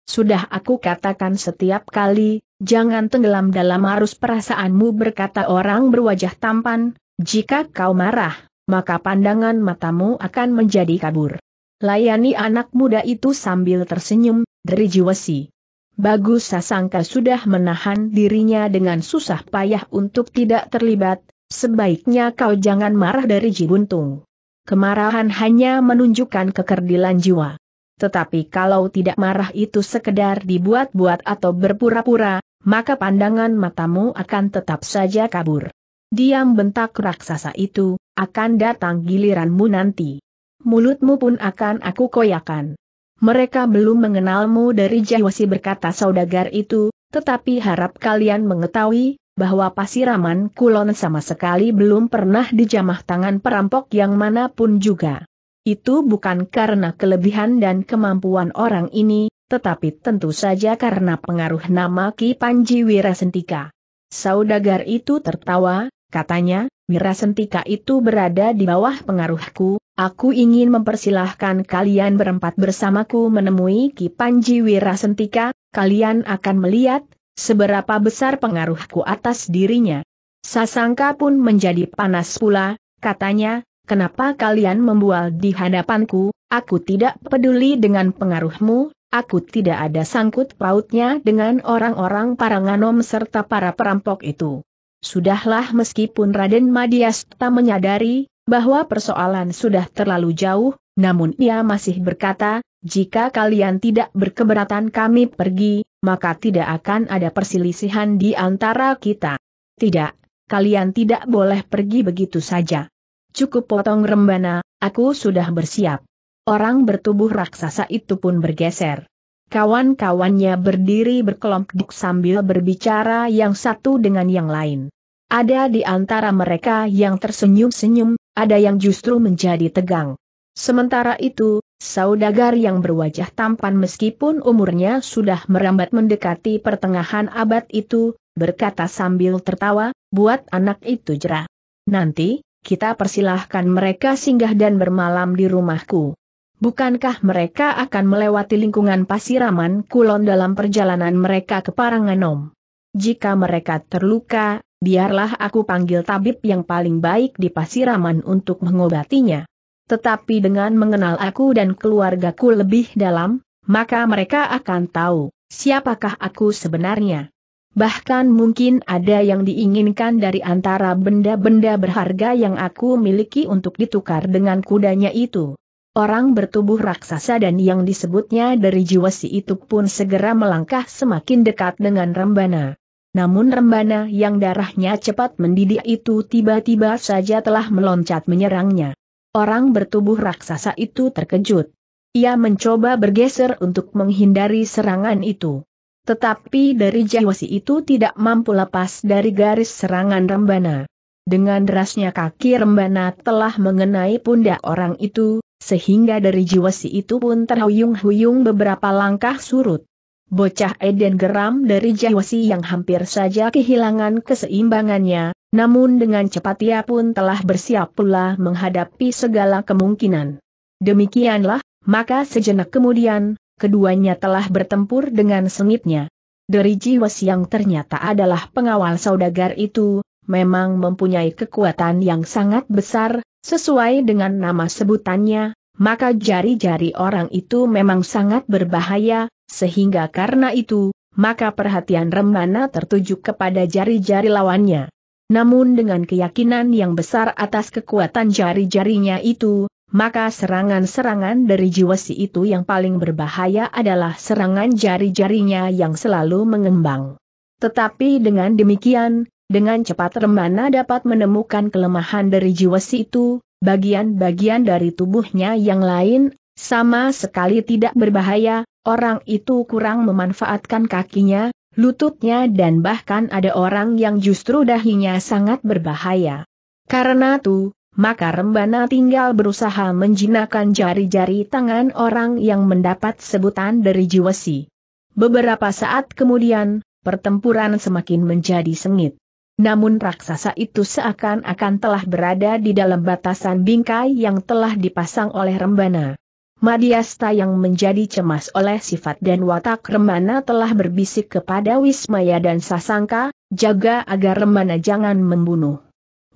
Sudah aku katakan setiap kali, Jangan tenggelam dalam arus perasaanmu berkata orang berwajah tampan, jika kau marah, maka pandangan matamu akan menjadi kabur. Layani anak muda itu sambil tersenyum, dari jiwasi. Bagus sasangka sudah menahan dirinya dengan susah payah untuk tidak terlibat, sebaiknya kau jangan marah dari jibuntung. Kemarahan hanya menunjukkan kekerdilan jiwa. Tetapi kalau tidak marah itu sekedar dibuat-buat atau berpura-pura, maka pandangan matamu akan tetap saja kabur. Diam bentak raksasa itu, akan datang giliranmu nanti. Mulutmu pun akan aku koyakan. Mereka belum mengenalmu dari jauh si berkata saudagar itu, tetapi harap kalian mengetahui, bahwa pasiraman kulon sama sekali belum pernah dijamah tangan perampok yang manapun juga. Itu bukan karena kelebihan dan kemampuan orang ini, tetapi tentu saja karena pengaruh nama Ki Panji Wirasentika. Saudagar itu tertawa, katanya, Wirasentika itu berada di bawah pengaruhku, aku ingin mempersilahkan kalian berempat bersamaku menemui Ki Panji Wirasentika, kalian akan melihat seberapa besar pengaruhku atas dirinya. Sasangka pun menjadi panas pula, katanya, kenapa kalian membual di hadapanku, aku tidak peduli dengan pengaruhmu, Aku tidak ada sangkut pautnya dengan orang-orang Paranganom serta para perampok itu. Sudahlah meskipun Raden Madiasta menyadari bahwa persoalan sudah terlalu jauh, namun ia masih berkata, jika kalian tidak berkeberatan kami pergi, maka tidak akan ada perselisihan di antara kita. Tidak, kalian tidak boleh pergi begitu saja. Cukup potong rembana, aku sudah bersiap orang bertubuh raksasa itu pun bergeser. Kawan-kawannya berdiri berkelompok sambil berbicara yang satu dengan yang lain. Ada di antara mereka yang tersenyum-senyum, ada yang justru menjadi tegang. Sementara itu, saudagar yang berwajah tampan meskipun umurnya sudah merambat mendekati pertengahan abad itu, berkata sambil tertawa, buat anak itu jerah. Nanti, kita persilahkan mereka singgah dan bermalam di rumahku. Bukankah mereka akan melewati lingkungan pasiraman kulon dalam perjalanan mereka ke Paranganom? Jika mereka terluka, biarlah aku panggil tabib yang paling baik di pasiraman untuk mengobatinya. Tetapi dengan mengenal aku dan keluargaku lebih dalam, maka mereka akan tahu siapakah aku sebenarnya. Bahkan mungkin ada yang diinginkan dari antara benda-benda berharga yang aku miliki untuk ditukar dengan kudanya itu. Orang bertubuh raksasa dan yang disebutnya dari jiwa si itu pun segera melangkah semakin dekat dengan Rembana. Namun Rembana yang darahnya cepat mendidih itu tiba-tiba saja telah meloncat menyerangnya. Orang bertubuh raksasa itu terkejut. Ia mencoba bergeser untuk menghindari serangan itu. Tetapi dari si itu tidak mampu lepas dari garis serangan Rembana. Dengan derasnya kaki Rembana telah mengenai pundak orang itu, sehingga dari jiwa si itu pun terhuyung-huyung beberapa langkah surut. Bocah Eden geram dari Jawasi yang hampir saja kehilangan keseimbangannya, namun dengan cepat ia pun telah bersiap pula menghadapi segala kemungkinan. Demikianlah, maka sejenak kemudian, keduanya telah bertempur dengan sengitnya. Dari Jiwas yang ternyata adalah pengawal saudagar itu, memang mempunyai kekuatan yang sangat besar, Sesuai dengan nama sebutannya, maka jari-jari orang itu memang sangat berbahaya, sehingga karena itu, maka perhatian Remana tertuju kepada jari-jari lawannya. Namun dengan keyakinan yang besar atas kekuatan jari-jarinya itu, maka serangan-serangan dari jiwasi itu yang paling berbahaya adalah serangan jari-jarinya yang selalu mengembang. Tetapi dengan demikian, dengan cepat Remana dapat menemukan kelemahan dari jiwa si itu, bagian-bagian dari tubuhnya yang lain, sama sekali tidak berbahaya, orang itu kurang memanfaatkan kakinya, lututnya dan bahkan ada orang yang justru dahinya sangat berbahaya. Karena itu, maka Rembana tinggal berusaha menjinakkan jari-jari tangan orang yang mendapat sebutan dari jiwa si. Beberapa saat kemudian, pertempuran semakin menjadi sengit. Namun raksasa itu seakan-akan telah berada di dalam batasan bingkai yang telah dipasang oleh Rembana. Madiasta yang menjadi cemas oleh sifat dan watak Rembana telah berbisik kepada Wismaya dan Sasangka, jaga agar Rembana jangan membunuh.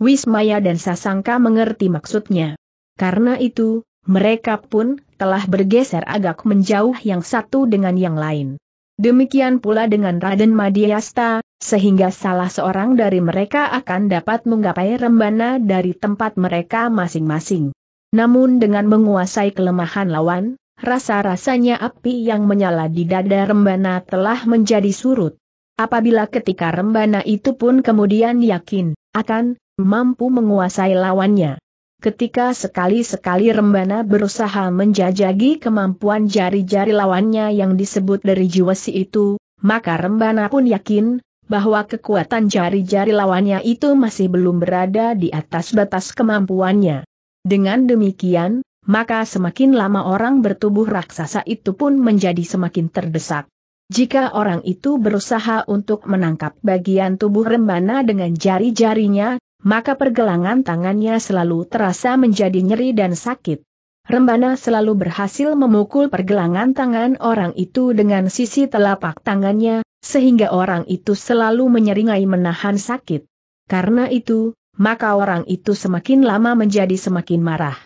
Wismaya dan Sasangka mengerti maksudnya. Karena itu, mereka pun telah bergeser agak menjauh yang satu dengan yang lain. Demikian pula dengan Raden Madiasta, sehingga salah seorang dari mereka akan dapat menggapai rembana dari tempat mereka masing-masing. Namun dengan menguasai kelemahan lawan, rasa-rasanya api yang menyala di dada rembana telah menjadi surut. Apabila ketika rembana itu pun kemudian yakin, akan, mampu menguasai lawannya. Ketika sekali-sekali Rembana berusaha menjajagi kemampuan jari-jari lawannya yang disebut dari jiwa si itu, maka Rembana pun yakin bahwa kekuatan jari-jari lawannya itu masih belum berada di atas batas kemampuannya. Dengan demikian, maka semakin lama orang bertubuh raksasa itu pun menjadi semakin terdesak. Jika orang itu berusaha untuk menangkap bagian tubuh Rembana dengan jari-jarinya, maka pergelangan tangannya selalu terasa menjadi nyeri dan sakit. Rembana selalu berhasil memukul pergelangan tangan orang itu dengan sisi telapak tangannya, sehingga orang itu selalu menyeringai menahan sakit. Karena itu, maka orang itu semakin lama menjadi semakin marah.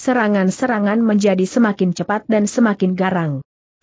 Serangan-serangan menjadi semakin cepat dan semakin garang.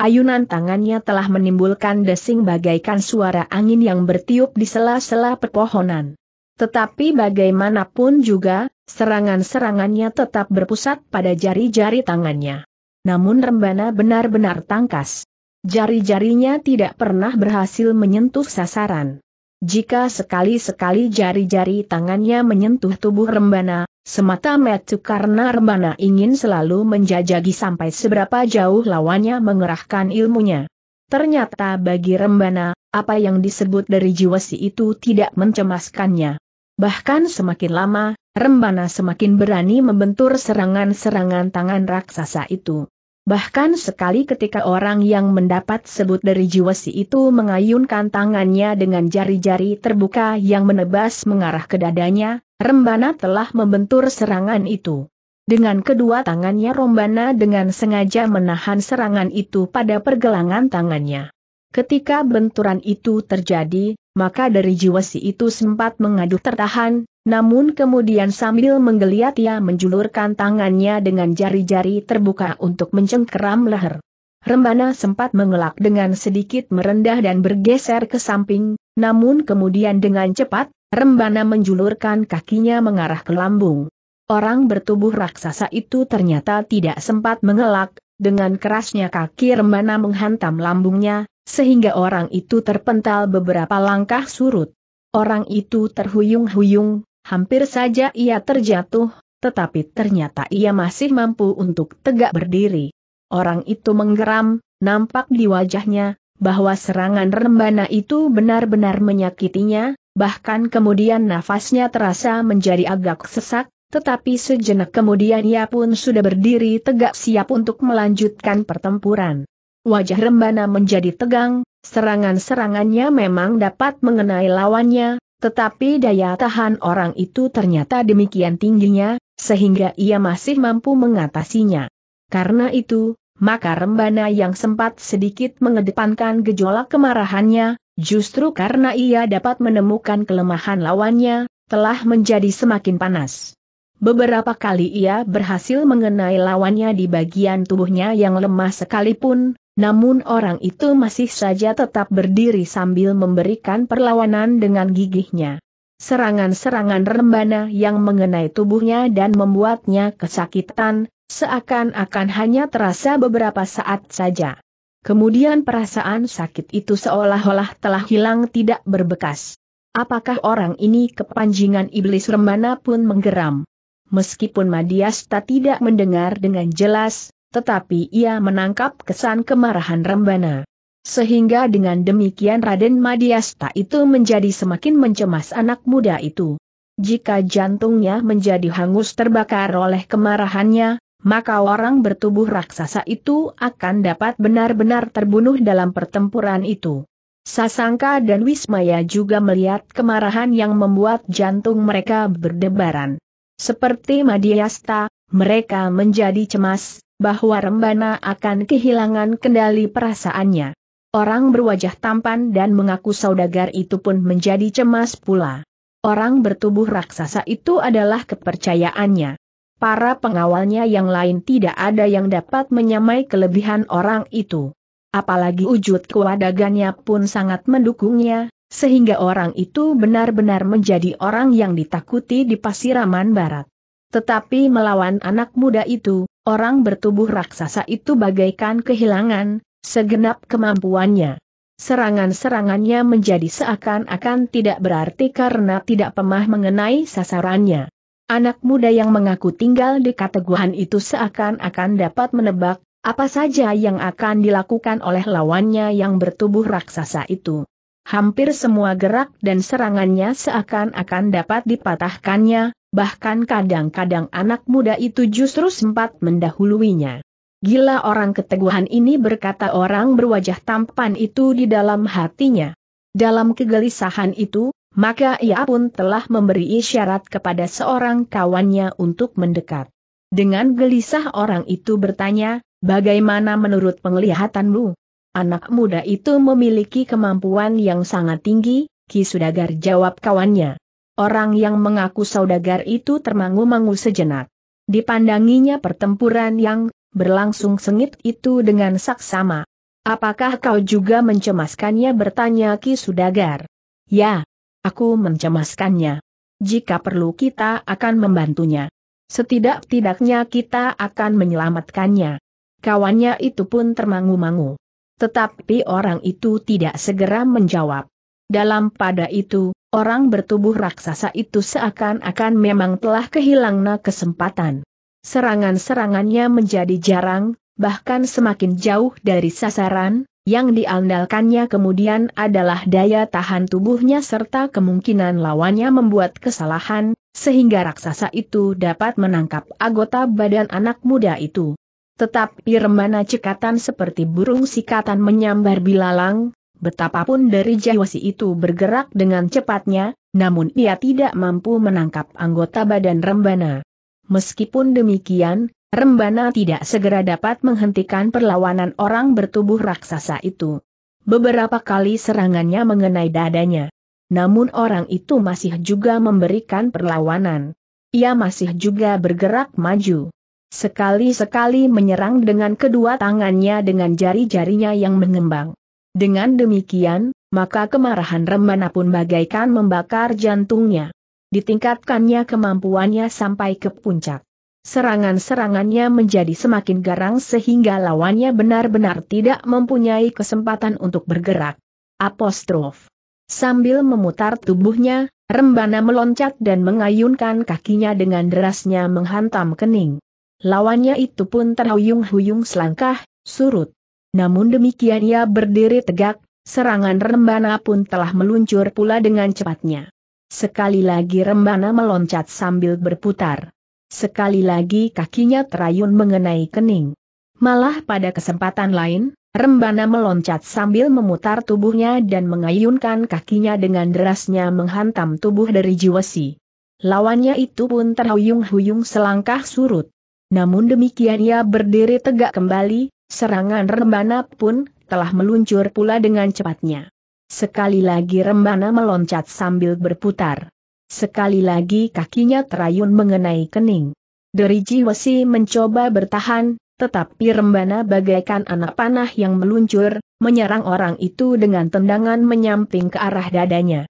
Ayunan tangannya telah menimbulkan desing bagaikan suara angin yang bertiup di sela-sela pepohonan. Tetapi bagaimanapun juga, serangan-serangannya tetap berpusat pada jari-jari tangannya. Namun Rembana benar-benar tangkas. Jari-jarinya tidak pernah berhasil menyentuh sasaran. Jika sekali-sekali jari-jari tangannya menyentuh tubuh Rembana, semata-mata karena Rembana ingin selalu menjajagi sampai seberapa jauh lawannya mengerahkan ilmunya. Ternyata bagi Rembana, apa yang disebut dari jiwa si itu tidak mencemaskannya. Bahkan semakin lama, Rembana semakin berani membentur serangan-serangan tangan raksasa itu. Bahkan sekali ketika orang yang mendapat sebut dari jiwa si itu mengayunkan tangannya dengan jari-jari terbuka yang menebas mengarah ke dadanya, Rembana telah membentur serangan itu. Dengan kedua tangannya Rembana dengan sengaja menahan serangan itu pada pergelangan tangannya. Ketika benturan itu terjadi, maka dari jiwa si itu sempat mengadu tertahan, namun kemudian sambil menggeliat ia menjulurkan tangannya dengan jari-jari terbuka untuk mencengkeram leher. Rembana sempat mengelak dengan sedikit merendah dan bergeser ke samping, namun kemudian dengan cepat, Rembana menjulurkan kakinya mengarah ke lambung. Orang bertubuh raksasa itu ternyata tidak sempat mengelak, dengan kerasnya kaki Rembana menghantam lambungnya, sehingga orang itu terpental beberapa langkah surut. Orang itu terhuyung-huyung, hampir saja ia terjatuh, tetapi ternyata ia masih mampu untuk tegak berdiri. Orang itu menggeram, nampak di wajahnya, bahwa serangan rembana itu benar-benar menyakitinya, bahkan kemudian nafasnya terasa menjadi agak sesak, tetapi sejenak kemudian ia pun sudah berdiri tegak siap untuk melanjutkan pertempuran. Wajah Rembana menjadi tegang, serangan-serangannya memang dapat mengenai lawannya, tetapi daya tahan orang itu ternyata demikian tingginya, sehingga ia masih mampu mengatasinya. Karena itu, maka Rembana yang sempat sedikit mengedepankan gejolak kemarahannya, justru karena ia dapat menemukan kelemahan lawannya, telah menjadi semakin panas. Beberapa kali ia berhasil mengenai lawannya di bagian tubuhnya yang lemah sekalipun, namun orang itu masih saja tetap berdiri sambil memberikan perlawanan dengan gigihnya. Serangan-serangan rembana yang mengenai tubuhnya dan membuatnya kesakitan, seakan-akan hanya terasa beberapa saat saja. Kemudian perasaan sakit itu seolah-olah telah hilang tidak berbekas. Apakah orang ini kepanjingan iblis rembana pun menggeram? Meskipun Madiasta tidak mendengar dengan jelas, tetapi ia menangkap kesan kemarahan Rembana. Sehingga dengan demikian Raden Madiasta itu menjadi semakin mencemas anak muda itu. Jika jantungnya menjadi hangus terbakar oleh kemarahannya, maka orang bertubuh raksasa itu akan dapat benar-benar terbunuh dalam pertempuran itu. Sasangka dan Wismaya juga melihat kemarahan yang membuat jantung mereka berdebaran. Seperti Madiasta, mereka menjadi cemas, bahwa Rembana akan kehilangan kendali perasaannya. Orang berwajah tampan dan mengaku saudagar itu pun menjadi cemas pula. Orang bertubuh raksasa itu adalah kepercayaannya. Para pengawalnya yang lain tidak ada yang dapat menyamai kelebihan orang itu. Apalagi wujud kewadagannya pun sangat mendukungnya, sehingga orang itu benar-benar menjadi orang yang ditakuti di pasiraman barat. Tetapi melawan anak muda itu, Orang bertubuh raksasa itu bagaikan kehilangan segenap kemampuannya. Serangan-serangannya menjadi seakan-akan tidak berarti karena tidak pemah mengenai sasarannya. Anak muda yang mengaku tinggal di kateguhan itu seakan-akan dapat menebak apa saja yang akan dilakukan oleh lawannya yang bertubuh raksasa itu. Hampir semua gerak dan serangannya seakan-akan dapat dipatahkannya, bahkan kadang-kadang anak muda itu justru sempat mendahuluinya. Gila orang keteguhan ini berkata orang berwajah tampan itu di dalam hatinya. Dalam kegelisahan itu, maka ia pun telah memberi isyarat kepada seorang kawannya untuk mendekat. Dengan gelisah orang itu bertanya, bagaimana menurut penglihatanmu? Anak muda itu memiliki kemampuan yang sangat tinggi, Ki Sudagar jawab kawannya. Orang yang mengaku saudagar itu termangu-mangu sejenak. Dipandanginya pertempuran yang berlangsung sengit itu dengan saksama. Apakah kau juga mencemaskannya bertanya Ki Sudagar? Ya, aku mencemaskannya. Jika perlu kita akan membantunya. Setidak-tidaknya kita akan menyelamatkannya. Kawannya itu pun termangu-mangu. Tetapi orang itu tidak segera menjawab. Dalam pada itu, orang bertubuh raksasa itu seakan-akan memang telah kehilangan kesempatan. Serangan-serangannya menjadi jarang, bahkan semakin jauh dari sasaran, yang diandalkannya kemudian adalah daya tahan tubuhnya serta kemungkinan lawannya membuat kesalahan, sehingga raksasa itu dapat menangkap anggota badan anak muda itu. Tetapi remana cekatan seperti burung sikatan menyambar bilalang, Betapapun dari Jawasi itu bergerak dengan cepatnya, namun ia tidak mampu menangkap anggota badan Rembana. Meskipun demikian, Rembana tidak segera dapat menghentikan perlawanan orang bertubuh raksasa itu. Beberapa kali serangannya mengenai dadanya. Namun orang itu masih juga memberikan perlawanan. Ia masih juga bergerak maju. Sekali-sekali menyerang dengan kedua tangannya dengan jari-jarinya yang mengembang. Dengan demikian, maka kemarahan Remana pun bagaikan membakar jantungnya. Ditingkatkannya kemampuannya sampai ke puncak. Serangan-serangannya menjadi semakin garang sehingga lawannya benar-benar tidak mempunyai kesempatan untuk bergerak. Apostrof. Sambil memutar tubuhnya, Rembana meloncat dan mengayunkan kakinya dengan derasnya menghantam kening. Lawannya itu pun terhuyung-huyung selangkah, surut. Namun demikian ia berdiri tegak, serangan Rembana pun telah meluncur pula dengan cepatnya. Sekali lagi Rembana meloncat sambil berputar. Sekali lagi kakinya terayun mengenai kening. Malah pada kesempatan lain, Rembana meloncat sambil memutar tubuhnya dan mengayunkan kakinya dengan derasnya menghantam tubuh dari Jiwesi. Lawannya itu pun terhuyung-huyung selangkah surut. Namun demikian ia berdiri tegak kembali, Serangan Rembana pun telah meluncur pula dengan cepatnya. Sekali lagi Rembana meloncat sambil berputar. Sekali lagi kakinya terayun mengenai kening. Dari Jiwesi mencoba bertahan, tetapi Rembana bagaikan anak panah yang meluncur, menyerang orang itu dengan tendangan menyamping ke arah dadanya.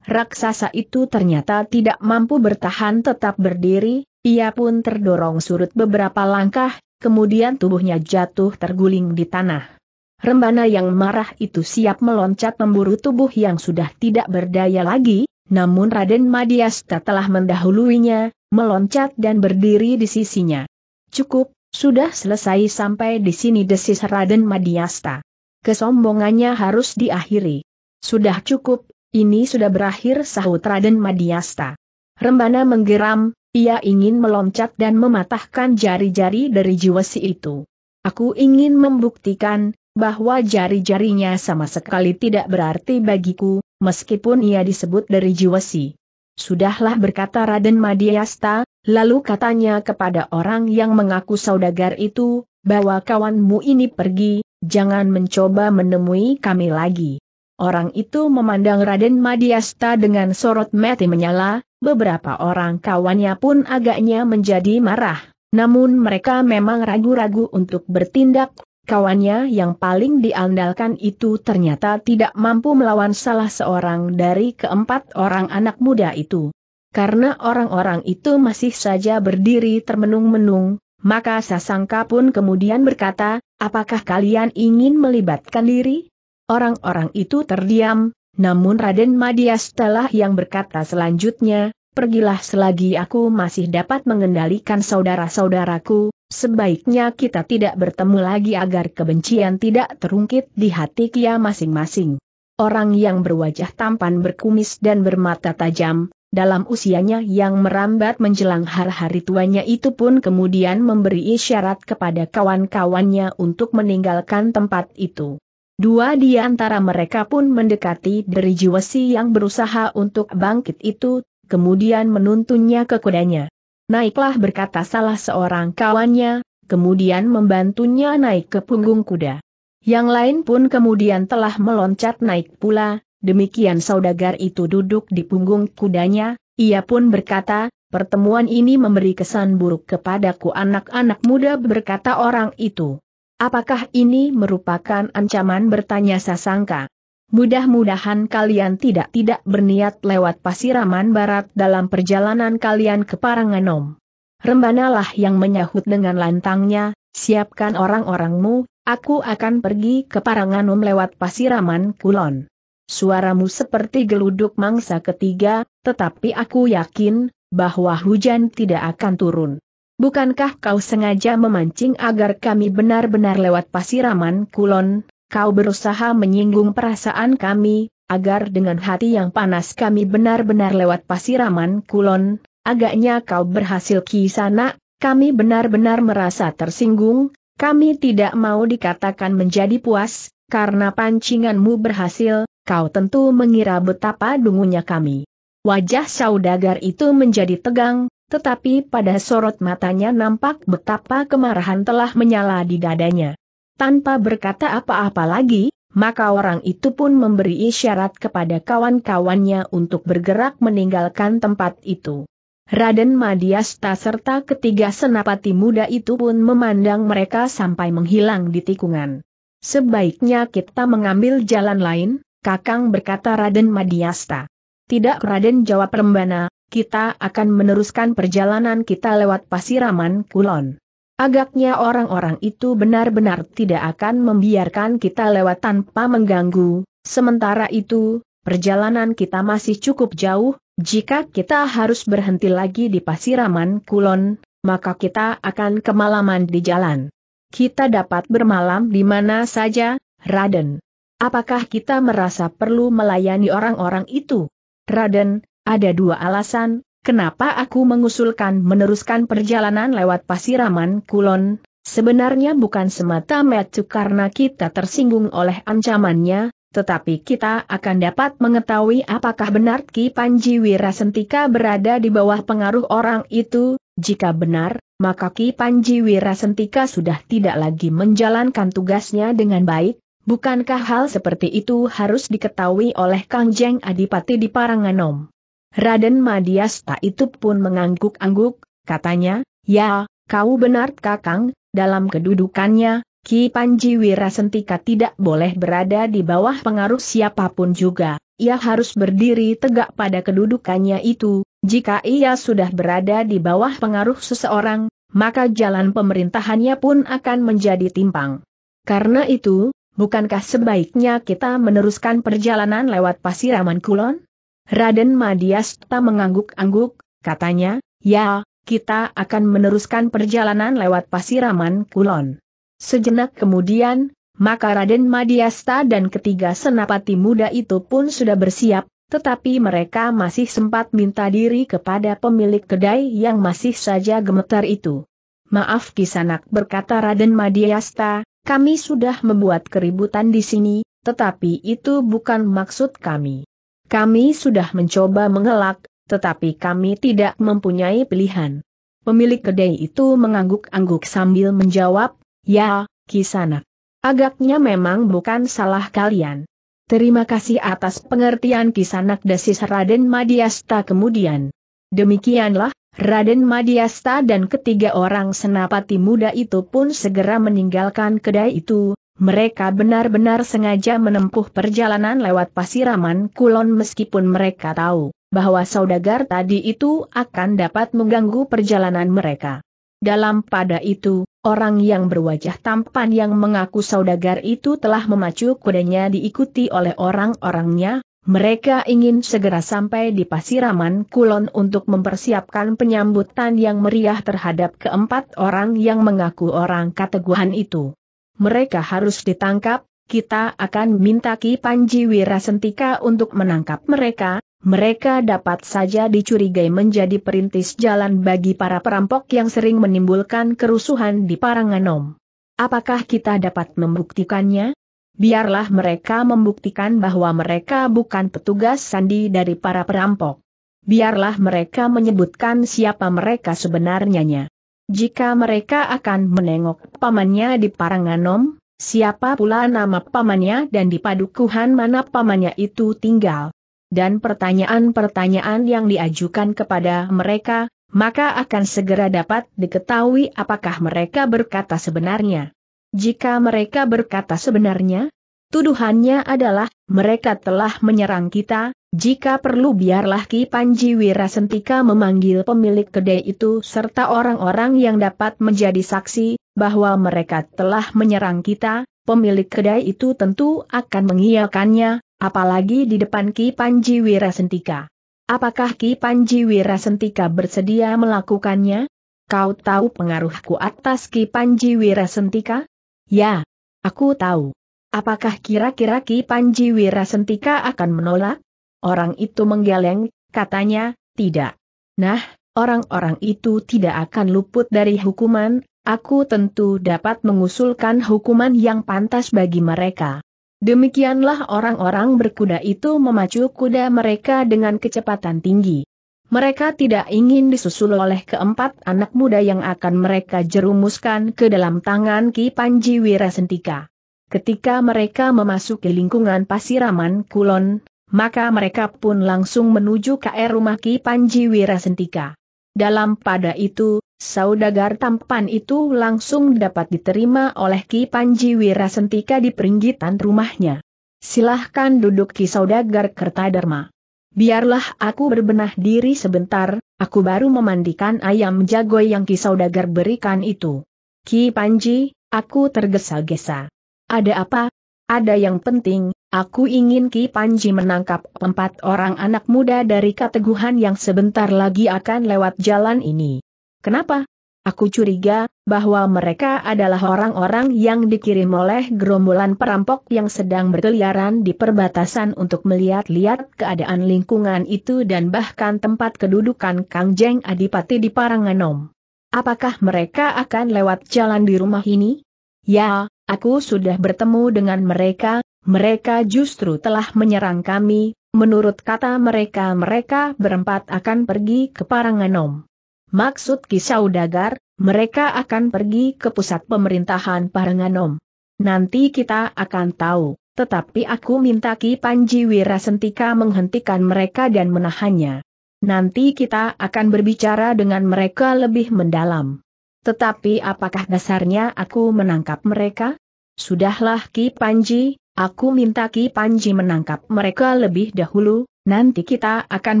Raksasa itu ternyata tidak mampu bertahan tetap berdiri, ia pun terdorong surut beberapa langkah, kemudian tubuhnya jatuh terguling di tanah. Rembana yang marah itu siap meloncat memburu tubuh yang sudah tidak berdaya lagi, namun Raden Madiasta telah mendahuluinya, meloncat dan berdiri di sisinya. Cukup, sudah selesai sampai di sini desis Raden Madiasta. Kesombongannya harus diakhiri. Sudah cukup, ini sudah berakhir sahut Raden Madiasta. Rembana menggeram, ia ingin meloncat dan mematahkan jari-jari dari jiwa si itu. Aku ingin membuktikan bahwa jari-jarinya sama sekali tidak berarti bagiku, meskipun ia disebut dari jiwa si. Sudahlah berkata Raden Madiasta, lalu katanya kepada orang yang mengaku saudagar itu, bahwa kawanmu ini pergi, jangan mencoba menemui kami lagi. Orang itu memandang Raden Madiasta dengan sorot mati menyala, beberapa orang kawannya pun agaknya menjadi marah. Namun mereka memang ragu-ragu untuk bertindak, kawannya yang paling diandalkan itu ternyata tidak mampu melawan salah seorang dari keempat orang anak muda itu. Karena orang-orang itu masih saja berdiri termenung-menung, maka Sasangka pun kemudian berkata, apakah kalian ingin melibatkan diri? Orang-orang itu terdiam, namun Raden Setelah yang berkata selanjutnya, pergilah selagi aku masih dapat mengendalikan saudara-saudaraku, sebaiknya kita tidak bertemu lagi agar kebencian tidak terungkit di hati kia masing-masing. Orang yang berwajah tampan berkumis dan bermata tajam, dalam usianya yang merambat menjelang hari-hari tuanya itu pun kemudian memberi isyarat kepada kawan-kawannya untuk meninggalkan tempat itu. Dua di antara mereka pun mendekati dari Jiwesi yang berusaha untuk bangkit itu, kemudian menuntunnya ke kudanya. Naiklah berkata salah seorang kawannya, kemudian membantunya naik ke punggung kuda. Yang lain pun kemudian telah meloncat naik pula, demikian saudagar itu duduk di punggung kudanya, ia pun berkata, pertemuan ini memberi kesan buruk kepadaku anak-anak muda berkata orang itu. Apakah ini merupakan ancaman bertanya sasangka? Mudah-mudahan kalian tidak-tidak berniat lewat pasiraman barat dalam perjalanan kalian ke Paranganom. Rembanalah yang menyahut dengan lantangnya, siapkan orang-orangmu, aku akan pergi ke Paranganom lewat pasiraman kulon. Suaramu seperti geluduk mangsa ketiga, tetapi aku yakin, bahwa hujan tidak akan turun. Bukankah kau sengaja memancing agar kami benar-benar lewat pasiraman kulon? Kau berusaha menyinggung perasaan kami, agar dengan hati yang panas kami benar-benar lewat pasiraman kulon. Agaknya kau berhasil kisana, kami benar-benar merasa tersinggung, kami tidak mau dikatakan menjadi puas, karena pancinganmu berhasil, kau tentu mengira betapa dungunya kami. Wajah saudagar itu menjadi tegang, tetapi pada sorot matanya nampak betapa kemarahan telah menyala di dadanya. Tanpa berkata apa-apa lagi, maka orang itu pun memberi isyarat kepada kawan-kawannya untuk bergerak meninggalkan tempat itu. Raden Madiasta serta ketiga senapati muda itu pun memandang mereka sampai menghilang di tikungan. Sebaiknya kita mengambil jalan lain, Kakang berkata Raden Madiasta. Tidak Raden jawab Rembana, kita akan meneruskan perjalanan kita lewat pasiraman Kulon. Agaknya orang-orang itu benar-benar tidak akan membiarkan kita lewat tanpa mengganggu, sementara itu, perjalanan kita masih cukup jauh, jika kita harus berhenti lagi di pasiraman Kulon, maka kita akan kemalaman di jalan. Kita dapat bermalam di mana saja, Raden. Apakah kita merasa perlu melayani orang-orang itu? Raden, ada dua alasan, kenapa aku mengusulkan meneruskan perjalanan lewat pasiraman Kulon, sebenarnya bukan semata-mata karena kita tersinggung oleh ancamannya, tetapi kita akan dapat mengetahui apakah benar Ki Panji Wirasentika berada di bawah pengaruh orang itu, jika benar, maka Ki Panji Wirasentika sudah tidak lagi menjalankan tugasnya dengan baik, bukankah hal seperti itu harus diketahui oleh Kang Jeng Adipati di Paranganom? Raden Madiasta itu pun mengangguk-angguk, katanya, ya, kau benar kakang, dalam kedudukannya, Ki Panji Wirasentika tidak boleh berada di bawah pengaruh siapapun juga, ia harus berdiri tegak pada kedudukannya itu, jika ia sudah berada di bawah pengaruh seseorang, maka jalan pemerintahannya pun akan menjadi timpang. Karena itu, bukankah sebaiknya kita meneruskan perjalanan lewat pasiraman kulon? Raden Madiasta mengangguk-angguk, katanya, ya, kita akan meneruskan perjalanan lewat pasiraman Kulon. Sejenak kemudian, maka Raden Madiasta dan ketiga senapati muda itu pun sudah bersiap, tetapi mereka masih sempat minta diri kepada pemilik kedai yang masih saja gemetar itu. Maaf Kisanak berkata Raden Madiasta, kami sudah membuat keributan di sini, tetapi itu bukan maksud kami. Kami sudah mencoba mengelak, tetapi kami tidak mempunyai pilihan. Pemilik kedai itu mengangguk-angguk sambil menjawab, Ya, Kisanak. Agaknya memang bukan salah kalian. Terima kasih atas pengertian Kisanak Dasis Raden Madiasta kemudian. Demikianlah, Raden Madiasta dan ketiga orang senapati muda itu pun segera meninggalkan kedai itu, mereka benar-benar sengaja menempuh perjalanan lewat pasiraman kulon meskipun mereka tahu bahwa saudagar tadi itu akan dapat mengganggu perjalanan mereka. Dalam pada itu, orang yang berwajah tampan yang mengaku saudagar itu telah memacu kudanya diikuti oleh orang-orangnya, mereka ingin segera sampai di Pasiraman Kulon untuk mempersiapkan penyambutan yang meriah terhadap keempat orang yang mengaku orang kateguhan itu mereka harus ditangkap, kita akan minta Ki Panji Wirasentika untuk menangkap mereka, mereka dapat saja dicurigai menjadi perintis jalan bagi para perampok yang sering menimbulkan kerusuhan di Paranganom. Apakah kita dapat membuktikannya? Biarlah mereka membuktikan bahwa mereka bukan petugas sandi dari para perampok. Biarlah mereka menyebutkan siapa mereka sebenarnya. Jika mereka akan menengok pamannya di Paranganom, siapa pula nama pamannya dan di padukuhan mana pamannya itu tinggal. Dan pertanyaan-pertanyaan yang diajukan kepada mereka, maka akan segera dapat diketahui apakah mereka berkata sebenarnya. Jika mereka berkata sebenarnya, Tuduhannya adalah, mereka telah menyerang kita, jika perlu biarlah Ki Panji Wirasentika memanggil pemilik kedai itu serta orang-orang yang dapat menjadi saksi, bahwa mereka telah menyerang kita, pemilik kedai itu tentu akan mengiyakannya, apalagi di depan Ki Panji Wirasentika. Apakah Ki Panji Wirasentika bersedia melakukannya? Kau tahu pengaruhku atas Ki Panji Wirasentika? Ya, aku tahu. Apakah kira-kira Ki Panji Wirasentika akan menolak? Orang itu menggeleng, katanya, tidak. Nah, orang-orang itu tidak akan luput dari hukuman, aku tentu dapat mengusulkan hukuman yang pantas bagi mereka. Demikianlah orang-orang berkuda itu memacu kuda mereka dengan kecepatan tinggi. Mereka tidak ingin disusul oleh keempat anak muda yang akan mereka jerumuskan ke dalam tangan Ki Panji Wirasentika. Ketika mereka memasuki lingkungan pasiraman Kulon, maka mereka pun langsung menuju ke rumah Ki Panji Wirasentika. Dalam pada itu, saudagar tampan itu langsung dapat diterima oleh Ki Panji Wirasentika di peringgitan rumahnya. Silahkan duduk Ki Saudagar Kertadarma. Biarlah aku berbenah diri sebentar, aku baru memandikan ayam jago yang Ki Saudagar berikan itu. Ki Panji, aku tergesa-gesa. Ada apa? Ada yang penting, aku ingin Ki Panji menangkap empat orang anak muda dari keteguhan yang sebentar lagi akan lewat jalan ini. Kenapa? Aku curiga, bahwa mereka adalah orang-orang yang dikirim oleh gerombolan perampok yang sedang berkeliaran di perbatasan untuk melihat-lihat keadaan lingkungan itu dan bahkan tempat kedudukan Kang Jeng Adipati di Paranganom. Apakah mereka akan lewat jalan di rumah ini? Ya, Aku sudah bertemu dengan mereka, mereka justru telah menyerang kami, menurut kata mereka mereka berempat akan pergi ke Paranganom. Maksud kisah udagar, mereka akan pergi ke pusat pemerintahan Paranganom. Nanti kita akan tahu, tetapi aku minta Ki Panji Wirasentika menghentikan mereka dan menahannya. Nanti kita akan berbicara dengan mereka lebih mendalam. Tetapi apakah dasarnya aku menangkap mereka? Sudahlah Ki Panji, aku minta Ki Panji menangkap mereka lebih dahulu, nanti kita akan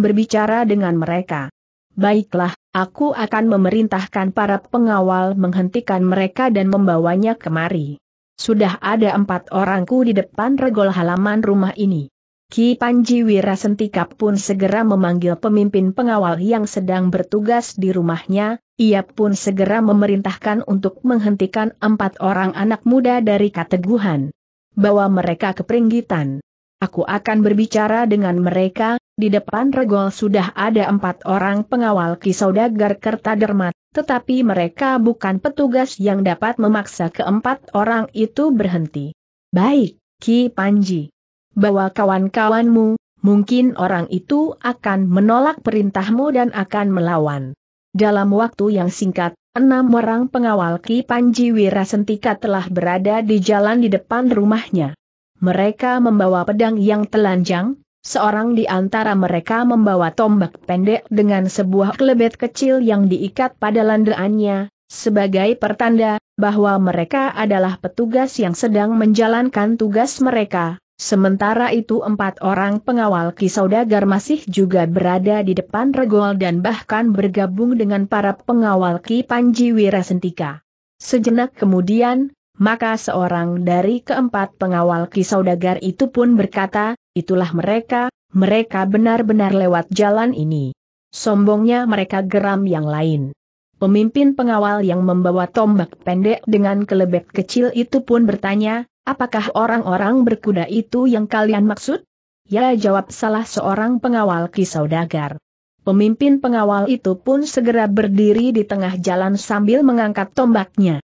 berbicara dengan mereka. Baiklah, aku akan memerintahkan para pengawal menghentikan mereka dan membawanya kemari. Sudah ada empat orangku di depan regol halaman rumah ini. Ki Panji Wirasentika pun segera memanggil pemimpin pengawal yang sedang bertugas di rumahnya, ia pun segera memerintahkan untuk menghentikan empat orang anak muda dari keteguhan. Bawa mereka ke peringgitan. Aku akan berbicara dengan mereka, di depan regol sudah ada empat orang pengawal kisaudagar Kertadermat, tetapi mereka bukan petugas yang dapat memaksa keempat orang itu berhenti. Baik, Ki Panji. Bawa kawan-kawanmu, mungkin orang itu akan menolak perintahmu dan akan melawan. Dalam waktu yang singkat, enam orang pengawal Ki Panji Wirasentika telah berada di jalan di depan rumahnya. Mereka membawa pedang yang telanjang, seorang di antara mereka membawa tombak pendek dengan sebuah kelebet kecil yang diikat pada landaannya, sebagai pertanda bahwa mereka adalah petugas yang sedang menjalankan tugas mereka. Sementara itu empat orang pengawal Kisaudagar masih juga berada di depan regol dan bahkan bergabung dengan para pengawal Ki Panji Wirasentika. Sejenak kemudian, maka seorang dari keempat pengawal Kisaudagar itu pun berkata, itulah mereka, mereka benar-benar lewat jalan ini. Sombongnya mereka geram yang lain. Pemimpin pengawal yang membawa tombak pendek dengan kelebek kecil itu pun bertanya, Apakah orang-orang berkuda itu yang kalian maksud? Ya jawab salah seorang pengawal kisaudagar. Pemimpin pengawal itu pun segera berdiri di tengah jalan sambil mengangkat tombaknya.